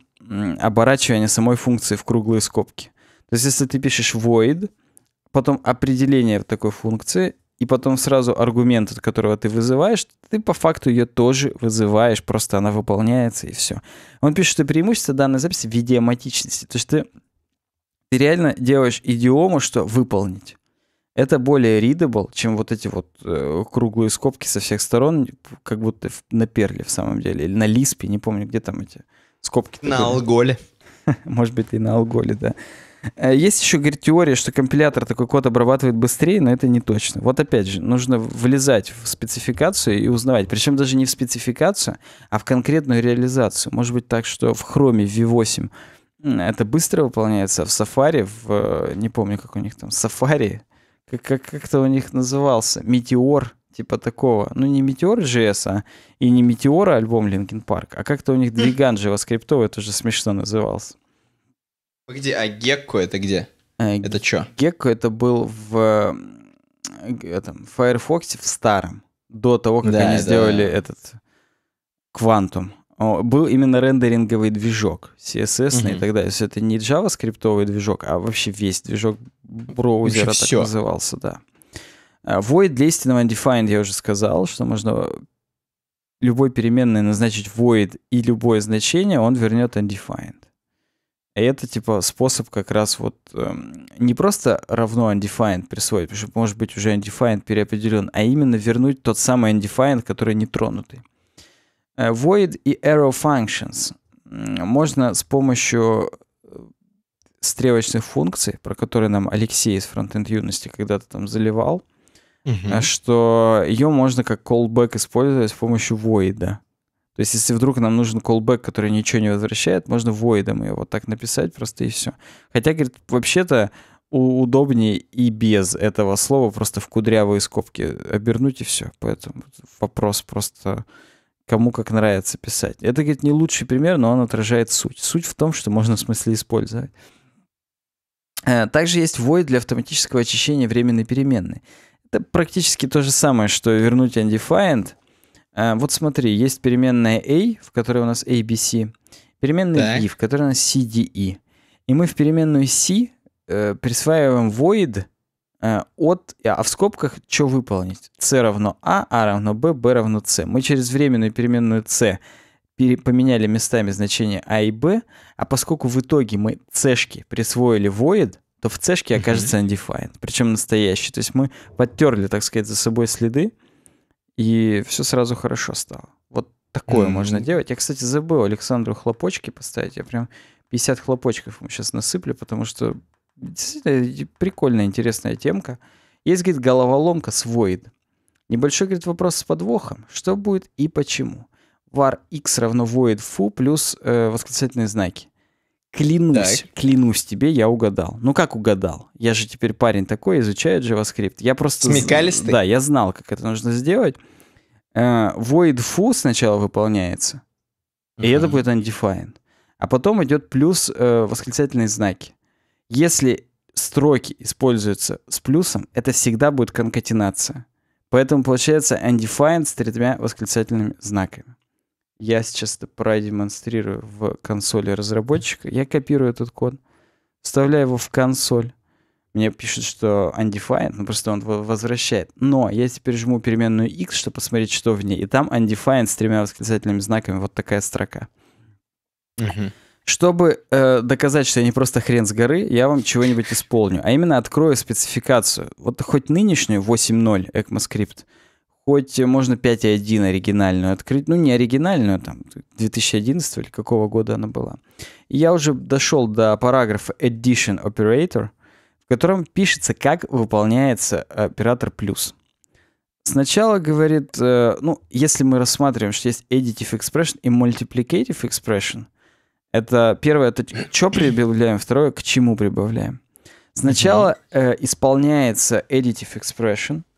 оборачивание самой функции в круглые скобки. То есть если ты пишешь void, потом определение такой функции, и потом сразу аргумент, от которого ты вызываешь, ты по факту ее тоже вызываешь, просто она выполняется и все. Он пишет, что преимущество данной записи в виде идиоматичности. То есть ты, ты реально делаешь идиому, что выполнить. Это более readable, чем вот эти вот э, круглые скобки со всех сторон, как будто на перле в самом деле, или на лиспе, не помню, где там эти Скобки. На такой. алголе. Может быть, и на алголе, да. Э, есть еще, говорит, теория, что компилятор такой код обрабатывает быстрее, но это не точно. Вот опять же, нужно влезать в спецификацию и узнавать. Причем даже не в спецификацию, а в конкретную реализацию. Может быть так, что в Chrome V8 это быстро выполняется, а в Safari, в, э, не помню, как у них там, Safari, как, как, как-то у них назывался, Метеор, типа такого. Ну, не Метеор JS, а и не Метеора альбом Линкен Парк, а как-то у них хм. двиган JavaScript, это же смешно назывался. Где а Гекко это где? А, это что? Гекко это был в э, этом, Firefox в старом, до того, как да, они да. сделали этот квантум. О, был именно рендеринговый движок, CSS угу. и так далее. То есть это не JavaScript движок, а вообще весь движок браузера так все. назывался, да. А, void для истинного undefined, я уже сказал, что можно любой переменной назначить void и любое значение, он вернет undefined. И это типа способ как раз вот эм, не просто равно undefined присвоить, потому что может быть уже undefined переопределен, а именно вернуть тот самый undefined, который не тронутый. Э, void и arrow functions. Можно с помощью э, стрелочных функций, про которые нам Алексей из фронтенд юности когда-то там заливал, угу. что ее можно как callback использовать с помощью void. То есть, если вдруг нам нужен callback, который ничего не возвращает, можно void ее вот так написать просто и все. Хотя, говорит, вообще-то удобнее и без этого слова просто в кудрявые скобки обернуть и все. Поэтому вопрос просто кому как нравится писать. Это, говорит, не лучший пример, но он отражает суть. Суть в том, что можно в смысле использовать. Э, также есть void для автоматического очищения временной переменной. Это практически то же самое, что вернуть undefined. А, вот смотри, есть переменная a, в которой у нас ABC, переменная так. b, e, в которой у нас CDE. И мы в переменную c э, присваиваем void э, от, а, а в скобках что выполнить? c равно a, a равно b, b равно c. Мы через временную переменную c поменяли местами значения a и b, а поскольку в итоге мы c-шки присвоили void, то в цешке окажется undefined, причем настоящий. То есть мы подтерли, так сказать, за собой следы, и все сразу хорошо стало. Вот такое mm-hmm. можно делать. Я, кстати, забыл Александру хлопочки поставить. Я прям 50 хлопочков ему сейчас насыплю, потому что действительно прикольная, интересная темка. Есть, говорит, головоломка с Void. Небольшой, говорит, вопрос с подвохом. Что будет и почему? var x равно void foo плюс э, восклицательные знаки. Клянусь, так. клянусь тебе, я угадал. Ну как угадал? Я же теперь парень такой, изучает JavaScript. Я просто... Смекалистый? Да, я знал, как это нужно сделать. Э, void foo сначала выполняется, и это будет undefined. А потом идет плюс э, восклицательные знаки. Если строки используются с плюсом, это всегда будет конкатинация. Поэтому получается undefined с тремя восклицательными знаками я сейчас это продемонстрирую в консоли разработчика. Я копирую этот код, вставляю его в консоль. Мне пишут, что undefined, ну просто он возвращает. Но я теперь жму переменную x, чтобы посмотреть, что в ней. И там undefined с тремя восклицательными знаками. Вот такая строка. Угу. Чтобы э, доказать, что я не просто хрен с горы, я вам чего-нибудь исполню. А именно открою спецификацию. Вот хоть нынешнюю 8.0 ECMAScript, хоть э, можно 5.1 оригинальную открыть, ну не оригинальную, там 2011 или какого года она была. И я уже дошел до параграфа Addition Operator, в котором пишется, как выполняется э, оператор плюс. Сначала говорит, э, ну, если мы рассматриваем, что есть additive expression и multiplicative expression, это первое, это что прибавляем, второе, к чему прибавляем. Сначала э, исполняется additive expression —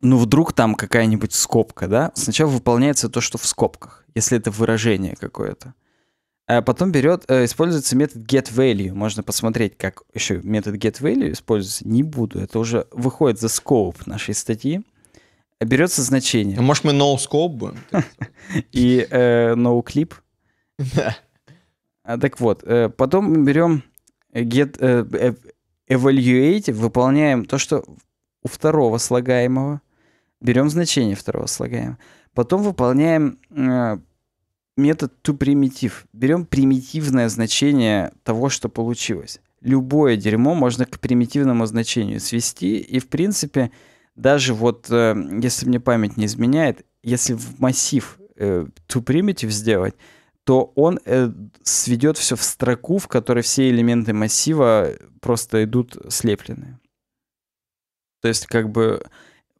ну вдруг там какая-нибудь скобка, да, сначала выполняется то, что в скобках, если это выражение какое-то. А потом берет, э, используется метод getValue. Можно посмотреть, как еще метод getValue используется. Не буду, это уже выходит за скоуп нашей статьи. Берется значение. А может, мы no-scope будем? И э, no-clip? А, так вот, э, потом берем get, evaluate, выполняем то, что у второго слагаемого берем значение второго, слагаем. Потом выполняем э, метод toPrimitive. Берем примитивное значение того, что получилось. Любое дерьмо можно к примитивному значению свести. И, в принципе, даже вот, э, если мне память не изменяет, если в массив э, toPrimitive сделать, то он э, сведет все в строку, в которой все элементы массива просто идут слепленные. То есть, как бы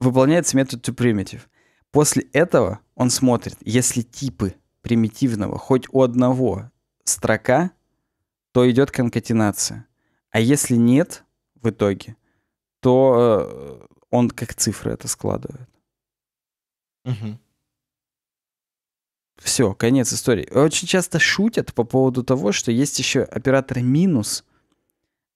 выполняется метод toPrimitive. После этого он смотрит, если типы примитивного хоть у одного строка, то идет конкатенация. А если нет в итоге, то э, он как цифры это складывает. Угу. Все, конец истории. Очень часто шутят по поводу того, что есть еще оператор минус,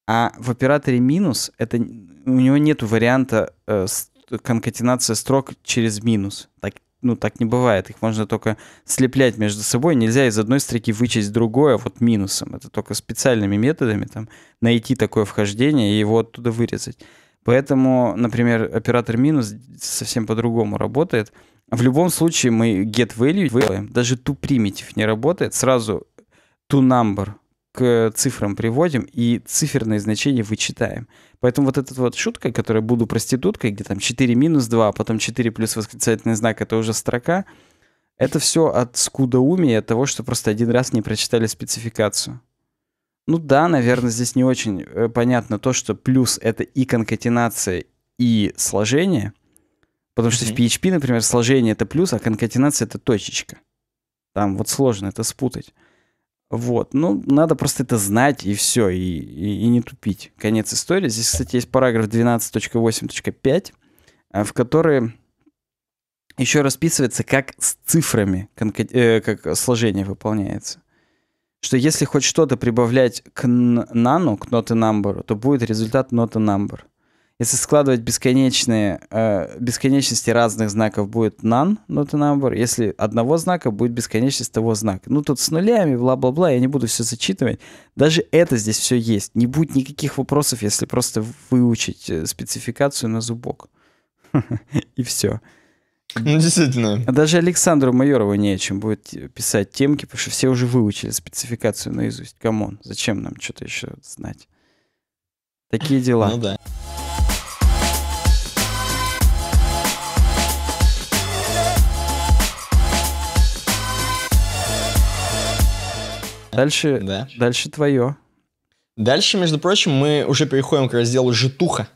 а в операторе минус это у него нет варианта э, с, конкатенация строк через минус. Так, ну, так не бывает. Их можно только слеплять между собой. Нельзя из одной строки вычесть другое вот минусом. Это только специальными методами там найти такое вхождение и его оттуда вырезать. Поэтому, например, оператор минус совсем по-другому работает. В любом случае мы get value делаем. Даже to primitive не работает. Сразу to number к цифрам приводим и циферные значения вычитаем. Поэтому вот эта вот шутка, которая «буду проституткой», где там 4 минус 2, а потом 4 плюс восклицательный знак, это уже строка, это все от скудоумия, от того, что просто один раз не прочитали спецификацию. Ну да, наверное, здесь не очень э, понятно то, что плюс — это и конкатенация, и сложение. Потому mm-hmm. что в PHP, например, сложение — это плюс, а конкатенация — это точечка. Там вот сложно это спутать. Вот, ну, надо просто это знать, и все, и, и, и не тупить. Конец истории. Здесь, кстати, есть параграф 12.8.5, э, в который еще расписывается, как с цифрами, э, как сложение выполняется. Что если хоть что-то прибавлять к нану, к ноты number, то будет результат ноты number. Если складывать бесконечные, э, бесконечности разных знаков будет none, not a number. Если одного знака, будет бесконечность того знака. Ну, тут с нулями, бла-бла-бла, я не буду все зачитывать. Даже это здесь все есть. Не будет никаких вопросов, если просто выучить э, спецификацию на зубок. И все. Ну, действительно. Даже Александру Майорову не о чем будет писать темки, потому что все уже выучили спецификацию наизусть. Камон, зачем нам что-то еще знать? Такие дела. Ну да. Дальше, да. дальше твое. Дальше, между прочим, мы уже переходим к разделу «Житуха»,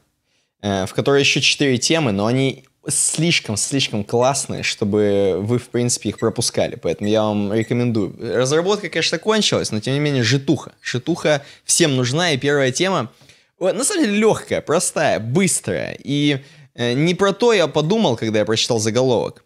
э, в которой еще четыре темы, но они слишком-слишком классные, чтобы вы, в принципе, их пропускали. Поэтому я вам рекомендую. Разработка, конечно, кончилась, но, тем не менее, «Житуха». «Житуха» всем нужна, и первая тема, на самом деле, легкая, простая, быстрая. И э, не про то я подумал, когда я прочитал заголовок.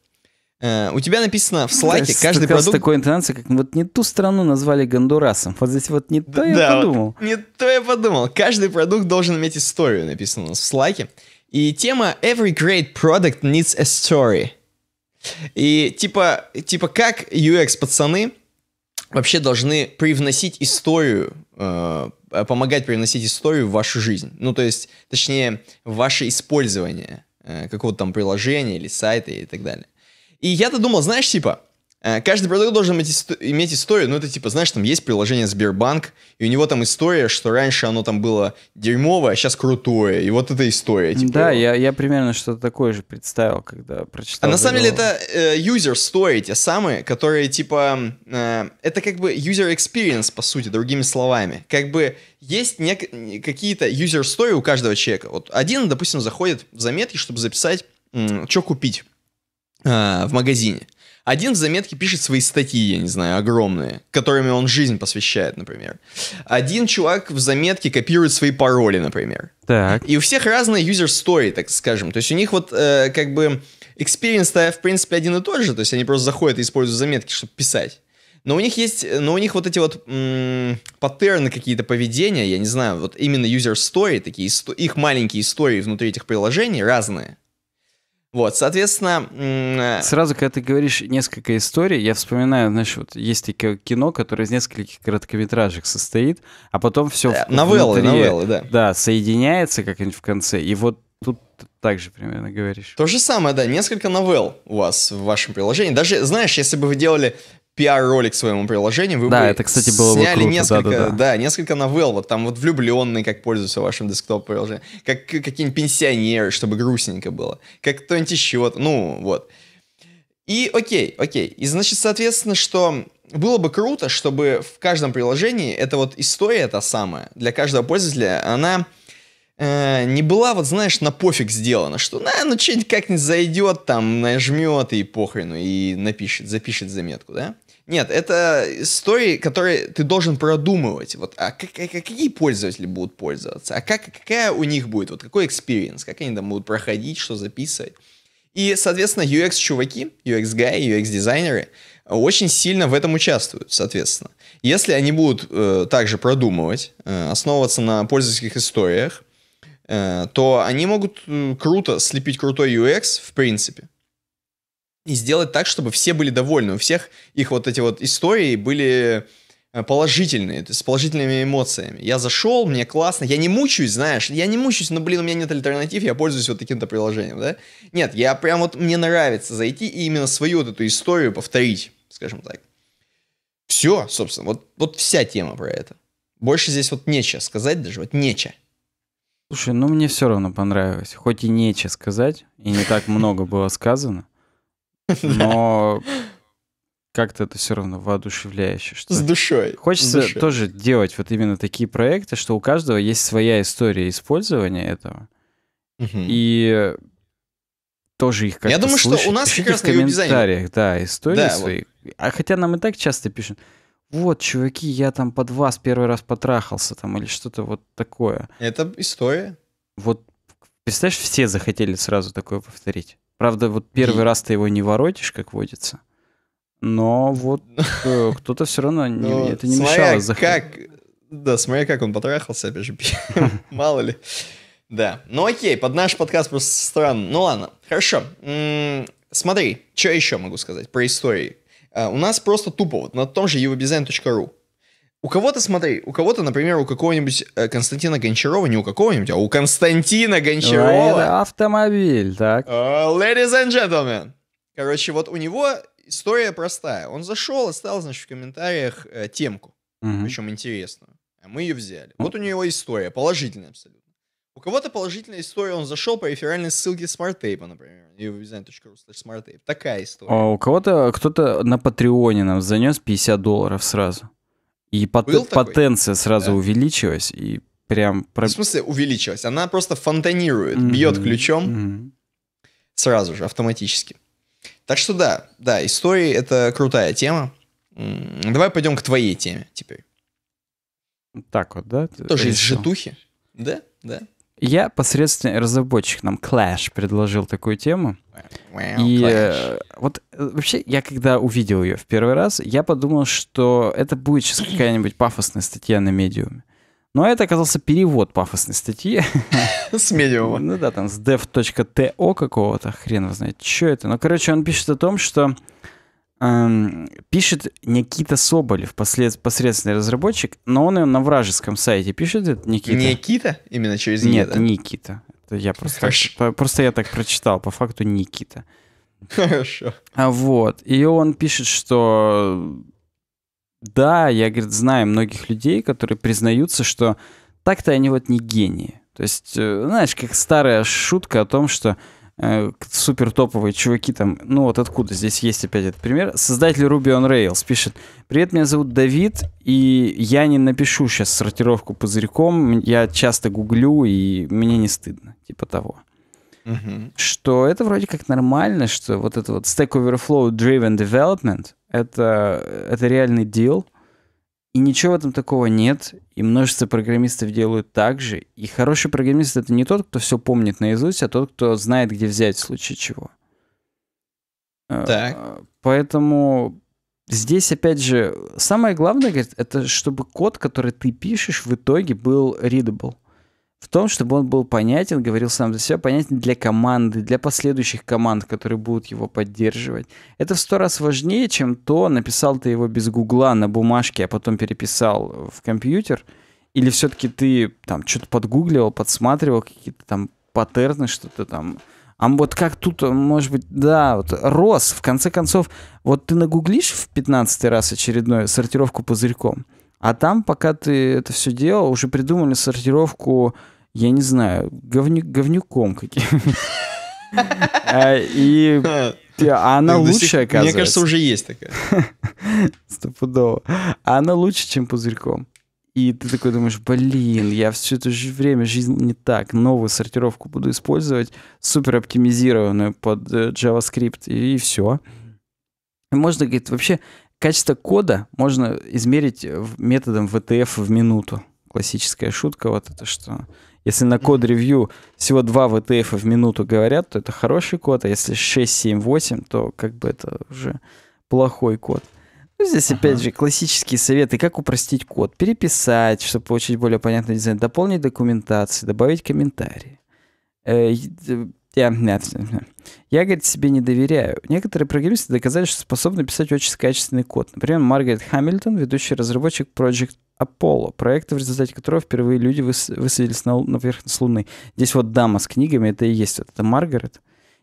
Э, у тебя написано в слайке да, каждый продукт... такой интонацией, как вот не ту страну назвали Гондурасом. Вот здесь вот не то да, я подумал. Вот, не то я подумал. Каждый продукт должен иметь историю, написано у нас в слайке. И тема «Every great product needs a story». И типа, типа как UX-пацаны вообще должны привносить историю, э, э, помогать привносить историю в вашу жизнь. Ну, то есть, точнее, в ваше использование э, какого-то там приложения или сайта и так далее. И я-то думал, знаешь, типа, э, Каждый продукт должен иметь, иметь историю, ну это типа, знаешь, там есть приложение Сбербанк, и у него там история, что раньше оно там было дерьмовое, а сейчас крутое, и вот эта история. Типа, да, я, я примерно что-то такое же представил, когда прочитал. А на самом деле это э, user story, те самые, которые типа, э, это как бы user experience, по сути, другими словами. Как бы есть нек- какие-то user story у каждого человека. Вот один, допустим, заходит в заметки, чтобы записать, м- что купить а, в магазине. Один в заметке пишет свои статьи, я не знаю, огромные, которыми он жизнь посвящает, например. Один чувак в заметке копирует свои пароли, например. Так. И у всех разные user story, так скажем. То есть у них вот э, как бы experience-то в принципе один и тот же, то есть они просто заходят и используют заметки, чтобы писать. Но у них есть, но у них вот эти вот м- паттерны какие-то поведения, я не знаю, вот именно user story, такие исто- их маленькие истории внутри этих приложений разные. Вот, соответственно... Сразу, когда ты говоришь несколько историй, я вспоминаю, знаешь, вот есть такое кино, которое из нескольких короткометражек состоит, а потом все... Э, новеллы, новеллы, да. Да, соединяется как-нибудь в конце, и вот тут так же примерно говоришь. То же самое, да, несколько новелл у вас в вашем приложении. Даже, знаешь, если бы вы делали пиар-ролик своему приложению. Вы да, бы это, кстати, было сняли бы круто. несколько, да, да, да. да, несколько новелл, вот там вот влюбленные, как пользуются вашим десктоп-приложением, как какие-нибудь пенсионеры, чтобы грустненько было, как кто-нибудь еще, ну, вот. И окей, окей. И значит, соответственно, что было бы круто, чтобы в каждом приложении эта вот история та самая для каждого пользователя, она э, не была, вот знаешь, на пофиг сделана, что, на, ну, что-нибудь как-нибудь зайдет, там, нажмет и похрену, и напишет, запишет заметку, да? Нет, это истории, которые ты должен продумывать. Вот, а, как, а какие пользователи будут пользоваться? А как, какая у них будет? Вот какой experience, Как они там будут проходить, что записывать? И, соответственно, UX-чуваки, UX-гай, UX-дизайнеры очень сильно в этом участвуют, соответственно. Если они будут э, также продумывать, э, основываться на пользовательских историях, э, то они могут круто слепить крутой UX, в принципе и сделать так, чтобы все были довольны. У всех их вот эти вот истории были э, положительные, то есть с положительными эмоциями. Я зашел, мне классно, я не мучаюсь, знаешь, я не мучаюсь, но, блин, у меня нет альтернатив, я пользуюсь вот таким-то приложением, да? Нет, я прям вот, мне нравится зайти и именно свою вот эту историю повторить, скажем так. Все, собственно, вот, вот вся тема про это. Больше здесь вот нечего сказать даже, вот нечего. Слушай, ну мне все равно понравилось. Хоть и нечего сказать, и не так много было сказано но как-то это все равно воодушевляюще. Что с душой. Хочется с душой. тоже делать вот именно такие проекты, что у каждого есть своя история использования этого. Угу. И тоже их как-то Я думаю, слышать. что у нас как раз в комментариях, да, истории да, свои. Вот. А хотя нам и так часто пишут, вот, чуваки, я там под вас первый раз потрахался там или что-то вот такое. Это история. Вот, представляешь, все захотели сразу такое повторить. Правда, вот первый раз ты его не воротишь, как водится. Но вот э, кто-то все равно не, ну, это не смотря мешало. Как, да, смотря как он потрахался, опять же, мало ли. Да, ну окей, под наш подкаст просто странно. Ну ладно, хорошо. смотри, что еще могу сказать про истории. А, у нас просто тупо вот на том же evobizign.ru у кого-то, смотри, у кого-то, например, у какого-нибудь э, Константина Гончарова, не у какого-нибудь, а у Константина Гончарова. А автомобиль, так. Uh, ladies and gentlemen. Короче, вот у него история простая. Он зашел, оставил, значит, в комментариях э, темку, Uh-huh. причем интересную. А мы ее взяли. Вот у него история, положительная абсолютно. У кого-то положительная история, он зашел по реферальной ссылке SmartTape, например, uwebdesign.ru SmartTape. Такая история. А у кого-то, кто-то на Патреоне нам занес 50 долларов сразу. И пот- Был потенция такой? сразу да. увеличилась, и прям... В смысле увеличилась? Она просто фонтанирует, mm-hmm. бьет ключом mm-hmm. сразу же, автоматически. Так что да, да, истории — это крутая тема. Давай пойдем к твоей теме теперь. Так вот, да? Тоже из житухи. Да, да. Я посредственно разработчик нам Clash предложил такую тему. и Clash. Э, вот э, вообще я когда увидел ее в первый раз, я подумал, что это будет сейчас какая-нибудь пафосная статья на медиуме. Но это оказался перевод пафосной статьи. С медиума. Ну да, там с dev.to какого-то, хрен его знает, что это. Но, ну, короче, он пишет о том, что пишет Никита Соболев, послед... посредственный разработчик, но он на вражеском сайте пишет это Никита. Никита? Именно через Нет, Еда. Никита. Это я просто, Хорошо. просто я так прочитал, по факту Никита. Хорошо. А вот. И он пишет, что да, я, говорит, знаю многих людей, которые признаются, что так-то они вот не гении. То есть, э, знаешь, как старая шутка о том, что э, супер топовые чуваки там, ну вот откуда, здесь есть опять этот пример. Создатель Ruby on Rails пишет, привет, меня зовут Давид, и я не напишу сейчас сортировку пузырьком, я часто гуглю, и мне не стыдно, типа того. Mm-hmm. Что это вроде как нормально, что вот это вот Stack Overflow Driven Development, это, э, это реальный deal и ничего в этом такого нет, и множество программистов делают так же. И хороший программист — это не тот, кто все помнит наизусть, а тот, кто знает, где взять в случае чего. Э, так. Поэтому здесь, опять же, самое главное, говорит, это чтобы код, который ты пишешь, в итоге был readable в том, чтобы он был понятен, говорил сам за себя, понятен для команды, для последующих команд, которые будут его поддерживать. Это в сто раз важнее, чем то, написал ты его без гугла на бумажке, а потом переписал в компьютер, или все-таки ты там что-то подгугливал, подсматривал какие-то там паттерны, что-то там. А вот как тут, может быть, да, вот рос, в конце концов, вот ты нагуглишь в 15 раз очередную сортировку пузырьком – а там, пока ты это все делал, уже придумали сортировку, я не знаю, говню, говнюком каким. А, и а она лучше, оказывается. Мне кажется, уже есть такая. Стопудово. А она лучше, чем пузырьком. И ты такой думаешь, блин, я все это время, жизнь не так, новую сортировку буду использовать, супер оптимизированную под э, JavaScript, и, и все. Можно, говорит, вообще Качество кода можно измерить э, методом VTF в минуту. Классическая шутка вот это, что если на код-ревью всего 2 VTF в минуту говорят, то это хороший код, а если 6, 7, 8, то как бы это уже плохой код. Ну, здесь, ага. опять же, классические советы, как упростить код, переписать, чтобы получить более понятный дизайн, дополнить документацию, добавить комментарии э, э, я, я, говорит, себе не доверяю. Некоторые программисты доказали, что способны писать очень качественный код. Например, Маргарет Хамильтон, ведущий разработчик Project Apollo, проекта, в результате которого впервые люди выс высадились на, на поверхность Луны. Здесь вот дама с книгами, это и есть вот это Маргарет.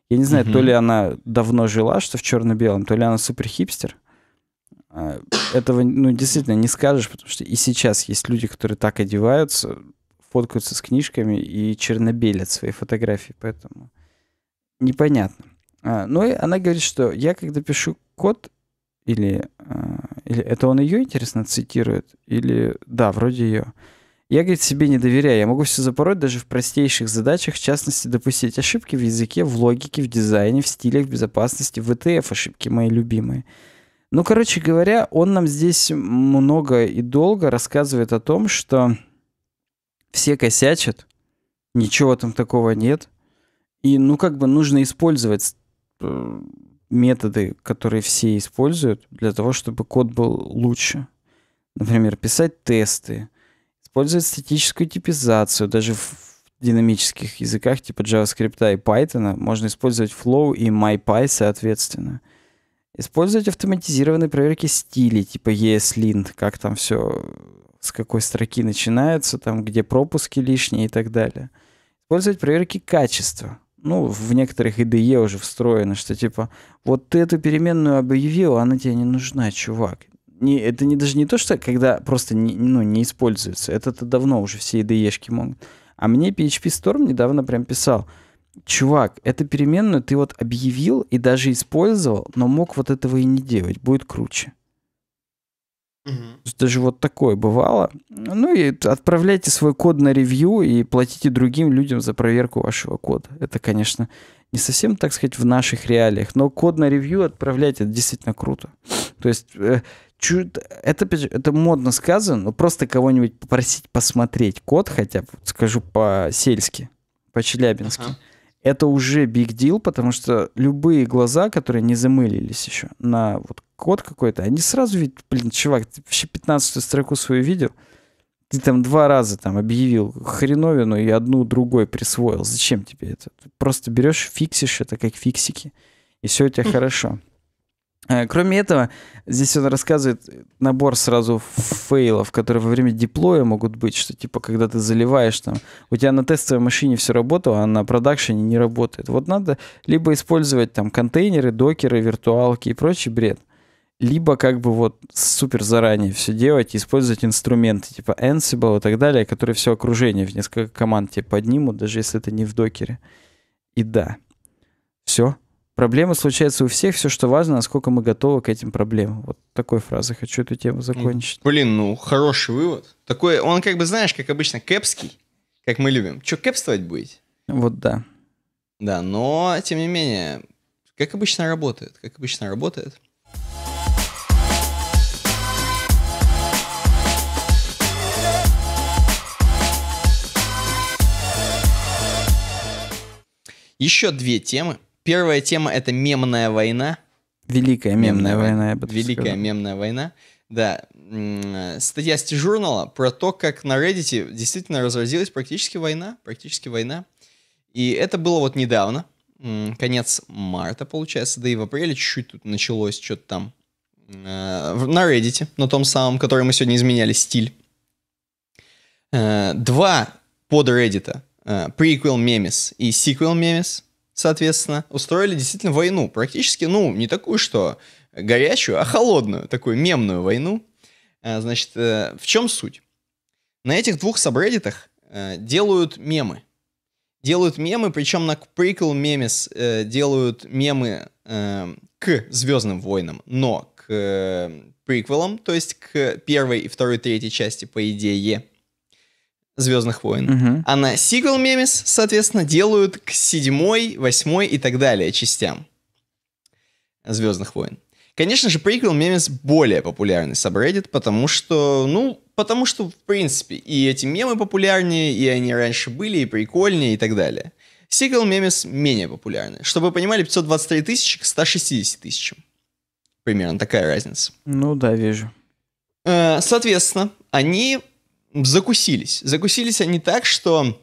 Я не знаю, угу. то ли она давно жила, что в черно-белом, то ли она супер хипстер. А, этого, ну, действительно не скажешь, потому что и сейчас есть люди, которые так одеваются, фоткаются с книжками и чернобелят свои фотографии, поэтому непонятно. А, но ну она говорит, что я когда пишу код, или, а, или это он ее, интересно, цитирует, или да, вроде ее. Я, говорит, себе не доверяю. Я могу все запороть даже в простейших задачах, в частности, допустить ошибки в языке, в логике, в дизайне, в стилях, в безопасности, в ETF ошибки мои любимые. Ну, короче говоря, он нам здесь много и долго рассказывает о том, что все косячат, ничего там такого нет, и, ну, как бы нужно использовать э, методы, которые все используют, для того, чтобы код был лучше. Например, писать тесты, использовать статическую типизацию. Даже в динамических языках типа JavaScript и Python можно использовать Flow и MyPy соответственно. Использовать автоматизированные проверки стилей, типа ESLint, как там все, с какой строки начинается, там где пропуски лишние и так далее. Использовать проверки качества, ну, в некоторых IDE уже встроено, что типа, вот ты эту переменную объявил, она тебе не нужна, чувак. Не, это не, даже не то, что когда просто не, ну, не используется. Это-то давно уже все IDE-шки могут. А мне PHP Storm недавно прям писал, чувак, эту переменную ты вот объявил и даже использовал, но мог вот этого и не делать, будет круче. Угу. Даже вот такое бывало. Ну и отправляйте свой код на ревью и платите другим людям за проверку вашего кода. Это, конечно, не совсем, так сказать, в наших реалиях, но код на ревью отправлять это действительно круто. То есть э, чуть, это, это модно сказано, но просто кого-нибудь попросить посмотреть код хотя бы, скажу по-сельски, по-челябински. Ага это уже big deal, потому что любые глаза, которые не замылились еще на вот код какой-то, они сразу видят, блин, чувак, ты вообще 15 строку свою видел, ты там два раза там объявил хреновину и одну другой присвоил. Зачем тебе это? Ты просто берешь, фиксишь это как фиксики, и все у тебя хорошо. Э, кроме этого, здесь он рассказывает набор сразу фейлов, которые во время диплоя могут быть, что типа, когда ты заливаешь там, у тебя на тестовой машине все работало, а на продакшене не работает. Вот надо либо использовать там контейнеры, докеры, виртуалки и прочий бред, либо как бы вот супер заранее все делать, использовать инструменты типа Ansible и так далее, которые все окружение в несколько команд тебе поднимут, даже если это не в докере. И да, все, Проблемы случаются у всех, все, что важно, насколько мы готовы к этим проблемам. Вот такой фразой хочу эту тему закончить. Блин, ну, хороший вывод. Такой, он как бы, знаешь, как обычно, кэпский, как мы любим. Че, кэпствовать будете? Вот да. Да, но, тем не менее, как обычно работает, как обычно работает. Еще две темы – Первая тема — это мемная война. Великая мемная, мемная война, война, я бы Великая сказал. мемная война. Да, статья с журнала про то, как на Reddit действительно разразилась практически война, практически война. И это было вот недавно, конец марта, получается, да и в апреле чуть-чуть тут началось что-то там э, на Reddit, на том самом, который мы сегодня изменяли стиль. Э, два под подреддита, э, prequel memes и sequel memes, соответственно, устроили действительно войну. Практически, ну, не такую, что горячую, а холодную, такую мемную войну. Э, значит, э, в чем суть? На этих двух сабреддитах э, делают мемы. Делают мемы, причем на Prequel Memes делают мемы к Звездным войнам, но к приквелам, то есть к первой и второй, третьей части, по идее. Звездных войн. Угу. А на сиквел мемес, соответственно, делают к седьмой, восьмой и так далее частям Звездных войн. Конечно же, приквел мемес более популярный сабреддит, потому что, ну, потому что, в принципе, и эти мемы популярнее, и они раньше были, и прикольнее, и так далее. Сиквел мемес менее популярны. Чтобы вы понимали, 523 тысячи к 160 тысячам. Примерно такая разница. Ну да, вижу. Э, соответственно, они закусились. Закусились они так, что...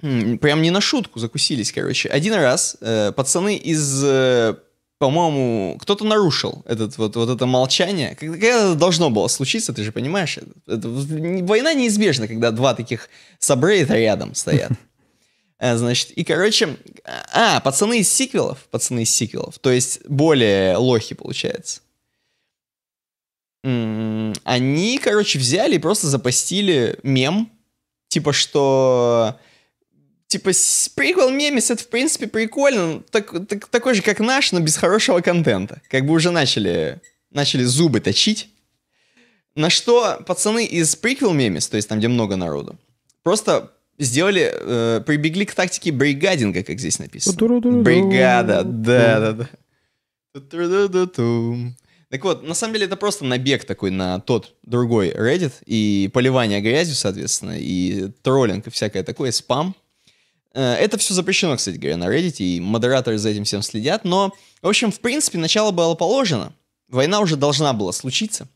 Прям не на шутку закусились, короче. Один раз э, пацаны из, э, по-моему, кто-то нарушил этот вот, вот это молчание. Когда это должно было случиться, ты же понимаешь? Это, это, война неизбежна, когда два таких сабрейта рядом стоят. Э, значит, и, короче... А, а, пацаны из сиквелов. Пацаны из сиквелов. То есть более лохи, получается они, короче, взяли и просто запостили мем, типа, что... Типа, приквел мемис, это, в принципе, прикольно, так, так, такой же, как наш, но без хорошего контента. Как бы уже начали, начали зубы точить. На что пацаны из приквел мемис, то есть там, где много народу, просто сделали, э, прибегли к тактике бригадинга, как здесь написано. Бригада, да-да-да. Так вот, на самом деле это просто набег такой на тот другой Reddit и поливание грязью, соответственно, и троллинг и всякое такое, спам. Э, это все запрещено, кстати говоря, на Reddit, и модераторы за этим всем следят, но, в общем, в принципе, начало было положено. Война уже должна была случиться.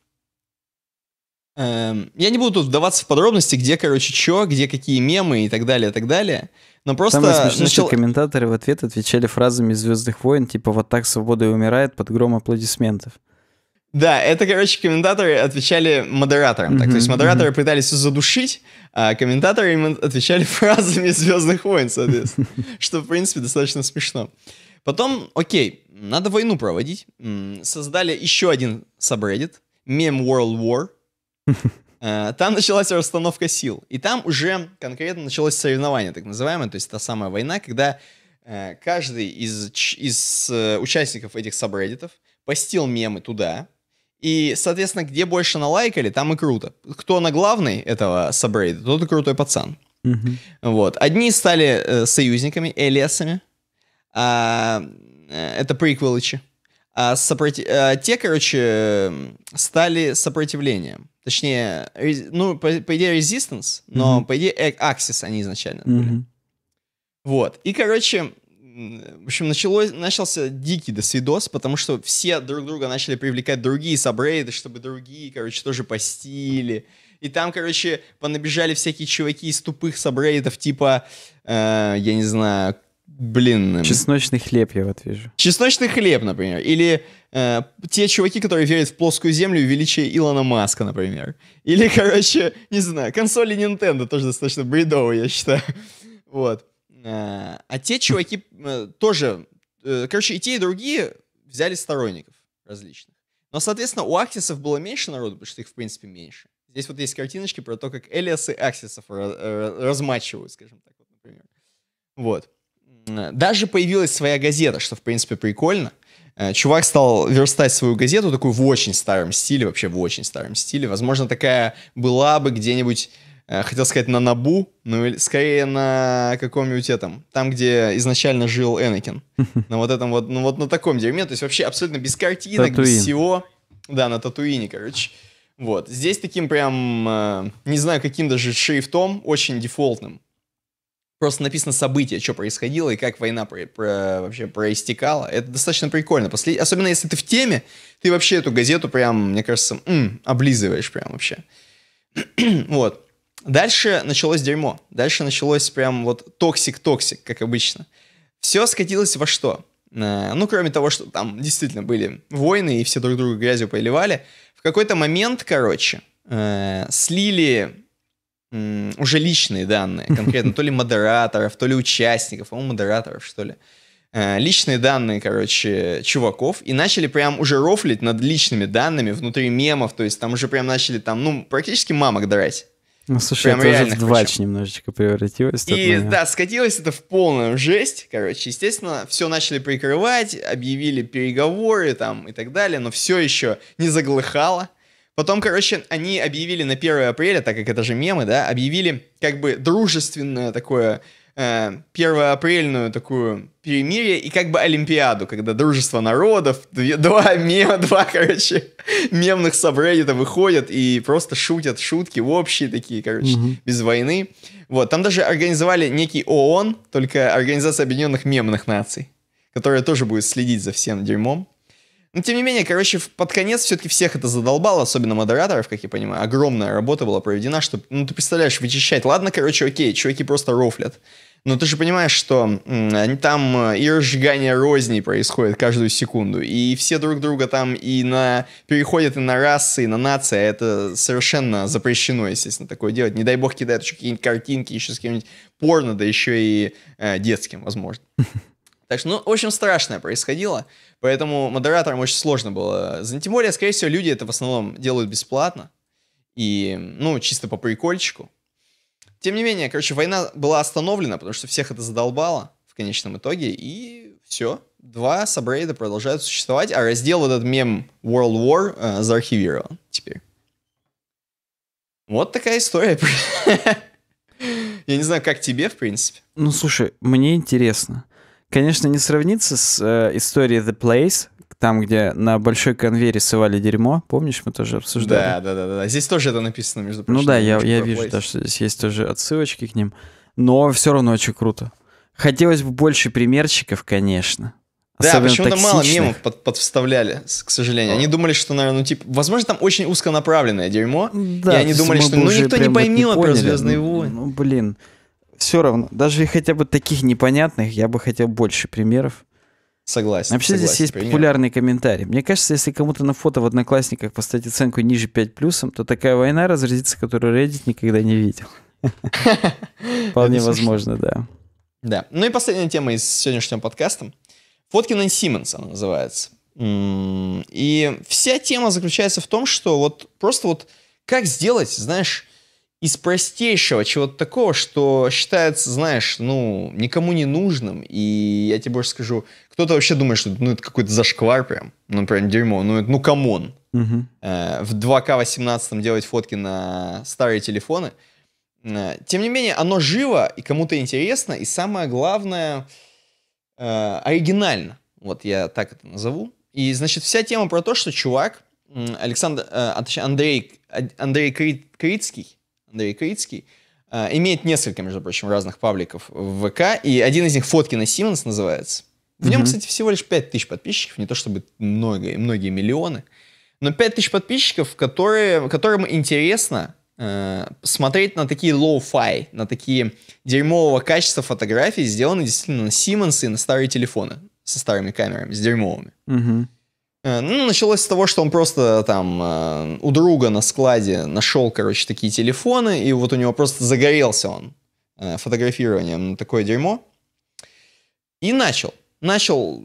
Эм, я не буду тут вдаваться в подробности, где, короче, что, где какие мемы и так далее, и так далее. Но просто Самое смешное, начал... что комментаторы в ответ отвечали фразами «Звездных войн», типа «Вот так свобода и умирает» под гром аплодисментов. Да, это, короче, комментаторы отвечали модераторам. Mm-hmm, так, то есть модераторы mm-hmm. пытались задушить, а комментаторы им отвечали фразами Звездных войн, соответственно. Что, в принципе, достаточно смешно. Потом, окей, надо войну проводить. Создали еще один subreddit, Meme World War. А, там началась расстановка сил. И там уже конкретно началось соревнование, так называемое, то есть та самая война, когда э, каждый из, из э, участников этих сабреддитов постил мемы туда, и, соответственно, где больше налайкали, там и круто. Кто на главный этого сабрейда, тот и крутой пацан. Mm-hmm. Вот. Одни стали э, союзниками, элесами. А, э, это приквелычи. А, сопроти... а те, короче, э, стали сопротивлением. Точнее, рез... ну, по, по идее, резистанс, но, mm-hmm. по идее, аксис э, они изначально mm-hmm. были. Вот. И, короче, в общем, началось, начался дикий досвидос, потому что все друг друга начали привлекать другие сабрейды, чтобы другие, короче, тоже постили. И там, короче, понабежали всякие чуваки из тупых сабрейдов, типа, э, я не знаю, блин... Чесночный хлеб я вот вижу. Чесночный хлеб, например. Или э, те чуваки, которые верят в плоскую землю и величие Илона Маска, например. Или, короче, не знаю, консоли Nintendo тоже достаточно бредовые, я считаю. Вот. А те чуваки э, тоже, э, короче, и те, и другие взяли сторонников различных. Но, соответственно, у аксисов было меньше народу, потому что их, в принципе, меньше. Здесь вот есть картиночки про то, как Элиас и аксисов э, размачивают, скажем так, вот, например. Вот. Даже появилась своя газета, что, в принципе, прикольно. Чувак стал верстать свою газету такую в очень старом стиле, вообще в очень старом стиле. Возможно, такая была бы где-нибудь Э, хотел сказать на Набу, ну или скорее на каком-нибудь этом, там, где изначально жил Энакин. На вот этом вот, ну вот на таком дерьме, то есть вообще абсолютно без картинок, Татуин. без всего. Да, на Татуине, короче. Вот, здесь таким прям, э, не знаю, каким даже шрифтом, очень дефолтным. Просто написано событие, что происходило и как война про, про, вообще проистекала. Это достаточно прикольно. После, особенно если ты в теме, ты вообще эту газету прям, мне кажется, м, облизываешь прям вообще. вот. Дальше началось дерьмо. Дальше началось прям вот токсик-токсик, как обычно. Все скатилось во что? Э, ну, кроме того, что там действительно были войны, и все друг друга грязью поливали. В какой-то момент, короче, э, слили уже личные данные, конкретно то ли модераторов, то ли участников, по-моему, модераторов, что ли. Э, личные данные, короче, чуваков, и начали прям уже рофлить над личными данными внутри мемов, то есть там уже прям начали там, ну, практически мамок драть. Ну, слушай, Прям это уже в двач причем. немножечко превратилось. И, да, скатилось это в полную жесть, короче. Естественно, все начали прикрывать, объявили переговоры там и так далее, но все еще не заглыхало. Потом, короче, они объявили на 1 апреля, так как это же мемы, да, объявили как бы дружественное такое Э, первоапрельную такую перемирие и как бы Олимпиаду, когда дружество народов, две, два мема, два, короче, мемных сабреддита выходят и просто шутят шутки общие такие, короче, угу. без войны. Вот, там даже организовали некий ООН, только Организация Объединенных Мемных Наций, которая тоже будет следить за всем дерьмом. Но тем не менее, короче, под конец все-таки всех это задолбало, особенно модераторов, как я понимаю. Огромная работа была проведена, чтобы, ну ты представляешь, вычищать. Ладно, короче, окей, чуваки просто рофлят. Но ну, ты же понимаешь, что там э, и разжигание розни происходит каждую секунду, и все друг друга там и на переходят и на расы, и на нации, а это совершенно запрещено, естественно, такое делать. Не дай бог кидают еще какие-нибудь картинки, еще с кем-нибудь порно, да еще и э, детским, возможно. Так что, ну, очень страшное происходило, поэтому модераторам очень сложно было. Тем более, скорее всего, люди это в основном делают бесплатно, и, ну, чисто по прикольчику. Тем не менее, короче, война была остановлена, потому что всех это задолбало в конечном итоге, и все. Два сабрейда продолжают существовать, а раздел этот мем World War э, заархивирован теперь. Вот такая история. Я не знаю, как тебе, в принципе. Ну, слушай, мне интересно. Конечно, не сравнится с э, историей The Place, там, где на большой конвейере сывали дерьмо. Помнишь, мы тоже обсуждали? Да, да, да, да. Здесь тоже это написано, между ну прочим. Ну да, я, я вижу, да, что здесь есть тоже отсылочки к ним. Но все равно очень круто. Хотелось бы больше примерчиков, конечно. Да, почему-то мало мемов под, подвставляли, к сожалению. Они думали, что, наверное, ну, типа, возможно, там очень узконаправленное дерьмо. Да, и они думали, что ну никто не поймет про Звездные войны. Ну, блин все равно, даже хотя бы таких непонятных, я бы хотел больше примеров. Согласен. Вообще согласен, здесь есть пример. популярный комментарий. Мне кажется, если кому-то на фото в Одноклассниках поставить оценку ниже 5 плюсом, то такая война разразится, которую Reddit никогда не видел. Вполне возможно, да. Да. Ну и последняя тема из сегодняшнего подкаста. Фоткина и Симмонс она называется. И вся тема заключается в том, что вот просто вот как сделать, знаешь, из простейшего, чего-то такого, что считается, знаешь, ну, никому не нужным. И я тебе больше скажу, кто-то вообще думает, что ну, это какой-то зашквар прям, ну, прям дерьмо, ну, это, ну, камон. Угу. Э, в 2К18 делать фотки на старые телефоны. Э, тем не менее, оно живо и кому-то интересно, и самое главное, э, оригинально. Вот я так это назову. И, значит, вся тема про то, что чувак, Александр, э, а, точнее, Андрей, Андрей Крит, Андрей Крицкий, а, имеет несколько, между прочим, разных пабликов в ВК, и один из них Фотки на Симмонс называется. В нем, mm-hmm. кстати, всего лишь 5 тысяч подписчиков, не то чтобы много, многие миллионы, но 5 тысяч подписчиков, которые, которым интересно э, смотреть на такие лоу-фай, на такие дерьмового качества фотографии, сделанные действительно на Симмонсы и на старые телефоны со старыми камерами, с дерьмовыми. Mm-hmm. Э, ну, началось с того, что он просто там э, у друга на складе нашел, короче, такие телефоны, и вот у него просто загорелся он э, фотографированием на такое дерьмо. И начал. Начал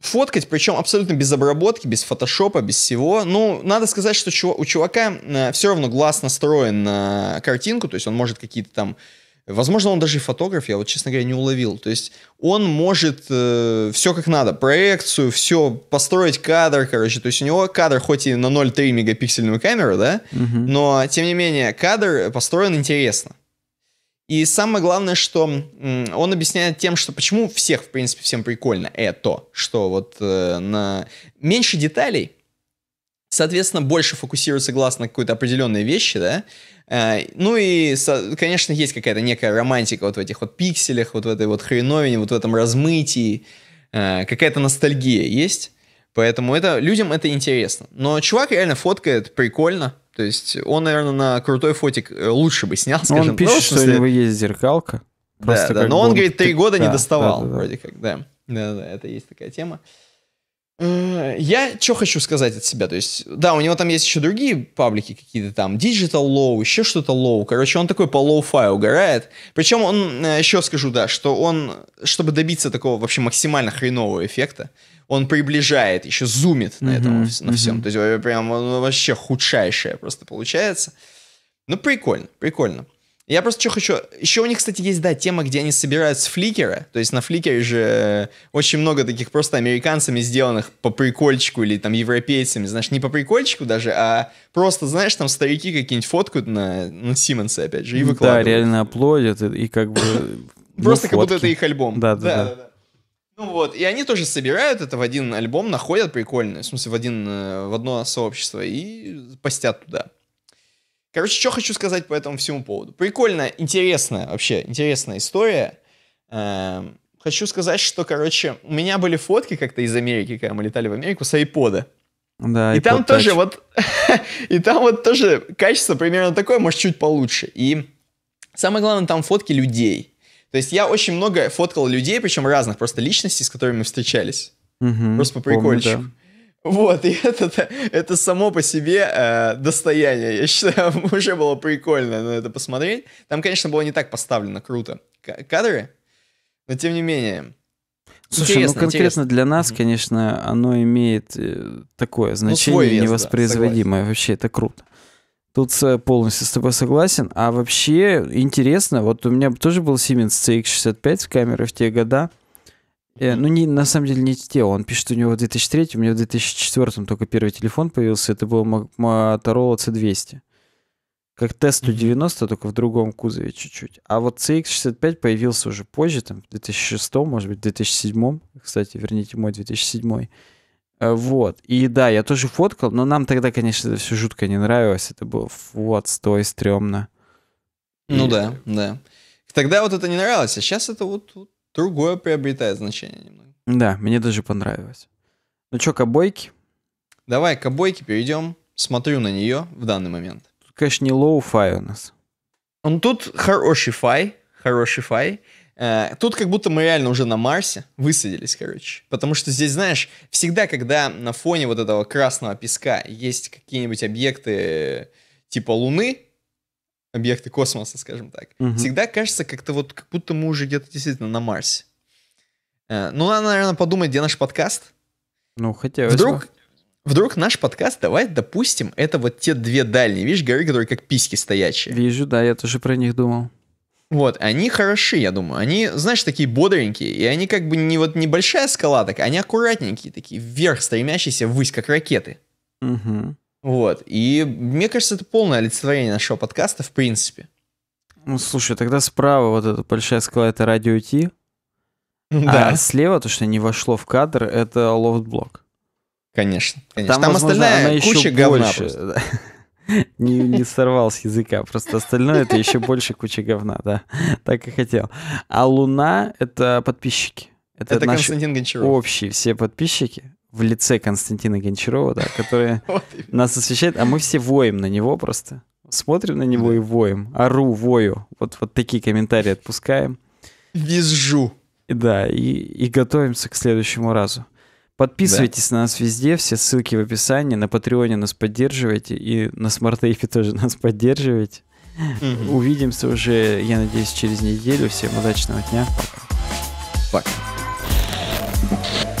фоткать, причем абсолютно без обработки, без фотошопа, без всего. Ну, надо сказать, что у чувака все равно глаз настроен на картинку, то есть он может какие-то там Возможно, он даже и фотограф, я вот, честно говоря, не уловил. То есть он может э, все как надо, проекцию, все, построить кадр, короче. То есть у него кадр хоть и на 0,3 мегапиксельную камеру, да, угу. но, тем не менее, кадр построен интересно. И самое главное, что он объясняет тем, что почему всех, в принципе, всем прикольно это, что вот э, на меньше деталей, соответственно, больше фокусируется глаз на какой-то определенной вещи, да, Э, ну и, конечно, есть какая-то некая романтика вот в этих вот пикселях, вот в этой вот хреновине, вот в этом размытии. Э, какая-то ностальгия есть. Поэтому это, людям это интересно. Но чувак реально фоткает прикольно. То есть он, наверное, на крутой фотик э, лучше бы снял, скажем. он ну, пишет, смысле... что у него есть зеркалка. Да, да. Но он, он, говорит, три года да, не доставал, да, да, вроде как, да. Да, да, это есть такая тема. Я что хочу сказать от себя, то есть, да, у него там есть еще другие паблики какие-то там, Digital Low, еще что-то Low, короче, он такой по Low-Fi угорает, причем он, э, еще скажу, да, что он, чтобы добиться такого вообще максимально хренового эффекта, он приближает, еще зумит на этом, mm-hmm, на всем, mm-hmm. то есть, э, прям вообще худшайшее просто получается, ну, прикольно, прикольно. Я просто что хочу... Еще у них, кстати, есть, да, тема, где они собирают с фликера. То есть на фликере же э, очень много таких просто американцами сделанных по прикольчику или там европейцами. Знаешь, не по прикольчику даже, а просто, знаешь, там старики какие-нибудь фоткают на, на Симмонсе, опять же, и выкладывают. Да, реально аплодят и, и как бы... Э, просто как будто ну, это их альбом. Да, да, да. Ну вот, и они тоже собирают это в один альбом, находят прикольно, в смысле, в, один, э, в одно сообщество и постят туда. Короче, что хочу сказать по этому всему поводу. Прикольная, интересная, вообще интересная история. Эм, хочу сказать, что, короче, у меня были фотки как-то из Америки, когда мы летали в Америку, с айпода. Да, и там touch. тоже вот, и там вот тоже качество примерно такое, может, чуть получше. И самое главное, там фотки людей. То есть я очень много фоткал людей, причем разных просто личностей, с которыми мы встречались. Угу, просто по прикольчику. Помню, да. Вот, и это, это само по себе э, достояние, я считаю, уже было прикольно на это посмотреть. Там, конечно, было не так поставлено круто К- кадры, но тем не менее. Слушай, ну интересно, ну конкретно интересно. для нас, конечно, оно имеет э, такое ну, значение ну, вес, невоспроизводимое. Да, Вообще, это круто. Тут полностью с тобой согласен. А вообще интересно, вот у меня тоже был Siemens CX65 с камеры в те года. Э, ну, не, на самом деле не те. Он пишет, у него в 2003, у меня в 2004 только первый телефон появился. Это был Motorola C200. Как T190, только в другом кузове чуть-чуть. А вот CX-65 появился уже позже, там, в 2006, может быть, в 2007. Кстати, верните мой 2007. Э, вот. И да, я тоже фоткал, но нам тогда, конечно, это все жутко не нравилось. Это было вот, стой, стрёмно. Ну и... да, да. Тогда вот это не нравилось, а сейчас это вот, вот другое приобретает значение немного. Да, мне даже понравилось. Ну что, кобойки? Давай к обойке перейдем. Смотрю на нее в данный момент. Тут, конечно, не лоу-фай у нас. Он тут хороший фай, хороший фай. Э, тут как будто мы реально уже на Марсе высадились, короче. Потому что здесь, знаешь, всегда, когда на фоне вот этого красного песка есть какие-нибудь объекты э, типа Луны, объекты космоса, скажем так, угу. всегда кажется как-то вот, как будто мы уже где-то действительно на Марсе. Э, ну, надо, наверное, подумать, где наш подкаст. Ну, хотя Вдруг, Вдруг наш подкаст, давай, допустим, это вот те две дальние, видишь, горы, которые как письки стоящие. Вижу, да, я тоже про них думал. Вот, они хороши, я думаю. Они, знаешь, такие бодренькие, и они как бы не вот небольшая скала, так они аккуратненькие такие, вверх стремящиеся ввысь, как ракеты. Угу. Вот. И мне кажется, это полное олицетворение нашего подкаста, в принципе. Ну, слушай, тогда справа вот эта большая скала — это радио Ти. Да. А слева, то, что не вошло в кадр, это лофт-блок. Конечно, конечно. Там, Там возможно, остальная куча говна больше. Не, не сорвал с языка, просто остальное это еще больше куча говна, да. Так и хотел. А Луна — это подписчики. Это, это наши Константин Гончаров. общие все подписчики в лице Константина Гончарова, да, который нас освещает, а мы все воем на него просто. Смотрим на него и воем. Ору, вою. Вот, вот такие комментарии отпускаем. Визжу. Да, и, и готовимся к следующему разу. Подписывайтесь да. на нас везде, все ссылки в описании. На Патреоне нас поддерживайте и на Смартейфе тоже нас поддерживайте. Угу. Увидимся уже, я надеюсь, через неделю. Всем удачного дня. Пока. Пока.